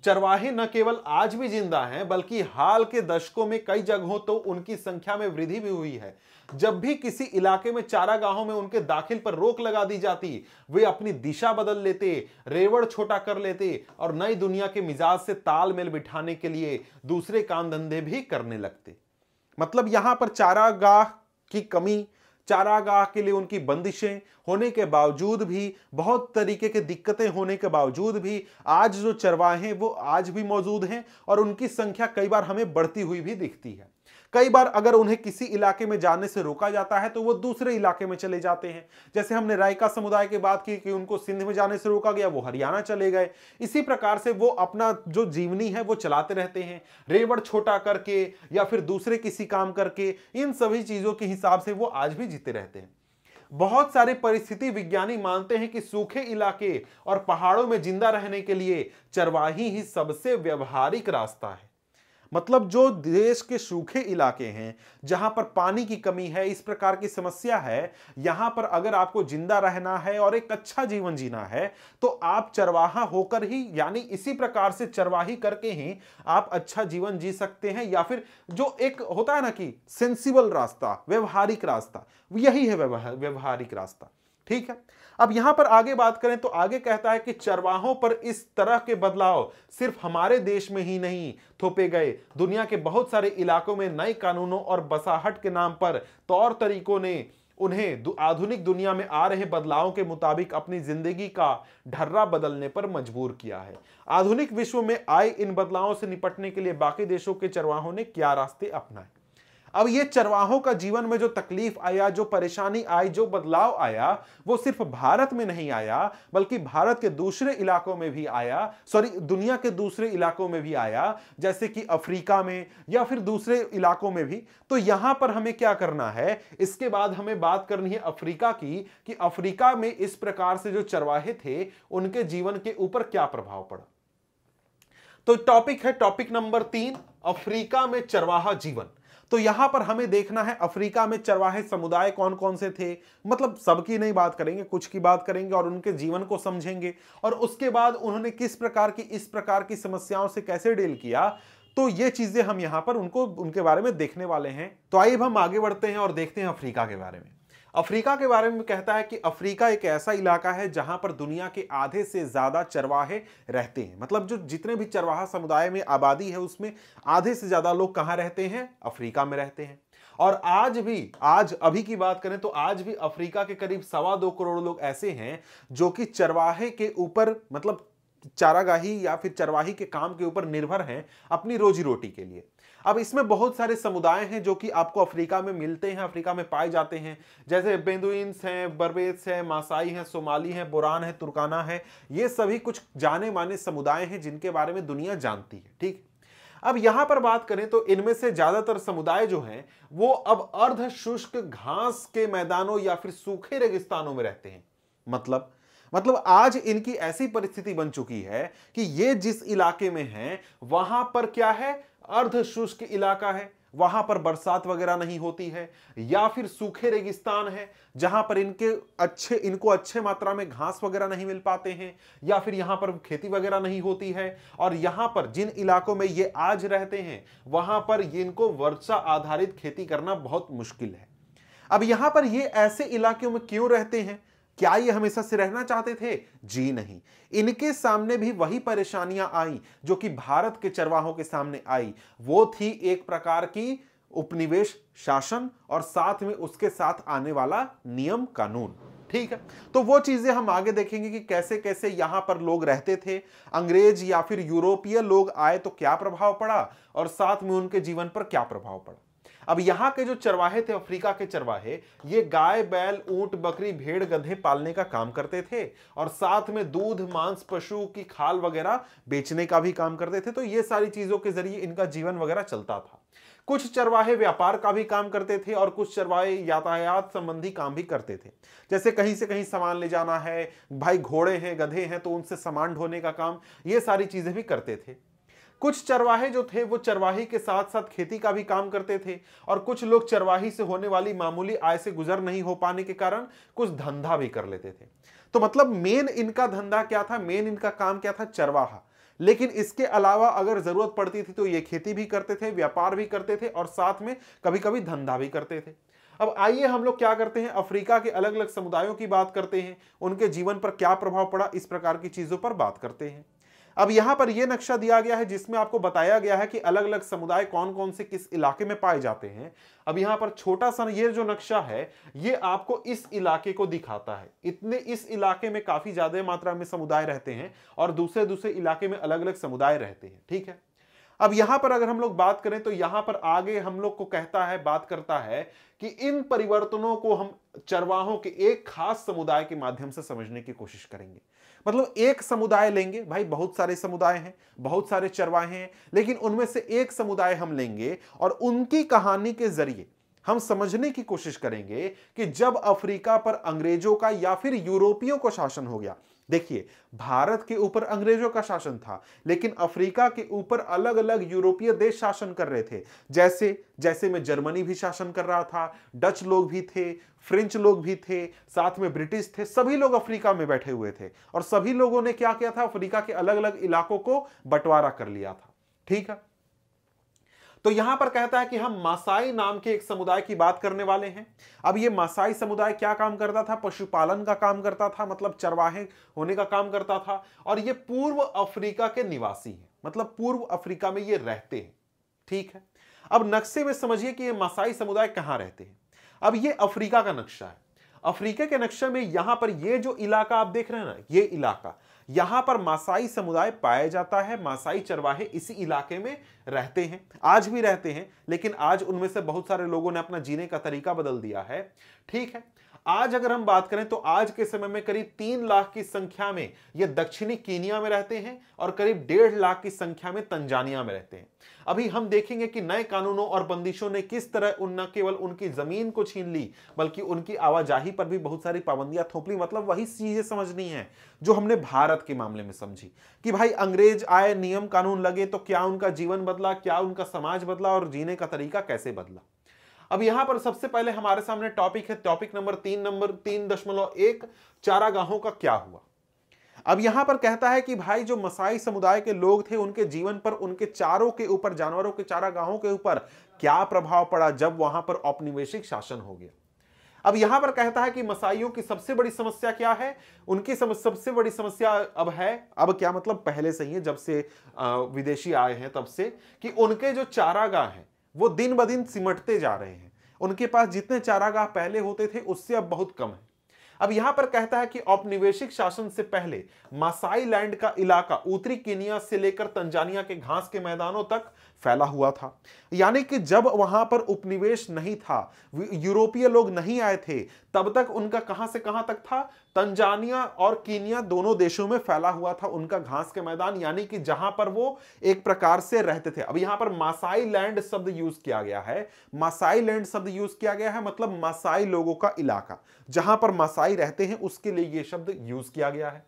चरवाहे न केवल आज भी जिंदा हैं बल्कि हाल के दशकों में कई जगहों तो उनकी संख्या में वृद्धि भी हुई है जब भी किसी इलाके में चारागाहों में उनके दाखिल पर रोक लगा दी जाती वे अपनी दिशा बदल लेते रेवड़ छोटा कर लेते और नई दुनिया के मिजाज से तालमेल बिठाने के लिए दूसरे काम धंधे भी करने लगते मतलब यहां पर चारागाह की कमी चारागाह के लिए उनकी बंदिशें होने के बावजूद भी बहुत तरीके के दिक्कतें होने के बावजूद भी आज जो चरवाहे हैं वो आज भी मौजूद हैं और उनकी संख्या कई बार हमें बढ़ती हुई भी दिखती है कई बार अगर उन्हें किसी इलाके में जाने से रोका जाता है तो वो दूसरे इलाके में चले जाते हैं जैसे हमने रायका समुदाय की बात की कि उनको सिंध में जाने से रोका गया वो हरियाणा चले गए इसी प्रकार से वो अपना जो जीवनी है वो चलाते रहते हैं रेवड़ छोटा करके या फिर दूसरे किसी काम करके इन सभी चीज़ों के हिसाब से वो आज भी जीते रहते हैं बहुत सारे परिस्थिति विज्ञानी मानते हैं कि सूखे इलाके और पहाड़ों में जिंदा रहने के लिए चरवाही ही सबसे व्यवहारिक रास्ता है मतलब जो देश के सूखे इलाके हैं जहां पर पानी की कमी है इस प्रकार की समस्या है यहां पर अगर आपको जिंदा रहना है और एक अच्छा जीवन जीना है तो आप चरवाहा होकर ही यानी इसी प्रकार से चरवाही करके ही आप अच्छा जीवन जी सकते हैं या फिर जो एक होता है ना कि सेंसिबल रास्ता व्यवहारिक रास्ता यही है व्यवहारिक रास्ता ठीक है अब यहां पर आगे बात करें तो आगे कहता है कि चरवाहों पर इस तरह के बदलाव सिर्फ हमारे देश में ही नहीं थोपे गए दुनिया के बहुत सारे इलाकों में नए कानूनों और बसाहट के नाम पर तौर तरीकों ने उन्हें आधुनिक दुनिया में आ रहे बदलावों के मुताबिक अपनी जिंदगी का ढर्रा बदलने पर मजबूर किया है आधुनिक विश्व में आए इन बदलावों से निपटने के लिए बाकी देशों के चरवाहों ने क्या रास्ते अपनाए अब ये चरवाहों का जीवन में जो तकलीफ आया जो परेशानी आई जो बदलाव आया वो सिर्फ भारत में नहीं आया बल्कि भारत के दूसरे इलाकों में भी आया सॉरी दुनिया के दूसरे इलाकों में भी आया जैसे कि अफ्रीका में या फिर दूसरे इलाकों में भी तो यहां पर हमें क्या करना है इसके बाद हमें बात करनी है अफ्रीका की कि अफ्रीका में इस प्रकार से जो चरवाहे थे उनके जीवन के ऊपर क्या प्रभाव पड़ा तो टॉपिक है टॉपिक नंबर तीन अफ्रीका में चरवाहा जीवन तो यहां पर हमें देखना है अफ्रीका में चरवाहे समुदाय कौन कौन से थे मतलब सबकी नहीं बात करेंगे कुछ की बात करेंगे और उनके जीवन को समझेंगे और उसके बाद उन्होंने किस प्रकार की इस प्रकार की समस्याओं से कैसे डील किया तो ये चीजें हम यहां पर उनको उनके बारे में देखने वाले हैं तो आइए हम आगे बढ़ते हैं और देखते हैं अफ्रीका के बारे में अफ्रीका के बारे में कहता है कि अफ्रीका एक ऐसा इलाका है जहां पर दुनिया के आधे से ज़्यादा चरवाहे रहते हैं मतलब जो जितने भी चरवाहा समुदाय में आबादी है उसमें आधे से ज़्यादा लोग कहाँ रहते हैं अफ्रीका में रहते हैं और आज भी आज अभी की बात करें तो आज भी अफ्रीका के करीब सवा दो करोड़ लोग ऐसे हैं जो कि चरवाहे के ऊपर मतलब चारागाही या फिर चरवाही के काम के ऊपर निर्भर हैं अपनी रोजी रोटी के लिए अब इसमें बहुत सारे समुदाय हैं जो कि आपको अफ्रीका में मिलते हैं अफ्रीका में पाए जाते हैं जैसे बेंदुइंस हैं बर्बेस हैं मासाई हैं सोमाली हैं बुरान है तुर्काना है ये सभी कुछ जाने माने समुदाय हैं जिनके बारे में दुनिया जानती है ठीक अब यहां पर बात करें तो इनमें से ज्यादातर समुदाय जो हैं वो अब अर्ध शुष्क घास के मैदानों या फिर सूखे रेगिस्तानों में रहते हैं मतलब मतलब आज इनकी ऐसी परिस्थिति बन चुकी है कि ये जिस इलाके में हैं वहां पर क्या है अर्ध शुष्क इलाका है वहां पर बरसात वगैरह नहीं होती है या फिर सूखे रेगिस्तान है जहां पर इनके अच्छे इनको अच्छे मात्रा में घास वगैरह नहीं मिल पाते हैं या फिर यहां पर खेती वगैरह नहीं होती है और यहां पर जिन इलाकों में ये आज रहते हैं वहां पर इनको वर्षा आधारित खेती करना बहुत मुश्किल है अब यहां पर ये ऐसे इलाकों में क्यों रहते हैं क्या ये हमेशा से रहना चाहते थे जी नहीं इनके सामने भी वही परेशानियां आई जो कि भारत के चरवाहों के सामने आई वो थी एक प्रकार की उपनिवेश शासन और साथ में उसके साथ आने वाला नियम कानून ठीक है तो वो चीजें हम आगे देखेंगे कि कैसे कैसे यहां पर लोग रहते थे अंग्रेज या फिर यूरोपीय लोग आए तो क्या प्रभाव पड़ा और साथ में उनके जीवन पर क्या प्रभाव पड़ा अब यहाँ के जो चरवाहे थे अफ्रीका के चरवाहे ये गाय बैल ऊंट बकरी भेड़ गधे पालने का काम करते थे और साथ में दूध मांस पशु की खाल वगैरह बेचने का भी काम करते थे तो ये सारी चीजों के जरिए इनका जीवन वगैरह चलता था कुछ चरवाहे व्यापार का भी काम करते थे और कुछ चरवाहे यातायात संबंधी काम भी करते थे जैसे कहीं से कहीं सामान ले जाना है भाई घोड़े हैं गधे हैं तो उनसे सामान ढोने का काम ये सारी चीजें भी करते थे कुछ चरवाहे जो थे वो चरवाही के साथ साथ खेती का भी काम करते थे और कुछ लोग चरवाही से होने वाली मामूली आय से गुजर नहीं हो पाने के कारण कुछ धंधा भी कर लेते थे तो मतलब मेन इनका धंधा क्या था मेन इनका काम क्या था चरवाहा लेकिन इसके अलावा अगर जरूरत पड़ती थी तो ये खेती भी करते थे व्यापार भी करते थे और साथ में कभी कभी धंधा भी करते थे अब आइए हम लोग क्या करते हैं अफ्रीका के अलग अलग समुदायों की बात करते हैं उनके जीवन पर क्या प्रभाव पड़ा इस प्रकार की चीजों पर बात करते हैं अब यहां पर यह नक्शा दिया गया है जिसमें आपको बताया गया है कि अलग अलग समुदाय कौन कौन से किस इलाके में पाए जाते हैं अब यहां पर छोटा सा ये जो नक्शा है ये आपको इस इलाके को दिखाता है इतने इस इलाके में काफी ज्यादा मात्रा में समुदाय रहते हैं और दूसरे दूसरे इलाके में अलग अलग समुदाय रहते हैं ठीक है अब यहां पर अगर हम लोग बात करें तो यहां पर आगे हम लोग को कहता है बात करता है कि इन परिवर्तनों को हम चरवाहों के एक खास समुदाय के माध्यम से समझने की कोशिश करेंगे मतलब एक समुदाय लेंगे भाई बहुत सारे समुदाय हैं बहुत सारे चरवाहे हैं लेकिन उनमें से एक समुदाय हम लेंगे और उनकी कहानी के जरिए हम समझने की कोशिश करेंगे कि जब अफ्रीका पर अंग्रेजों का या फिर यूरोपियों का शासन हो गया देखिए भारत के ऊपर अंग्रेजों का शासन था लेकिन अफ्रीका के ऊपर अलग अलग यूरोपीय देश शासन कर रहे थे जैसे जैसे में जर्मनी भी शासन कर रहा था डच लोग भी थे फ्रेंच लोग भी थे साथ में ब्रिटिश थे सभी लोग अफ्रीका में बैठे हुए थे और सभी लोगों ने क्या किया था अफ्रीका के अलग अलग इलाकों को बंटवारा कर लिया था ठीक है तो यहां पर कहता है कि हम मासाई नाम के एक समुदाय की बात करने वाले हैं अब ये मासाई समुदाय क्या काम करता था पशुपालन का काम करता था मतलब चरवाहे होने का काम करता था और ये पूर्व अफ्रीका के निवासी हैं मतलब पूर्व अफ्रीका में ये रहते हैं ठीक है अब नक्शे में समझिए कि ये मासाई समुदाय कहां रहते हैं अब ये अफ्रीका का नक्शा है अफ्रीका के नक्शे में यहां पर ये जो इलाका आप देख रहे हैं ना ये इलाका यहां पर मासाई समुदाय पाया जाता है मासाई चरवाहे इसी इलाके में रहते हैं आज भी रहते हैं लेकिन आज उनमें से बहुत सारे लोगों ने अपना जीने का तरीका बदल दिया है ठीक है आज अगर हम बात करें तो आज के समय में करीब तीन लाख की संख्या में ये दक्षिणी कीनिया में रहते हैं और करीब डेढ़ लाख की संख्या में तंजानिया में रहते हैं अभी हम देखेंगे कि नए कानूनों और बंदिशों ने किस तरह उन न केवल उनकी जमीन को छीन ली बल्कि उनकी आवाजाही पर भी बहुत सारी पाबंदियां थोप ली मतलब वही चीजें समझनी है जो हमने भारत के मामले में समझी कि भाई अंग्रेज आए नियम कानून लगे तो क्या उनका जीवन बदला क्या उनका समाज बदला और जीने का तरीका कैसे बदला अब यहां पर सबसे पहले हमारे सामने टॉपिक है टॉपिक नंबर तीन नंबर तीन दशमलव एक चारागाहों का क्या हुआ अब यहां पर कहता है कि भाई जो मसाई समुदाय के लोग थे उनके जीवन पर उनके चारों के ऊपर जानवरों के चारागाहों के ऊपर क्या प्रभाव पड़ा जब वहां पर औपनिवेशिक शासन हो गया अब यहां पर कहता है कि मसाइयों की सबसे बड़ी समस्या क्या है उनकी सबसे बड़ी समस्या अब है अब क्या मतलब पहले से ही जब से विदेशी आए हैं तब से कि उनके जो चारागाह हैं वो दिन ब दिन सिमटते जा रहे हैं उनके पास जितने चारागाह पहले होते थे उससे अब बहुत कम है अब यहां पर कहता है कि औपनिवेशिक शासन से पहले मासाई लैंड का इलाका उत्तरी केनिया से लेकर तंजानिया के घास के मैदानों तक फैला हुआ था यानी कि जब वहां पर उपनिवेश नहीं था यूरोपीय लोग नहीं आए थे तब तक उनका कहां से कहां तक था तंजानिया और कीनिया दोनों देशों में फैला हुआ था उनका घास के मैदान यानी कि जहां पर वो एक प्रकार से रहते थे अब यहां पर मासाई लैंड शब्द यूज किया गया है मासाई लैंड शब्द यूज किया गया है मतलब मासाई लोगों का इलाका जहां पर मासाई रहते हैं उसके लिए यह शब्द यूज किया गया है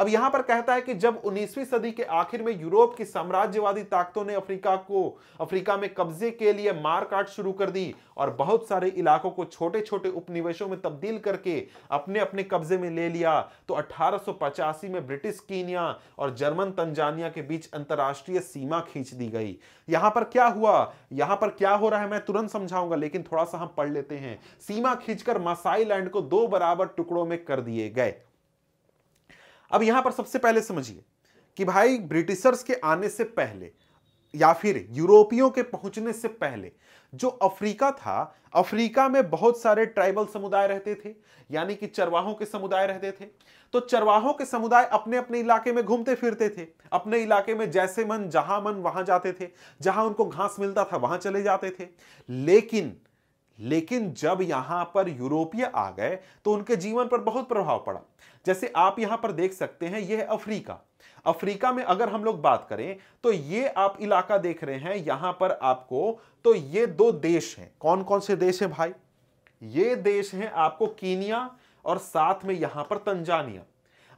अब यहां पर कहता है कि जब 19वीं सदी के आखिर में यूरोप की साम्राज्यवादी ताकतों ने अफ्रीका को अफ्रीका में कब्जे के लिए मार काट शुरू कर दी और बहुत सारे इलाकों को छोटे छोटे उपनिवेशों में तब्दील करके अपने अपने कब्जे में ले लिया तो अठारह में ब्रिटिश कीनिया और जर्मन तंजानिया के बीच अंतर्राष्ट्रीय सीमा खींच दी गई यहां पर क्या हुआ यहां पर क्या हो रहा है मैं तुरंत समझाऊंगा लेकिन थोड़ा सा हम पढ़ लेते हैं सीमा खींचकर मसाई लैंड को दो बराबर टुकड़ों में कर दिए गए अब यहां पर सबसे पहले समझिए कि भाई ब्रिटिशर्स के आने से पहले या फिर यूरोपियों के पहुंचने से पहले जो अफ्रीका था अफ्रीका में बहुत सारे ट्राइबल समुदाय रहते थे यानी कि चरवाहों के समुदाय रहते थे तो चरवाहों के समुदाय अपने अपने इलाके में घूमते फिरते थे अपने इलाके में जैसे मन जहां मन वहां जाते थे जहां उनको घास मिलता था वहां चले जाते थे लेकिन लेकिन जब यहां पर यूरोपीय आ गए तो उनके जीवन पर बहुत प्रभाव पड़ा जैसे आप यहां पर देख सकते हैं यह है अफ्रीका अफ्रीका में अगर हम लोग बात करें तो ये आप इलाका देख रहे हैं यहां पर आपको तो ये दो देश हैं कौन कौन से देश हैं भाई ये देश हैं आपको कीनिया और साथ में यहां पर तंजानिया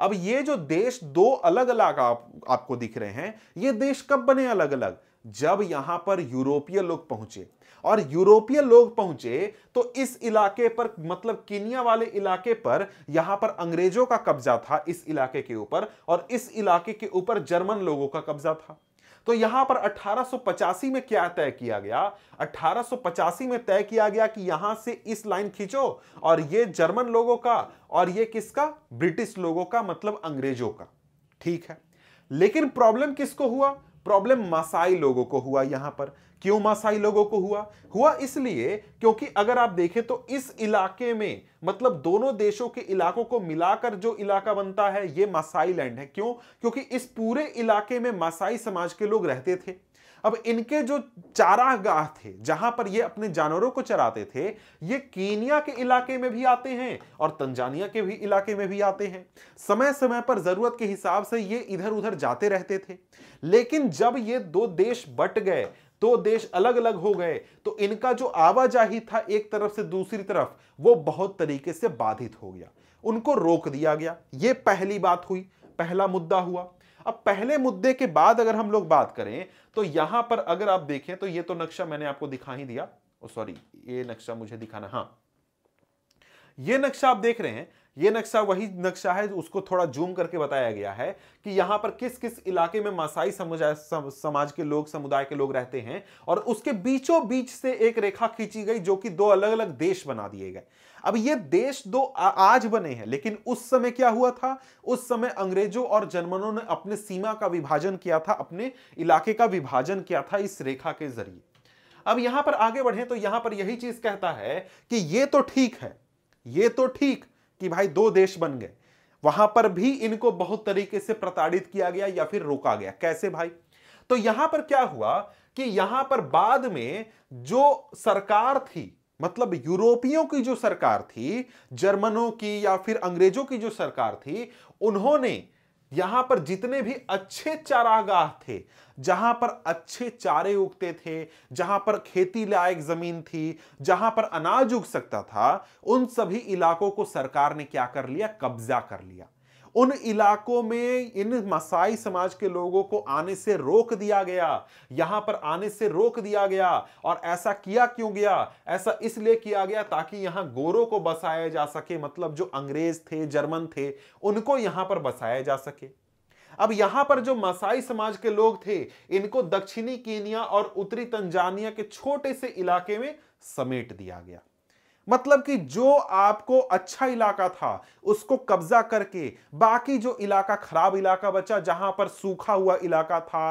अब ये जो देश दो अलग अलग आप, आपको दिख रहे हैं ये देश कब बने अलग अलग जब यहां पर यूरोपीय लोग पहुंचे और यूरोपीय लोग पहुंचे तो इस इलाके पर मतलब किनिया वाले इलाके पर यहां पर अंग्रेजों का कब्जा था इस इलाके के ऊपर और इस इलाके के ऊपर जर्मन लोगों का कब्जा था तो यहां पर अठारह में क्या तय किया गया अठारह में तय किया गया कि यहां से इस लाइन खींचो और ये जर्मन लोगों का और ये किसका ब्रिटिश लोगों का मतलब अंग्रेजों का ठीक है लेकिन प्रॉब्लम किसको हुआ प्रॉब्लम मसाई लोगों को हुआ यहां पर क्यों मासाई लोगों को हुआ हुआ इसलिए क्योंकि अगर आप देखें तो इस इलाके में मतलब दोनों देशों के इलाकों को मिलाकर जो इलाका बनता है ये मासाई लैंड है क्यों क्योंकि इस पूरे इलाके में मासाई समाज के लोग रहते थे अब इनके जो चारागाह थे जहां पर ये अपने जानवरों को चराते थे ये कीनिया के इलाके में भी आते हैं और तंजानिया के भी इलाके में भी आते हैं समय समय पर जरूरत के हिसाब से ये इधर उधर जाते रहते थे लेकिन जब ये दो देश बट गए दो देश अलग अलग हो गए तो इनका जो आवाजाही था एक तरफ से दूसरी तरफ वो बहुत तरीके से बाधित हो गया उनको रोक दिया गया ये पहली बात हुई पहला मुद्दा हुआ अब पहले मुद्दे के बाद अगर हम लोग बात करें तो यहां पर अगर आप देखें तो ये तो नक्शा मैंने आपको दिखा ही दिया सॉरी ये नक्शा मुझे दिखाना हाँ ये नक्शा आप देख रहे हैं ये नक्शा वही नक्शा है उसको थोड़ा जूम करके बताया गया है कि यहां पर किस किस इलाके में मासाई समुदाय समाज के लोग समुदाय के लोग रहते हैं और उसके बीचों बीच से एक रेखा खींची गई जो कि दो अलग अलग देश बना दिए गए अब ये देश दो आज बने हैं लेकिन उस समय क्या हुआ था उस समय अंग्रेजों और जर्मनों ने अपने सीमा का विभाजन किया था अपने इलाके का विभाजन किया था इस रेखा के जरिए अब यहां पर आगे बढ़े तो यहां पर यही चीज कहता है कि ये तो ठीक है ये तो ठीक कि भाई दो देश बन गए वहां पर भी इनको बहुत तरीके से प्रताड़ित किया गया या फिर रोका गया कैसे भाई तो यहां पर क्या हुआ कि यहां पर बाद में जो सरकार थी मतलब यूरोपियों की जो सरकार थी जर्मनों की या फिर अंग्रेजों की जो सरकार थी उन्होंने यहां पर जितने भी अच्छे चारागाह थे जहां पर अच्छे चारे उगते थे जहां पर खेती लायक जमीन थी जहां पर अनाज उग सकता था उन सभी इलाकों को सरकार ने क्या कर लिया कब्जा कर लिया उन इलाकों में इन मसाई समाज के लोगों को आने से रोक दिया गया यहां पर आने से रोक दिया गया और ऐसा किया क्यों गया ऐसा इसलिए किया गया ताकि यहां गोरों को बसाया जा सके मतलब जो अंग्रेज थे जर्मन थे उनको यहां पर बसाया जा सके अब यहां पर जो मसाई समाज के लोग थे इनको दक्षिणी केनिया और उत्तरी तंजानिया के छोटे से इलाके में समेट दिया गया मतलब कि जो आपको अच्छा इलाका था उसको कब्जा करके बाकी जो इलाका खराब इलाका बचा जहां पर सूखा हुआ इलाका था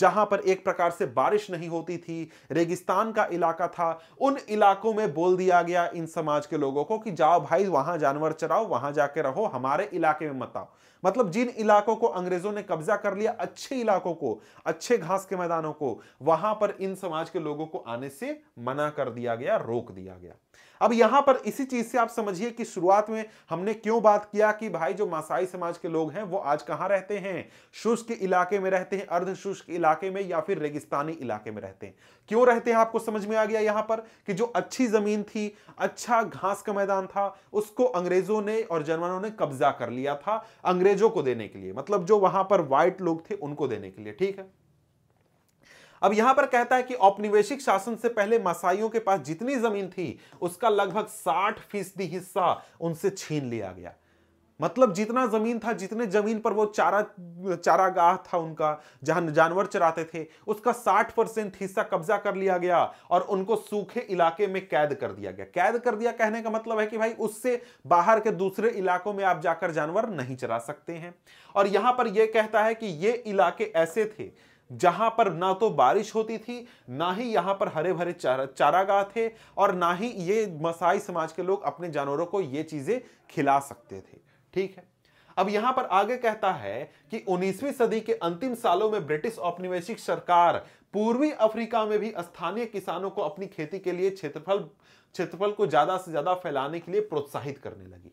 जहां पर एक प्रकार से बारिश नहीं होती थी रेगिस्तान का इलाका था उन इलाकों में बोल दिया गया इन समाज के लोगों को कि जाओ भाई वहां जानवर चराओ वहां जाके रहो हमारे इलाके में मत आओ मतलब जिन इलाकों को अंग्रेजों ने कब्जा कर लिया अच्छे इलाकों को अच्छे घास के मैदानों को वहां पर इन समाज के लोगों को आने से मना कर दिया गया रोक दिया गया अब यहां पर इसी चीज से आप समझिए कि शुरुआत में हमने क्यों बात किया कि भाई जो मासाई समाज के लोग हैं वो आज कहाँ रहते हैं शुष्क इलाके में रहते हैं अर्ध शुष्क इलाके में या फिर रेगिस्तानी इलाके में रहते हैं क्यों रहते हैं आपको समझ में आ गया यहां पर कि जो अच्छी जमीन थी अच्छा घास का मैदान था उसको अंग्रेजों ने और जर्मनों ने कब्जा कर लिया था अंग्रेजों को देने के लिए मतलब जो वहां पर व्हाइट लोग थे उनको देने के लिए ठीक है अब यहां पर कहता है कि औपनिवेशिक शासन से पहले मसाइयों के पास जितनी जमीन थी उसका लगभग साठ फीसदी हिस्सा उनसे छीन लिया गया मतलब जितना जमीन था जितने जमीन पर वो चारा चारागाह था उनका जहां जानवर चराते थे उसका 60 परसेंट हिस्सा कब्जा कर लिया गया और उनको सूखे इलाके में कैद कर दिया गया कैद कर दिया कहने का मतलब है कि भाई उससे बाहर के दूसरे इलाकों में आप जाकर जानवर नहीं चरा सकते हैं और यहां पर यह कहता है कि ये इलाके ऐसे थे जहां पर ना तो बारिश होती थी ना ही यहां पर हरे भरे चारा चारागाह थे और ना ही ये मसाई समाज के लोग अपने जानवरों को ये चीज़ें खिला सकते थे ठीक है अब यहां पर आगे कहता है कि 19वीं सदी के अंतिम सालों में ब्रिटिश औपनिवेशिक सरकार पूर्वी अफ्रीका में भी स्थानीय किसानों को अपनी खेती के लिए क्षेत्रफल क्षेत्रफल को ज्यादा से ज्यादा फैलाने के लिए प्रोत्साहित करने लगी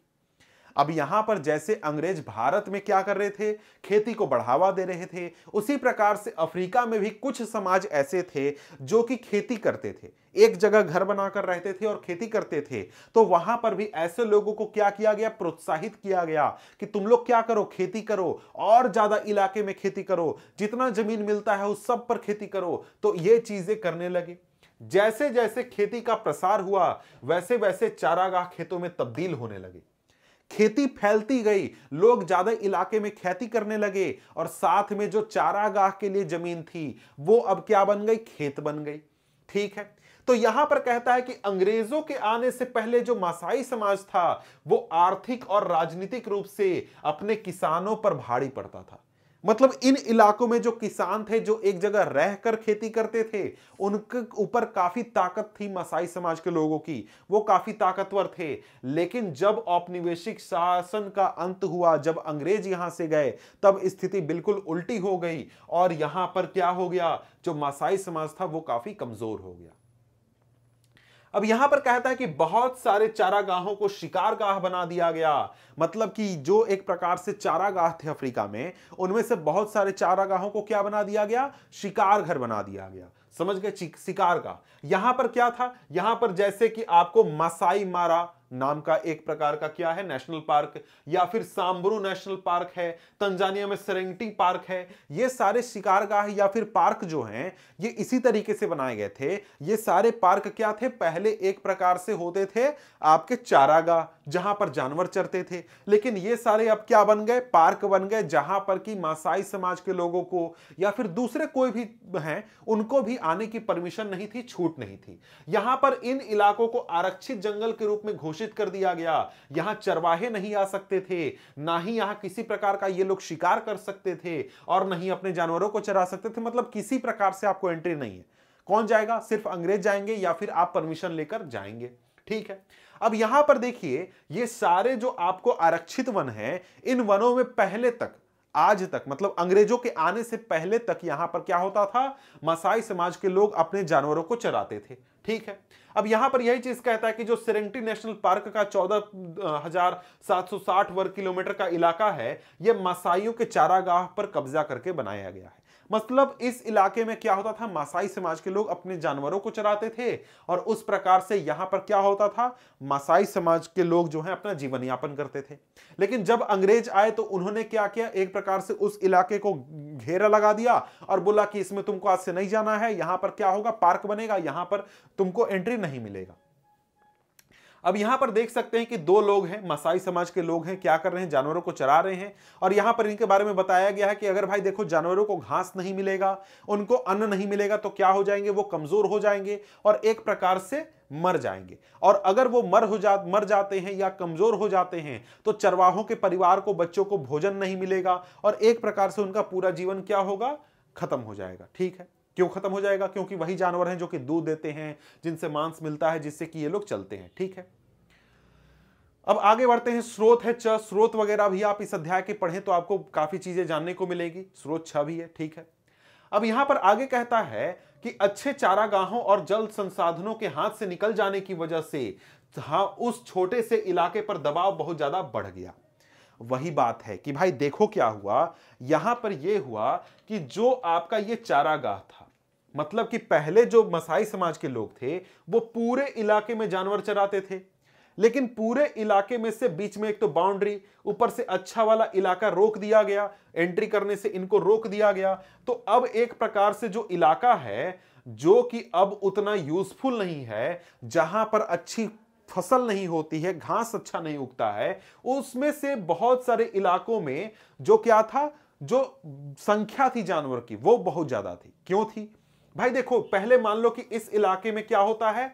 अब यहां पर जैसे अंग्रेज भारत में क्या कर रहे थे खेती को बढ़ावा दे रहे थे उसी प्रकार से अफ्रीका में भी कुछ समाज ऐसे थे जो कि खेती करते थे एक जगह घर बनाकर रहते थे और खेती करते थे तो वहां पर भी ऐसे लोगों को क्या किया गया प्रोत्साहित किया गया कि तुम लोग क्या करो खेती करो और ज्यादा इलाके में खेती करो जितना जमीन मिलता है उस सब पर खेती करो तो ये चीजें करने लगे जैसे जैसे खेती का प्रसार हुआ वैसे वैसे चारागाह खेतों में तब्दील होने लगे खेती फैलती गई लोग ज्यादा इलाके में खेती करने लगे और साथ में जो चारागाह के लिए जमीन थी वो अब क्या बन गई खेत बन गई ठीक है तो यहां पर कहता है कि अंग्रेजों के आने से पहले जो मासाई समाज था वो आर्थिक और राजनीतिक रूप से अपने किसानों पर भारी पड़ता था मतलब इन इलाकों में जो किसान थे जो एक जगह रहकर खेती करते थे उनके ऊपर काफी ताकत थी मसाई समाज के लोगों की वो काफी ताकतवर थे लेकिन जब औपनिवेशिक शासन का अंत हुआ जब अंग्रेज यहां से गए तब स्थिति बिल्कुल उल्टी हो गई और यहां पर क्या हो गया जो मसाई समाज था वो काफी कमजोर हो गया अब यहां पर कहता है कि बहुत सारे चारागाहों को शिकारगाह बना दिया गया मतलब कि जो एक प्रकार से चारागाह थे अफ्रीका में उनमें से बहुत सारे चारागाहों को क्या बना दिया गया शिकार घर बना दिया गया समझ गए शिकार का यहां पर क्या था यहां पर जैसे कि आपको मसाई मारा नाम का एक प्रकार का क्या है नेशनल पार्क या फिर सांबरू नेशनल पार्क है तंजानिया में सरेंटी पार्क है ये सारे शिकारगाह या फिर पार्क जो हैं ये इसी तरीके से बनाए गए थे ये सारे पार्क क्या थे पहले एक प्रकार से होते थे आपके चारागाह जहां पर जानवर चरते थे लेकिन ये सारे अब क्या बन गए पार्क बन गए जहां पर कि मासाई समाज के लोगों को या फिर दूसरे कोई भी हैं उनको भी आने की परमिशन नहीं थी छूट नहीं थी यहां पर इन इलाकों को आरक्षित जंगल के रूप में घोषित कर दिया गया यहां चरवाहे नहीं आ सकते थे ना ही यहां किसी प्रकार का ये लोग शिकार कर सकते थे और ना ही अपने जानवरों को चरा सकते थे मतलब किसी प्रकार से आपको एंट्री नहीं है कौन जाएगा सिर्फ अंग्रेज जाएंगे या फिर आप परमिशन लेकर जाएंगे ठीक है अब यहां पर देखिए ये सारे जो आपको आरक्षित वन है इन वनों में पहले तक आज तक मतलब अंग्रेजों के आने से पहले तक यहां पर क्या होता था मसाई समाज के लोग अपने जानवरों को चराते थे ठीक है अब यहां पर यही चीज कहता है कि जो सिरेंटी नेशनल पार्क का चौदह हजार सात सौ साठ वर्ग किलोमीटर का इलाका है यह मसाइयों के चारागाह पर कब्जा करके बनाया गया है मतलब इस इलाके में क्या होता था मासाई समाज के लोग अपने जानवरों को चराते थे और उस प्रकार से यहां पर क्या होता था मासाई समाज के लोग जो है अपना जीवन यापन करते थे लेकिन जब अंग्रेज आए तो उन्होंने क्या किया एक प्रकार से उस इलाके को घेरा लगा दिया और बोला कि इसमें तुमको आज से नहीं जाना है यहां पर क्या होगा पार्क बनेगा यहां पर तुमको एंट्री नहीं मिलेगा अब यहां पर देख सकते हैं कि दो लोग हैं मसाई समाज के लोग हैं क्या कर रहे हैं जानवरों को चरा रहे हैं और यहां पर इनके बारे में बताया गया है कि अगर भाई देखो जानवरों को घास नहीं मिलेगा उनको अन्न नहीं मिलेगा तो क्या हो जाएंगे वो कमजोर हो जाएंगे और एक प्रकार से मर जाएंगे और अगर वो मर हो जा मर जाते हैं या कमजोर हो जाते हैं तो चरवाहों के परिवार को बच्चों को भोजन नहीं मिलेगा और एक प्रकार से उनका पूरा जीवन क्या होगा खत्म हो जाएगा ठीक है क्यों खत्म हो जाएगा क्योंकि वही जानवर हैं जो कि दूध देते हैं जिनसे मांस मिलता है जिससे कि ये लोग चलते हैं ठीक है अब आगे बढ़ते हैं स्रोत है छ स्रोत वगैरह भी आप इस अध्याय के पढ़ें तो आपको काफी चीजें जानने को मिलेगी स्रोत छ भी है ठीक है अब यहां पर आगे कहता है कि अच्छे चारागाहों और जल संसाधनों के हाथ से निकल जाने की वजह से हाँ उस छोटे से इलाके पर दबाव बहुत ज्यादा बढ़ गया वही बात है कि भाई देखो क्या हुआ यहां पर यह हुआ कि जो आपका ये चारागाह था मतलब कि पहले जो मसाई समाज के लोग थे वो पूरे इलाके में जानवर चराते थे लेकिन पूरे इलाके में से बीच में एक तो बाउंड्री ऊपर से अच्छा वाला इलाका रोक दिया गया एंट्री करने से इनको रोक दिया गया तो अब एक प्रकार से जो इलाका है जो कि अब उतना यूजफुल नहीं है जहां पर अच्छी फसल नहीं होती है घास अच्छा नहीं उगता है उसमें से बहुत सारे इलाकों में जो क्या था जो संख्या थी जानवर की वो बहुत ज्यादा थी क्यों थी भाई देखो पहले मान लो कि इस इलाके में क्या होता है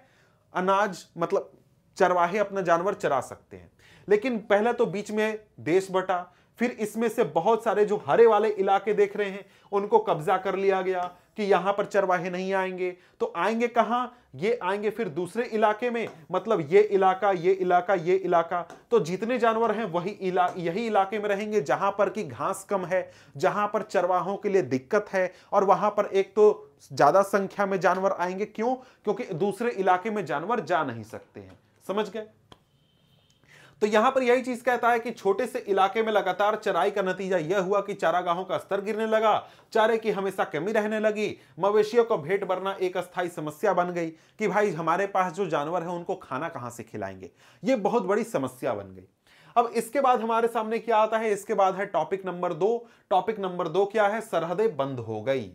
अनाज मतलब चरवाहे अपना जानवर चरा सकते हैं लेकिन पहला तो बीच में देश बटा फिर इसमें से बहुत सारे जो हरे वाले इलाके देख रहे हैं उनको कब्जा कर लिया गया कि यहां पर चरवाहे नहीं आएंगे तो आएंगे कहां ये आएंगे फिर दूसरे इलाके में मतलब ये इलाका ये इलाका ये इलाका तो जितने जानवर हैं वही इला यही इलाके में रहेंगे जहां पर कि घास कम है जहां पर चरवाहों के लिए दिक्कत है और वहां पर एक तो ज्यादा संख्या में जानवर आएंगे क्यों क्योंकि दूसरे इलाके में जानवर जा नहीं सकते हैं समझ गए तो यहां पर यही चीज कहता है कि छोटे से इलाके में लगातार चराई का नतीजा यह हुआ कि चारागाहों का स्तर गिरने लगा चारे की हमेशा कमी रहने लगी मवेशियों को भेंट भरना एक अस्थायी समस्या बन गई कि भाई हमारे पास जो जानवर है उनको खाना कहां से खिलाएंगे ये बहुत बड़ी समस्या बन गई अब इसके बाद हमारे सामने क्या आता है इसके बाद है टॉपिक नंबर दो टॉपिक नंबर दो क्या है सरहदें बंद हो गई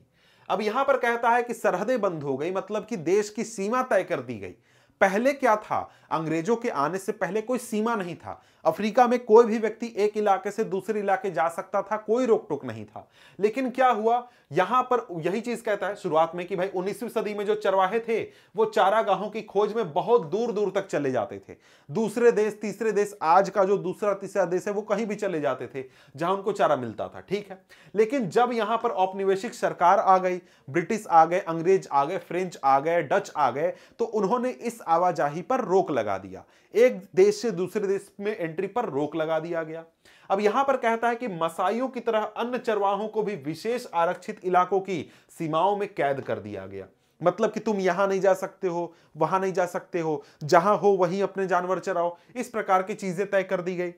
अब यहां पर कहता है कि सरहदें बंद हो गई मतलब कि देश की सीमा तय कर दी गई पहले क्या था अंग्रेजों के आने से पहले कोई सीमा नहीं था अफ्रीका में कोई भी व्यक्ति एक इलाके से दूसरे इलाके जा सकता था कोई रोक टोक नहीं था लेकिन क्या हुआ यहां पर यही चीज कहता है शुरुआत में कि भाई उन्नीसवीं सदी में जो चरवाहे थे वो चारागाहों की खोज में बहुत दूर दूर तक चले जाते थे दूसरे देश तीसरे देश आज का जो दूसरा तीसरा देश है वो कहीं भी चले जाते थे जहां उनको चारा मिलता था ठीक है लेकिन जब यहां पर औपनिवेशिक सरकार आ गई ब्रिटिश आ गए अंग्रेज आ गए फ्रेंच आ गए डच आ गए तो उन्होंने इस आवाजाही पर रोक लगा दिया एक देश से दूसरे देश में एंट्री पर रोक लगा दिया गया अब यहां पर कहता है कि मसाइयों की तरह अन्य चरवाहों को भी विशेष आरक्षित इलाकों की सीमाओं में कैद कर दिया गया मतलब कि तुम यहां नहीं जा सकते हो वहां नहीं जा सकते हो जहां हो वहीं अपने जानवर चराओ इस प्रकार की चीजें तय कर दी गई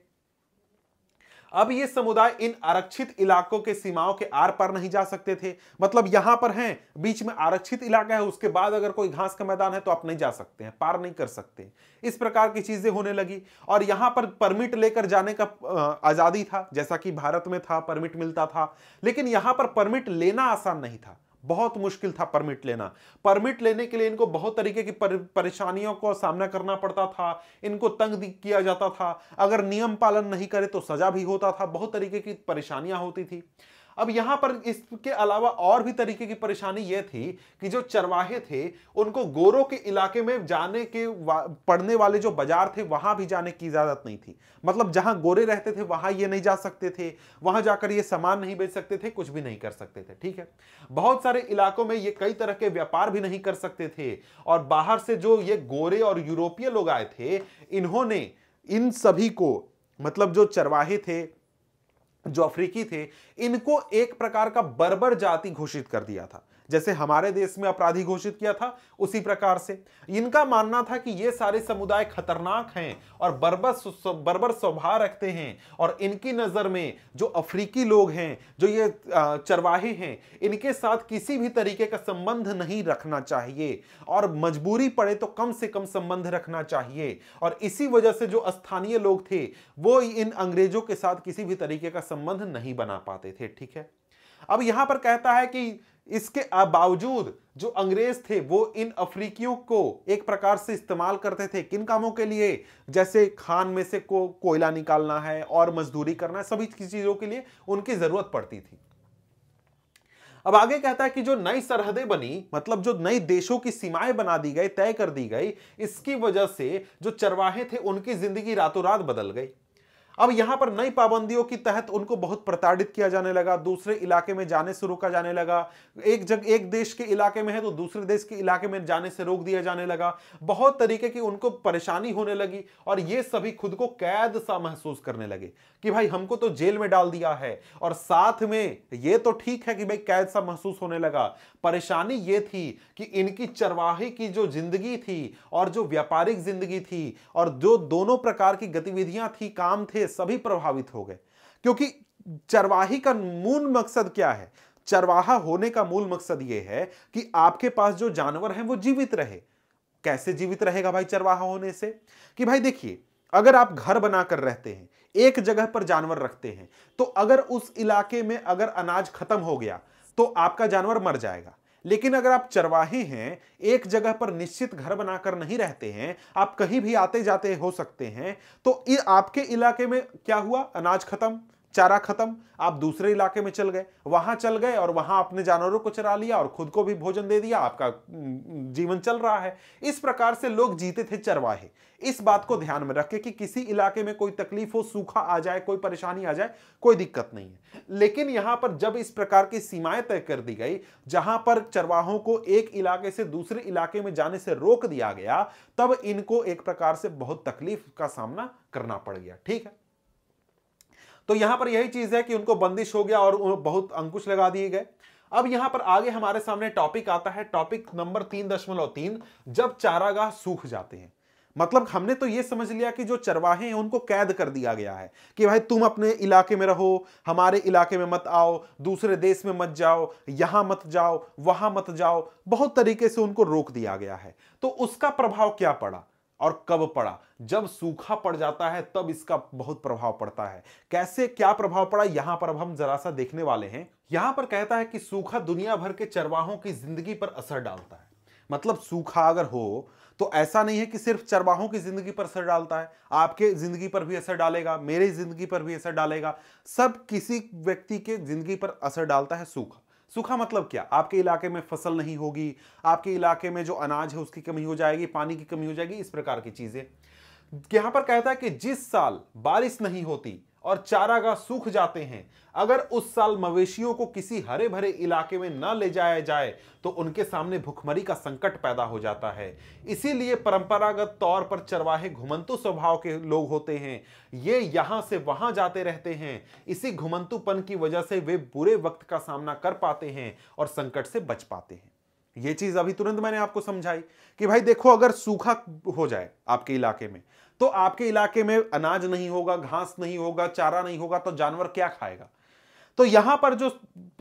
अब ये समुदाय इन आरक्षित इलाकों के सीमाओं के आर पर नहीं जा सकते थे मतलब यहां पर हैं बीच में आरक्षित इलाका है उसके बाद अगर कोई घास का मैदान है तो आप नहीं जा सकते हैं पार नहीं कर सकते इस प्रकार की चीजें होने लगी और यहां पर परमिट लेकर जाने का आजादी था जैसा कि भारत में था परमिट मिलता था लेकिन यहां पर परमिट लेना आसान नहीं था बहुत मुश्किल था परमिट लेना परमिट लेने के लिए इनको बहुत तरीके की पर, परेशानियों का सामना करना पड़ता था इनको तंग किया जाता था अगर नियम पालन नहीं करे तो सजा भी होता था बहुत तरीके की परेशानियां होती थी अब यहां पर इसके अलावा और भी तरीके की परेशानी यह थी कि जो चरवाहे थे उनको गोरों के इलाके में जाने के वा, पड़ने वाले जो बाजार थे वहां भी जाने की इजाजत नहीं थी मतलब जहां गोरे रहते थे वहां ये नहीं जा सकते थे वहां जाकर ये सामान नहीं बेच सकते थे कुछ भी नहीं कर सकते थे ठीक है बहुत सारे इलाकों में ये कई तरह के व्यापार भी नहीं कर सकते थे और बाहर से जो ये गोरे और यूरोपीय लोग आए थे इन्होंने इन सभी को मतलब जो चरवाहे थे जो अफ्रीकी थे इनको एक प्रकार का बर्बर जाति घोषित कर दिया था जैसे हमारे देश में अपराधी घोषित किया था उसी प्रकार से इनका मानना था कि ये सारे समुदाय खतरनाक हैं और बर्बर बर्बर स्वभाव रखते हैं और इनकी नज़र में जो अफ्रीकी लोग हैं जो ये चरवाहे हैं इनके साथ किसी भी तरीके का संबंध नहीं रखना चाहिए और मजबूरी पड़े तो कम से कम संबंध रखना चाहिए और इसी वजह से जो स्थानीय लोग थे वो इन अंग्रेजों के साथ किसी भी तरीके का संबंध नहीं बना पाते थे ठीक है अब यहां पर कहता है कि इसके बावजूद जो अंग्रेज थे वो इन अफ्रीकियों को एक प्रकार से इस्तेमाल करते थे किन कामों के लिए जैसे खान में से को कोयला निकालना है और मजदूरी करना है सभी चीजों के लिए उनकी जरूरत पड़ती थी अब आगे कहता है कि जो नई सरहदें बनी मतलब जो नई देशों की सीमाएं बना दी गई तय कर दी गई इसकी वजह से जो चरवाहे थे उनकी जिंदगी रातों रात बदल गई अब यहां पर नई पाबंदियों के तहत उनको बहुत प्रताड़ित किया जाने लगा दूसरे इलाके में जाने से रोका जाने लगा एक जग एक देश के इलाके में है तो दूसरे देश के इलाके में जाने से रोक दिया जाने लगा बहुत तरीके की उनको परेशानी होने लगी और ये सभी खुद को कैद सा महसूस करने लगे कि भाई हमको तो जेल में डाल दिया है और साथ में ये तो ठीक है कि भाई कैद सा महसूस होने लगा परेशानी ये थी कि इनकी चरवाहे की जो जिंदगी थी और जो व्यापारिक जिंदगी थी और जो दोनों प्रकार की गतिविधियां थी काम थे सभी प्रभावित हो गए क्योंकि चरवाही का मूल मकसद क्या है चरवाहा होने का मूल मकसद यह है कि आपके पास जो जानवर है वो जीवित रहे कैसे जीवित रहेगा भाई चरवाहा होने से कि भाई देखिए अगर आप घर बनाकर रहते हैं एक जगह पर जानवर रखते हैं तो अगर उस इलाके में अगर अनाज खत्म हो गया तो आपका जानवर मर जाएगा लेकिन अगर आप चरवाहे हैं एक जगह पर निश्चित घर बनाकर नहीं रहते हैं आप कहीं भी आते जाते हो सकते हैं तो आपके इलाके में क्या हुआ अनाज खत्म चारा खत्म आप दूसरे इलाके में चल गए वहां चल गए और वहां अपने जानवरों को चरा लिया और खुद को भी भोजन दे दिया आपका जीवन चल रहा है इस प्रकार से लोग जीते थे चरवाहे इस बात को ध्यान में रखें कि किसी इलाके में कोई तकलीफ हो सूखा आ जाए कोई परेशानी आ जाए कोई दिक्कत नहीं है लेकिन यहां पर जब इस प्रकार की सीमाएं तय कर दी गई जहां पर चरवाहों को एक इलाके से दूसरे इलाके में जाने से रोक दिया गया तब इनको एक प्रकार से बहुत तकलीफ का सामना करना पड़ गया ठीक है तो यहां पर यही चीज है कि उनको बंदिश हो गया और बहुत अंकुश लगा दिए गए अब यहां पर आगे हमारे सामने टॉपिक आता है टॉपिक नंबर तीन दशमलव तीन जब चारागाह सूख जाते हैं मतलब हमने तो ये समझ लिया कि जो चरवाहे हैं उनको कैद कर दिया गया है कि भाई तुम अपने इलाके में रहो हमारे इलाके में मत आओ दूसरे देश में मत जाओ यहां मत जाओ वहां मत जाओ बहुत तरीके से उनको रोक दिया गया है तो उसका प्रभाव क्या पड़ा और कब पड़ा जब सूखा पड़ जाता है तब इसका बहुत प्रभाव पड़ता है कैसे क्या प्रभाव पड़ा यहां पर अब हम जरा सा देखने वाले हैं यहां पर कहता है कि सूखा दुनिया भर के चरवाहों की जिंदगी पर असर डालता है मतलब सूखा अगर हो तो ऐसा नहीं है कि सिर्फ चरवाहों की जिंदगी पर असर डालता है आपके जिंदगी पर भी असर डालेगा मेरी जिंदगी पर भी असर डालेगा सब किसी व्यक्ति के जिंदगी पर असर डालता है सूखा सूखा मतलब क्या आपके इलाके में फसल नहीं होगी आपके इलाके में जो अनाज है उसकी कमी हो जाएगी पानी की कमी हो जाएगी इस प्रकार की चीजें यहां पर कहता है कि जिस साल बारिश नहीं होती और चारागाह सूख जाते हैं अगर उस साल मवेशियों को किसी हरे भरे इलाके में न ले जाया जाए तो उनके सामने भुखमरी का संकट पैदा हो जाता है इसीलिए परंपरागत तौर पर चरवाहे घुमंतु स्वभाव के लोग होते हैं ये यहां से वहां जाते रहते हैं इसी घुमंतुपन की वजह से वे बुरे वक्त का सामना कर पाते हैं और संकट से बच पाते हैं ये चीज अभी तुरंत मैंने आपको समझाई कि भाई देखो अगर सूखा हो जाए आपके इलाके में तो आपके इलाके में अनाज नहीं होगा घास नहीं होगा चारा नहीं होगा तो जानवर क्या खाएगा तो यहां पर जो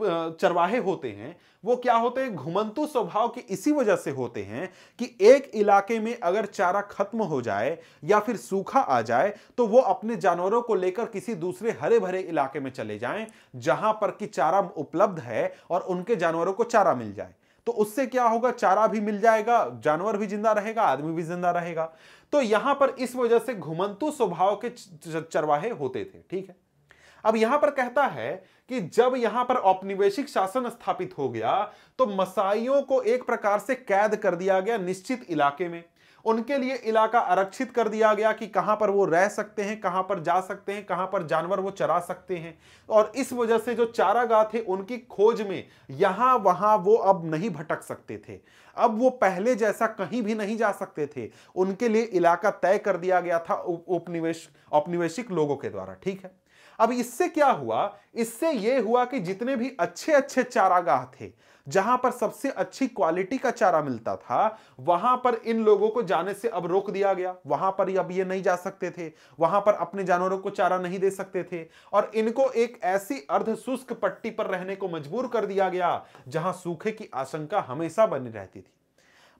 चरवाहे होते हैं वो क्या होते हैं घुमंतु स्वभाव की इसी वजह से होते हैं कि एक इलाके में अगर चारा खत्म हो जाए या फिर सूखा आ जाए तो वो अपने जानवरों को लेकर किसी दूसरे हरे भरे इलाके में चले जाएं जहां पर कि चारा उपलब्ध है और उनके जानवरों को चारा मिल जाए तो उससे क्या होगा चारा भी मिल जाएगा जानवर भी जिंदा रहेगा आदमी भी जिंदा रहेगा तो यहां पर इस वजह से घुमंतु स्वभाव के चरवाहे होते थे ठीक है अब यहां पर कहता है कि जब यहां पर औपनिवेशिक शासन स्थापित हो गया तो मसाइयों को एक प्रकार से कैद कर दिया गया निश्चित इलाके में उनके लिए इलाका आरक्षित कर दिया गया कि कहां पर वो रह सकते हैं कहां पर जा सकते हैं कहां पर जानवर वो चरा सकते हैं और इस वजह से जो चारागाह थे उनकी खोज में यहां वहां वो अब नहीं भटक सकते थे अब वो पहले जैसा कहीं भी नहीं जा सकते थे उनके लिए इलाका तय कर दिया गया था उपनिवेश औपनिवेशिक लोगों के द्वारा ठीक है अब इससे क्या हुआ इससे यह हुआ कि जितने भी अच्छे अच्छे चारागाह थे जहां पर सबसे अच्छी क्वालिटी का चारा मिलता था वहां पर इन लोगों को जाने से अब रोक दिया गया वहां पर अब ये नहीं जा सकते थे वहां पर अपने जानवरों को चारा नहीं दे सकते थे और इनको एक ऐसी अर्ध शुष्क पट्टी पर रहने को मजबूर कर दिया गया जहां सूखे की आशंका हमेशा बनी रहती थी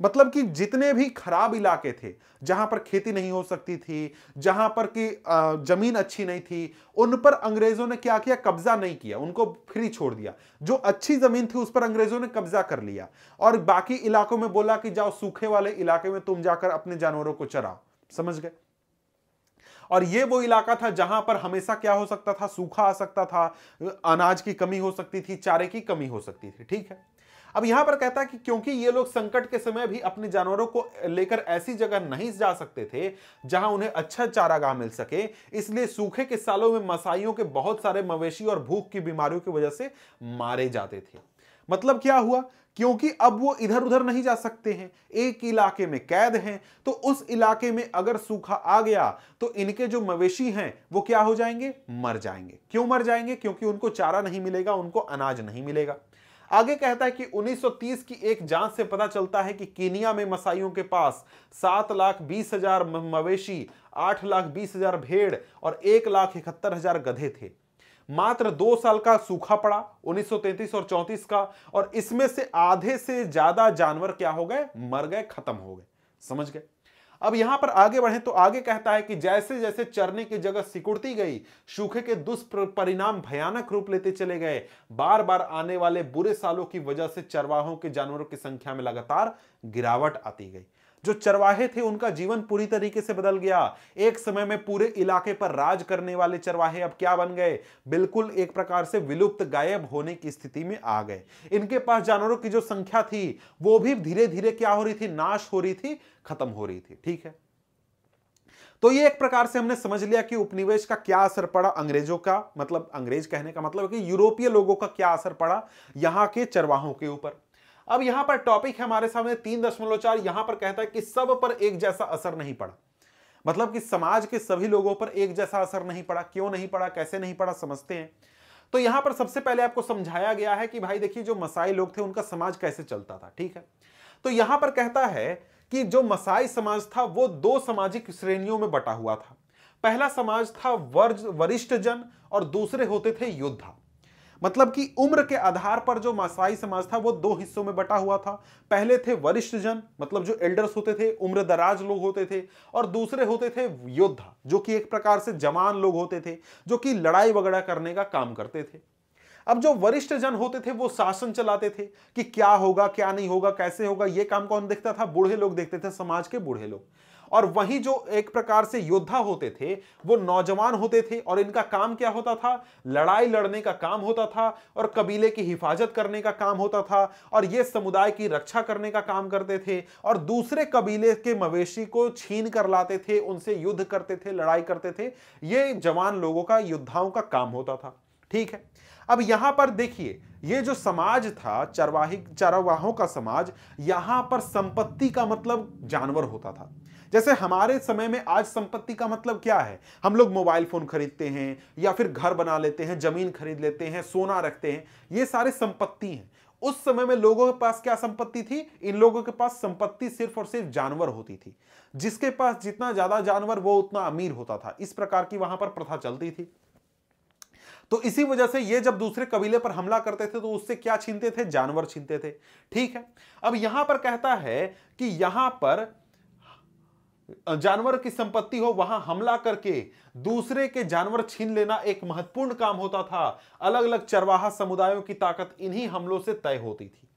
मतलब कि जितने भी खराब इलाके थे जहां पर खेती नहीं हो सकती थी जहां पर कि जमीन अच्छी नहीं थी उन पर अंग्रेजों ने क्या किया कब्जा नहीं किया उनको फ्री छोड़ दिया जो अच्छी जमीन थी उस पर अंग्रेजों ने कब्जा कर लिया और बाकी इलाकों में बोला कि जाओ सूखे वाले इलाके में तुम जाकर अपने जानवरों को चराओ समझ गए और ये वो इलाका था जहां पर हमेशा क्या हो सकता था सूखा आ सकता था अनाज की कमी हो सकती थी चारे की कमी हो सकती थी ठीक है अब यहां पर कहता है कि क्योंकि ये लोग संकट के समय भी अपने जानवरों को लेकर ऐसी जगह नहीं जा सकते थे जहां उन्हें अच्छा चारागाह मिल सके इसलिए सूखे के सालों में मसाइयों के बहुत सारे मवेशी और भूख की बीमारियों की वजह से मारे जाते थे मतलब क्या हुआ क्योंकि अब वो इधर उधर नहीं जा सकते हैं एक इलाके में कैद हैं तो उस इलाके में अगर सूखा आ गया तो इनके जो मवेशी हैं वो क्या हो जाएंगे मर जाएंगे क्यों मर जाएंगे क्योंकि उनको चारा नहीं मिलेगा उनको अनाज नहीं मिलेगा आगे कहता है कि 1930 की एक जांच से पता चलता है कि केनिया में मसाइयों के पास सात लाख बीस हजार मवेशी आठ लाख बीस हजार भेड़ और एक लाख इकहत्तर हजार गधे थे मात्र दो साल का सूखा पड़ा 1933 और 34 का और इसमें से आधे से ज्यादा जानवर क्या हो गए मर गए खत्म हो गए समझ गए अब यहां पर आगे बढ़े तो आगे कहता है कि जैसे जैसे चरने की जगह सिकुड़ती गई सूखे के दुष्परिणाम भयानक रूप लेते चले गए बार बार आने वाले बुरे सालों की वजह से चरवाहों के जानवरों की संख्या में लगातार गिरावट आती गई जो चरवाहे थे उनका जीवन पूरी तरीके से बदल गया एक समय में पूरे इलाके पर राज करने वाले चरवाहे अब क्या बन गए बिल्कुल एक प्रकार से विलुप्त गायब होने की स्थिति में आ गए इनके पास जानवरों की जो संख्या थी वो भी धीरे धीरे क्या हो रही थी नाश हो रही थी खत्म हो रही थी ठीक है तो ये एक प्रकार से हमने समझ लिया कि उपनिवेश का क्या असर पड़ा अंग्रेजों का मतलब अंग्रेज कहने का मतलब कि यूरोपीय लोगों का क्या असर पड़ा यहां के चरवाहों के ऊपर अब यहां पर टॉपिक है हमारे सामने तीन दशमलव चार यहां पर कहता है कि सब पर एक जैसा असर नहीं पड़ा मतलब कि समाज के सभी लोगों पर एक जैसा असर नहीं पड़ा क्यों नहीं पड़ा कैसे नहीं पड़ा समझते हैं तो यहां पर सबसे पहले आपको समझाया गया है कि भाई देखिए जो मसाई लोग थे उनका समाज कैसे चलता था ठीक है तो यहां पर कहता है कि जो मसाई समाज था वो दो सामाजिक श्रेणियों में बटा हुआ था पहला समाज था वर्ज वरिष्ठ जन और दूसरे होते थे योद्धा मतलब कि उम्र के आधार पर जो मासाई समाज था वो दो हिस्सों में बटा हुआ था पहले थे वरिष्ठ जन मतलब जो एल्डर्स होते थे उम्र दराज लोग होते थे और दूसरे होते थे योद्धा जो कि एक प्रकार से जवान लोग होते थे जो कि लड़ाई वगैरह करने का काम करते थे अब जो वरिष्ठ जन होते थे वो शासन चलाते थे कि क्या होगा क्या नहीं होगा कैसे होगा ये काम कौन देखता था बूढ़े लोग देखते थे समाज के बूढ़े लोग और वहीं जो एक प्रकार से योद्धा होते थे वो नौजवान होते थे और इनका काम क्या होता था लड़ाई लड़ने का काम होता था और कबीले की हिफाजत करने का काम होता था और ये समुदाय की रक्षा करने का काम करते थे और दूसरे कबीले के मवेशी को छीन कर लाते थे उनसे युद्ध करते थे लड़ाई करते थे ये जवान लोगों का योद्धाओं का काम होता था ठीक है अब यहां पर देखिए ये जो समाज था चरवाही चरवाहों का समाज यहां पर संपत्ति का मतलब जानवर होता था जैसे हमारे समय में आज संपत्ति का मतलब क्या है हम लोग मोबाइल फोन खरीदते हैं या फिर घर बना लेते हैं जमीन खरीद लेते हैं सोना रखते हैं ये सारे संपत्ति हैं उस समय में लोगों के पास क्या संपत्ति थी इन लोगों के पास संपत्ति सिर्फ और सिर्फ जानवर होती थी जिसके पास जितना ज्यादा जानवर वो उतना अमीर होता था इस प्रकार की वहां पर प्रथा चलती थी तो इसी वजह से ये जब दूसरे कबीले पर हमला करते थे तो उससे क्या छीनते थे जानवर छीनते थे ठीक है अब यहां पर कहता है कि यहां पर जानवर की संपत्ति हो वहां हमला करके दूसरे के जानवर छीन लेना एक महत्वपूर्ण काम होता था अलग अलग चरवाहा समुदायों की ताकत इन्हीं हमलों से तय होती थी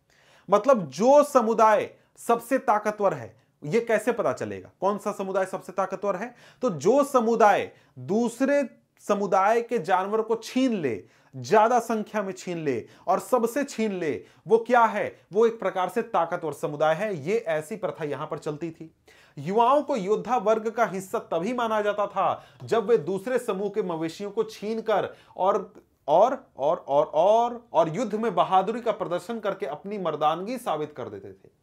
मतलब जो समुदाय सबसे ताकतवर है ये कैसे पता चलेगा कौन सा समुदाय सबसे ताकतवर है तो जो समुदाय दूसरे समुदाय के जानवर को छीन ले ज्यादा संख्या में छीन ले और सबसे छीन ले वो क्या है वो एक प्रकार से ताकतवर समुदाय है ये ऐसी प्रथा यहां पर चलती थी युवाओं को योद्धा वर्ग का हिस्सा तभी माना जाता था जब वे दूसरे समूह के मवेशियों को छीनकर और और और और और और युद्ध में बहादुरी का प्रदर्शन करके अपनी मर्दानगी साबित कर देते थे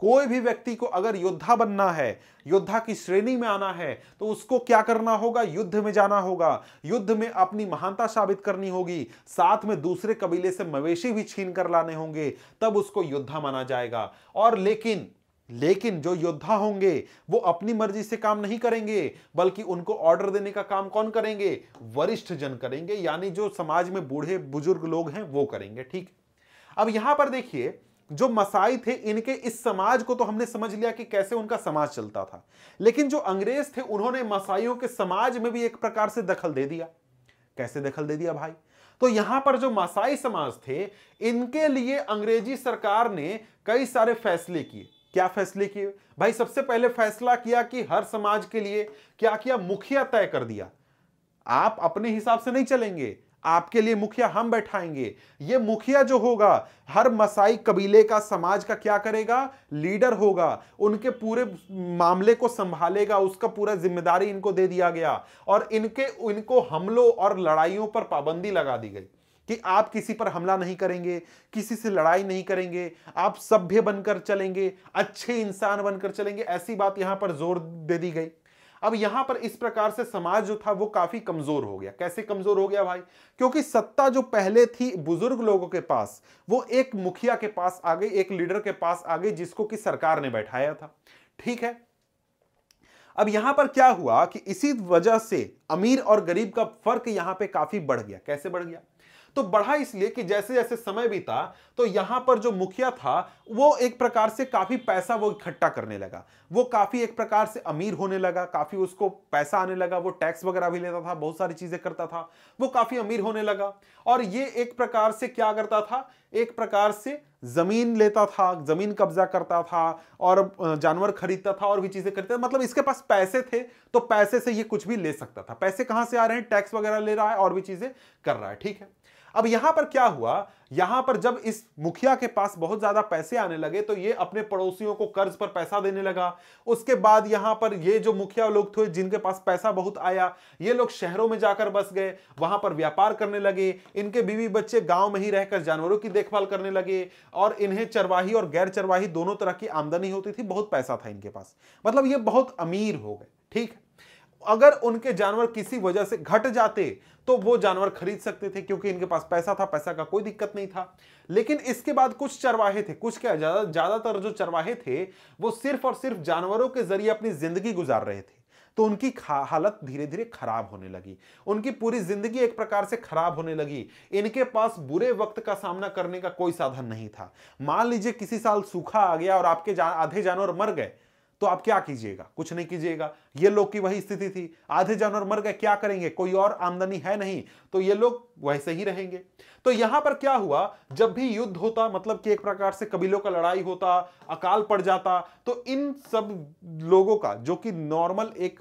कोई भी व्यक्ति को अगर योद्धा बनना है योद्धा की श्रेणी में आना है तो उसको क्या करना होगा युद्ध में जाना होगा युद्ध में अपनी महानता साबित करनी होगी साथ में दूसरे कबीले से मवेशी भी छीन कर लाने होंगे तब उसको योद्धा माना जाएगा और लेकिन लेकिन जो योद्धा होंगे वो अपनी मर्जी से काम नहीं करेंगे बल्कि उनको ऑर्डर देने का काम कौन करेंगे वरिष्ठ जन करेंगे यानी जो समाज में बूढ़े बुजुर्ग लोग हैं वो करेंगे ठीक अब यहां पर देखिए जो मसाई थे इनके इस समाज को तो हमने समझ लिया कि कैसे उनका समाज चलता था लेकिन जो अंग्रेज थे उन्होंने मसाइयों के समाज में भी एक प्रकार से दखल दे दिया कैसे दखल दे दिया भाई तो यहां पर जो मसाई समाज थे इनके लिए अंग्रेजी सरकार ने कई सारे फैसले किए क्या फैसले किए भाई सबसे पहले फैसला किया कि हर समाज के लिए क्या किया मुखिया तय कर दिया आप अपने हिसाब से नहीं चलेंगे आपके लिए मुखिया हम बैठाएंगे ये मुखिया जो होगा हर मसाई कबीले का समाज का क्या करेगा लीडर होगा उनके पूरे मामले को संभालेगा उसका पूरा जिम्मेदारी इनको दे दिया गया और इनके इनको हमलों और लड़ाइयों पर पाबंदी लगा दी गई कि आप किसी पर हमला नहीं करेंगे किसी से लड़ाई नहीं करेंगे आप सभ्य बनकर चलेंगे अच्छे इंसान बनकर चलेंगे ऐसी बात यहां पर जोर दे दी गई अब यहां पर इस प्रकार से समाज जो था वो काफी कमजोर हो गया कैसे कमजोर हो गया भाई क्योंकि सत्ता जो पहले थी बुजुर्ग लोगों के पास वो एक मुखिया के पास आ गई एक लीडर के पास आ गई जिसको कि सरकार ने बैठाया था ठीक है अब यहां पर क्या हुआ कि इसी वजह से अमीर और गरीब का फर्क यहां पे काफी बढ़ गया कैसे बढ़ गया तो बढ़ा इसलिए कि जैसे जैसे समय बीता तो यहां पर जो मुखिया था वो एक प्रकार से काफी पैसा वो इकट्ठा करने लगा वो काफी एक प्रकार से अमीर होने लगा काफी उसको पैसा आने लगा वो टैक्स वगैरह भी लेता था बहुत सारी चीजें करता था वो काफी अमीर होने लगा और ये एक प्रकार से क्या करता था एक प्रकार से जमीन लेता था जमीन कब्जा करता था और जानवर खरीदता था और भी चीजें करता था मतलब इसके पास पैसे थे तो पैसे से ये कुछ भी ले सकता था पैसे कहां से आ रहे हैं टैक्स वगैरह ले रहा है और भी चीजें कर रहा है ठीक है अब यहां पर क्या हुआ यहां पर जब इस मुखिया के पास बहुत ज्यादा पैसे आने लगे तो ये अपने पड़ोसियों को कर्ज पर पैसा देने लगा उसके बाद यहां पर ये जो मुखिया लोग थे जिनके पास पैसा बहुत आया ये लोग शहरों में जाकर बस गए वहां पर व्यापार करने लगे इनके बीवी बच्चे गांव में ही रहकर जानवरों की देखभाल करने लगे और इन्हें चरवाही और गैर चरवाही दोनों तरह की आमदनी होती थी बहुत पैसा था इनके पास मतलब ये बहुत अमीर हो गए ठीक अगर उनके जानवर किसी वजह से घट जाते तो वो जानवर खरीद सकते थे क्योंकि इनके पास पैसा था पैसा का कोई दिक्कत नहीं था लेकिन इसके बाद कुछ चरवाहे थे कुछ क्या ज्यादातर जो चरवाहे थे वो सिर्फ और सिर्फ जानवरों के जरिए अपनी जिंदगी गुजार रहे थे तो उनकी हालत धीरे धीरे खराब होने लगी उनकी पूरी जिंदगी एक प्रकार से खराब होने लगी इनके पास बुरे वक्त का सामना करने का कोई साधन नहीं था मान लीजिए किसी साल सूखा आ गया और आपके जा, आधे जानवर मर गए तो आप क्या कीजिएगा कुछ नहीं कीजिएगा ये लोग की वही स्थिति थी आधे जानवर मर गए क्या करेंगे कोई और आमदनी है नहीं तो ये लोग वैसे ही रहेंगे तो यहां पर क्या हुआ जब भी युद्ध होता मतलब कि एक प्रकार से कबीलों का लड़ाई होता अकाल पड़ जाता तो इन सब लोगों का जो कि नॉर्मल एक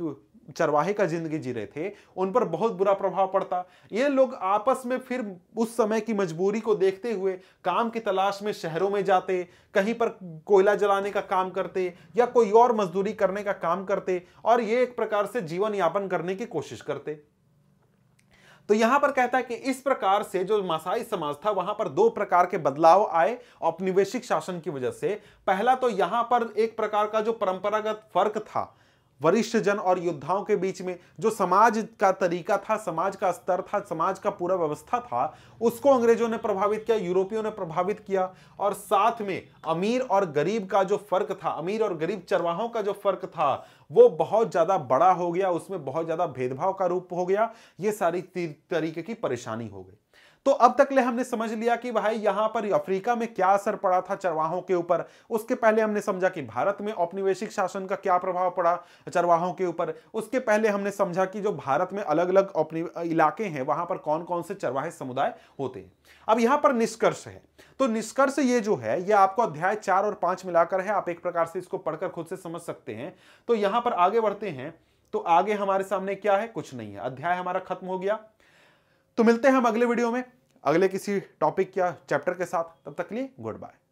चरवाहे का जिंदगी जी रहे थे उन पर बहुत बुरा प्रभाव पड़ता ये लोग आपस में फिर उस समय की मजबूरी को देखते हुए काम की तलाश में शहरों में जाते कहीं पर कोयला जलाने का काम करते या कोई और मजदूरी करने का काम करते और ये एक प्रकार से जीवन यापन करने की कोशिश करते तो यहां पर कहता है कि इस प्रकार से जो मसाई समाज था वहां पर दो प्रकार के बदलाव आए औपनिवेशिक शासन की वजह से पहला तो यहां पर एक प्रकार का जो परंपरागत फर्क था वरिष्ठ जन और योद्धाओं के बीच में जो समाज का तरीका था समाज का स्तर था समाज का पूरा व्यवस्था था उसको अंग्रेजों ने प्रभावित किया यूरोपियों ने प्रभावित किया और साथ में अमीर और गरीब का जो फर्क था अमीर और गरीब चरवाहों का जो फर्क था वो बहुत ज़्यादा बड़ा हो गया उसमें बहुत ज़्यादा भेदभाव का रूप हो गया ये सारी तरीके की परेशानी हो गई तो अब तक ले हमने समझ लिया कि भाई यहां पर अफ्रीका में क्या असर पड़ा था चरवाहों के ऊपर उसके पहले हमने समझा कि भारत में औपनिवेशिक शासन का क्या प्रभाव पड़ा चरवाहों के ऊपर उसके पहले हमने समझा कि जो भारत में अलग अलग इलाके हैं वहां पर कौन कौन से चरवाहे समुदाय होते हैं अब यहां पर निष्कर्ष है तो निष्कर्ष ये जो है ये आपको अध्याय चार और पांच मिलाकर है आप एक प्रकार से इसको पढ़कर खुद से समझ सकते हैं तो यहां पर आगे बढ़ते हैं तो आगे हमारे सामने क्या है कुछ नहीं है अध्याय हमारा खत्म हो गया तो मिलते हैं हम अगले वीडियो में अगले किसी टॉपिक या चैप्टर के साथ तब तक लिए गुड बाय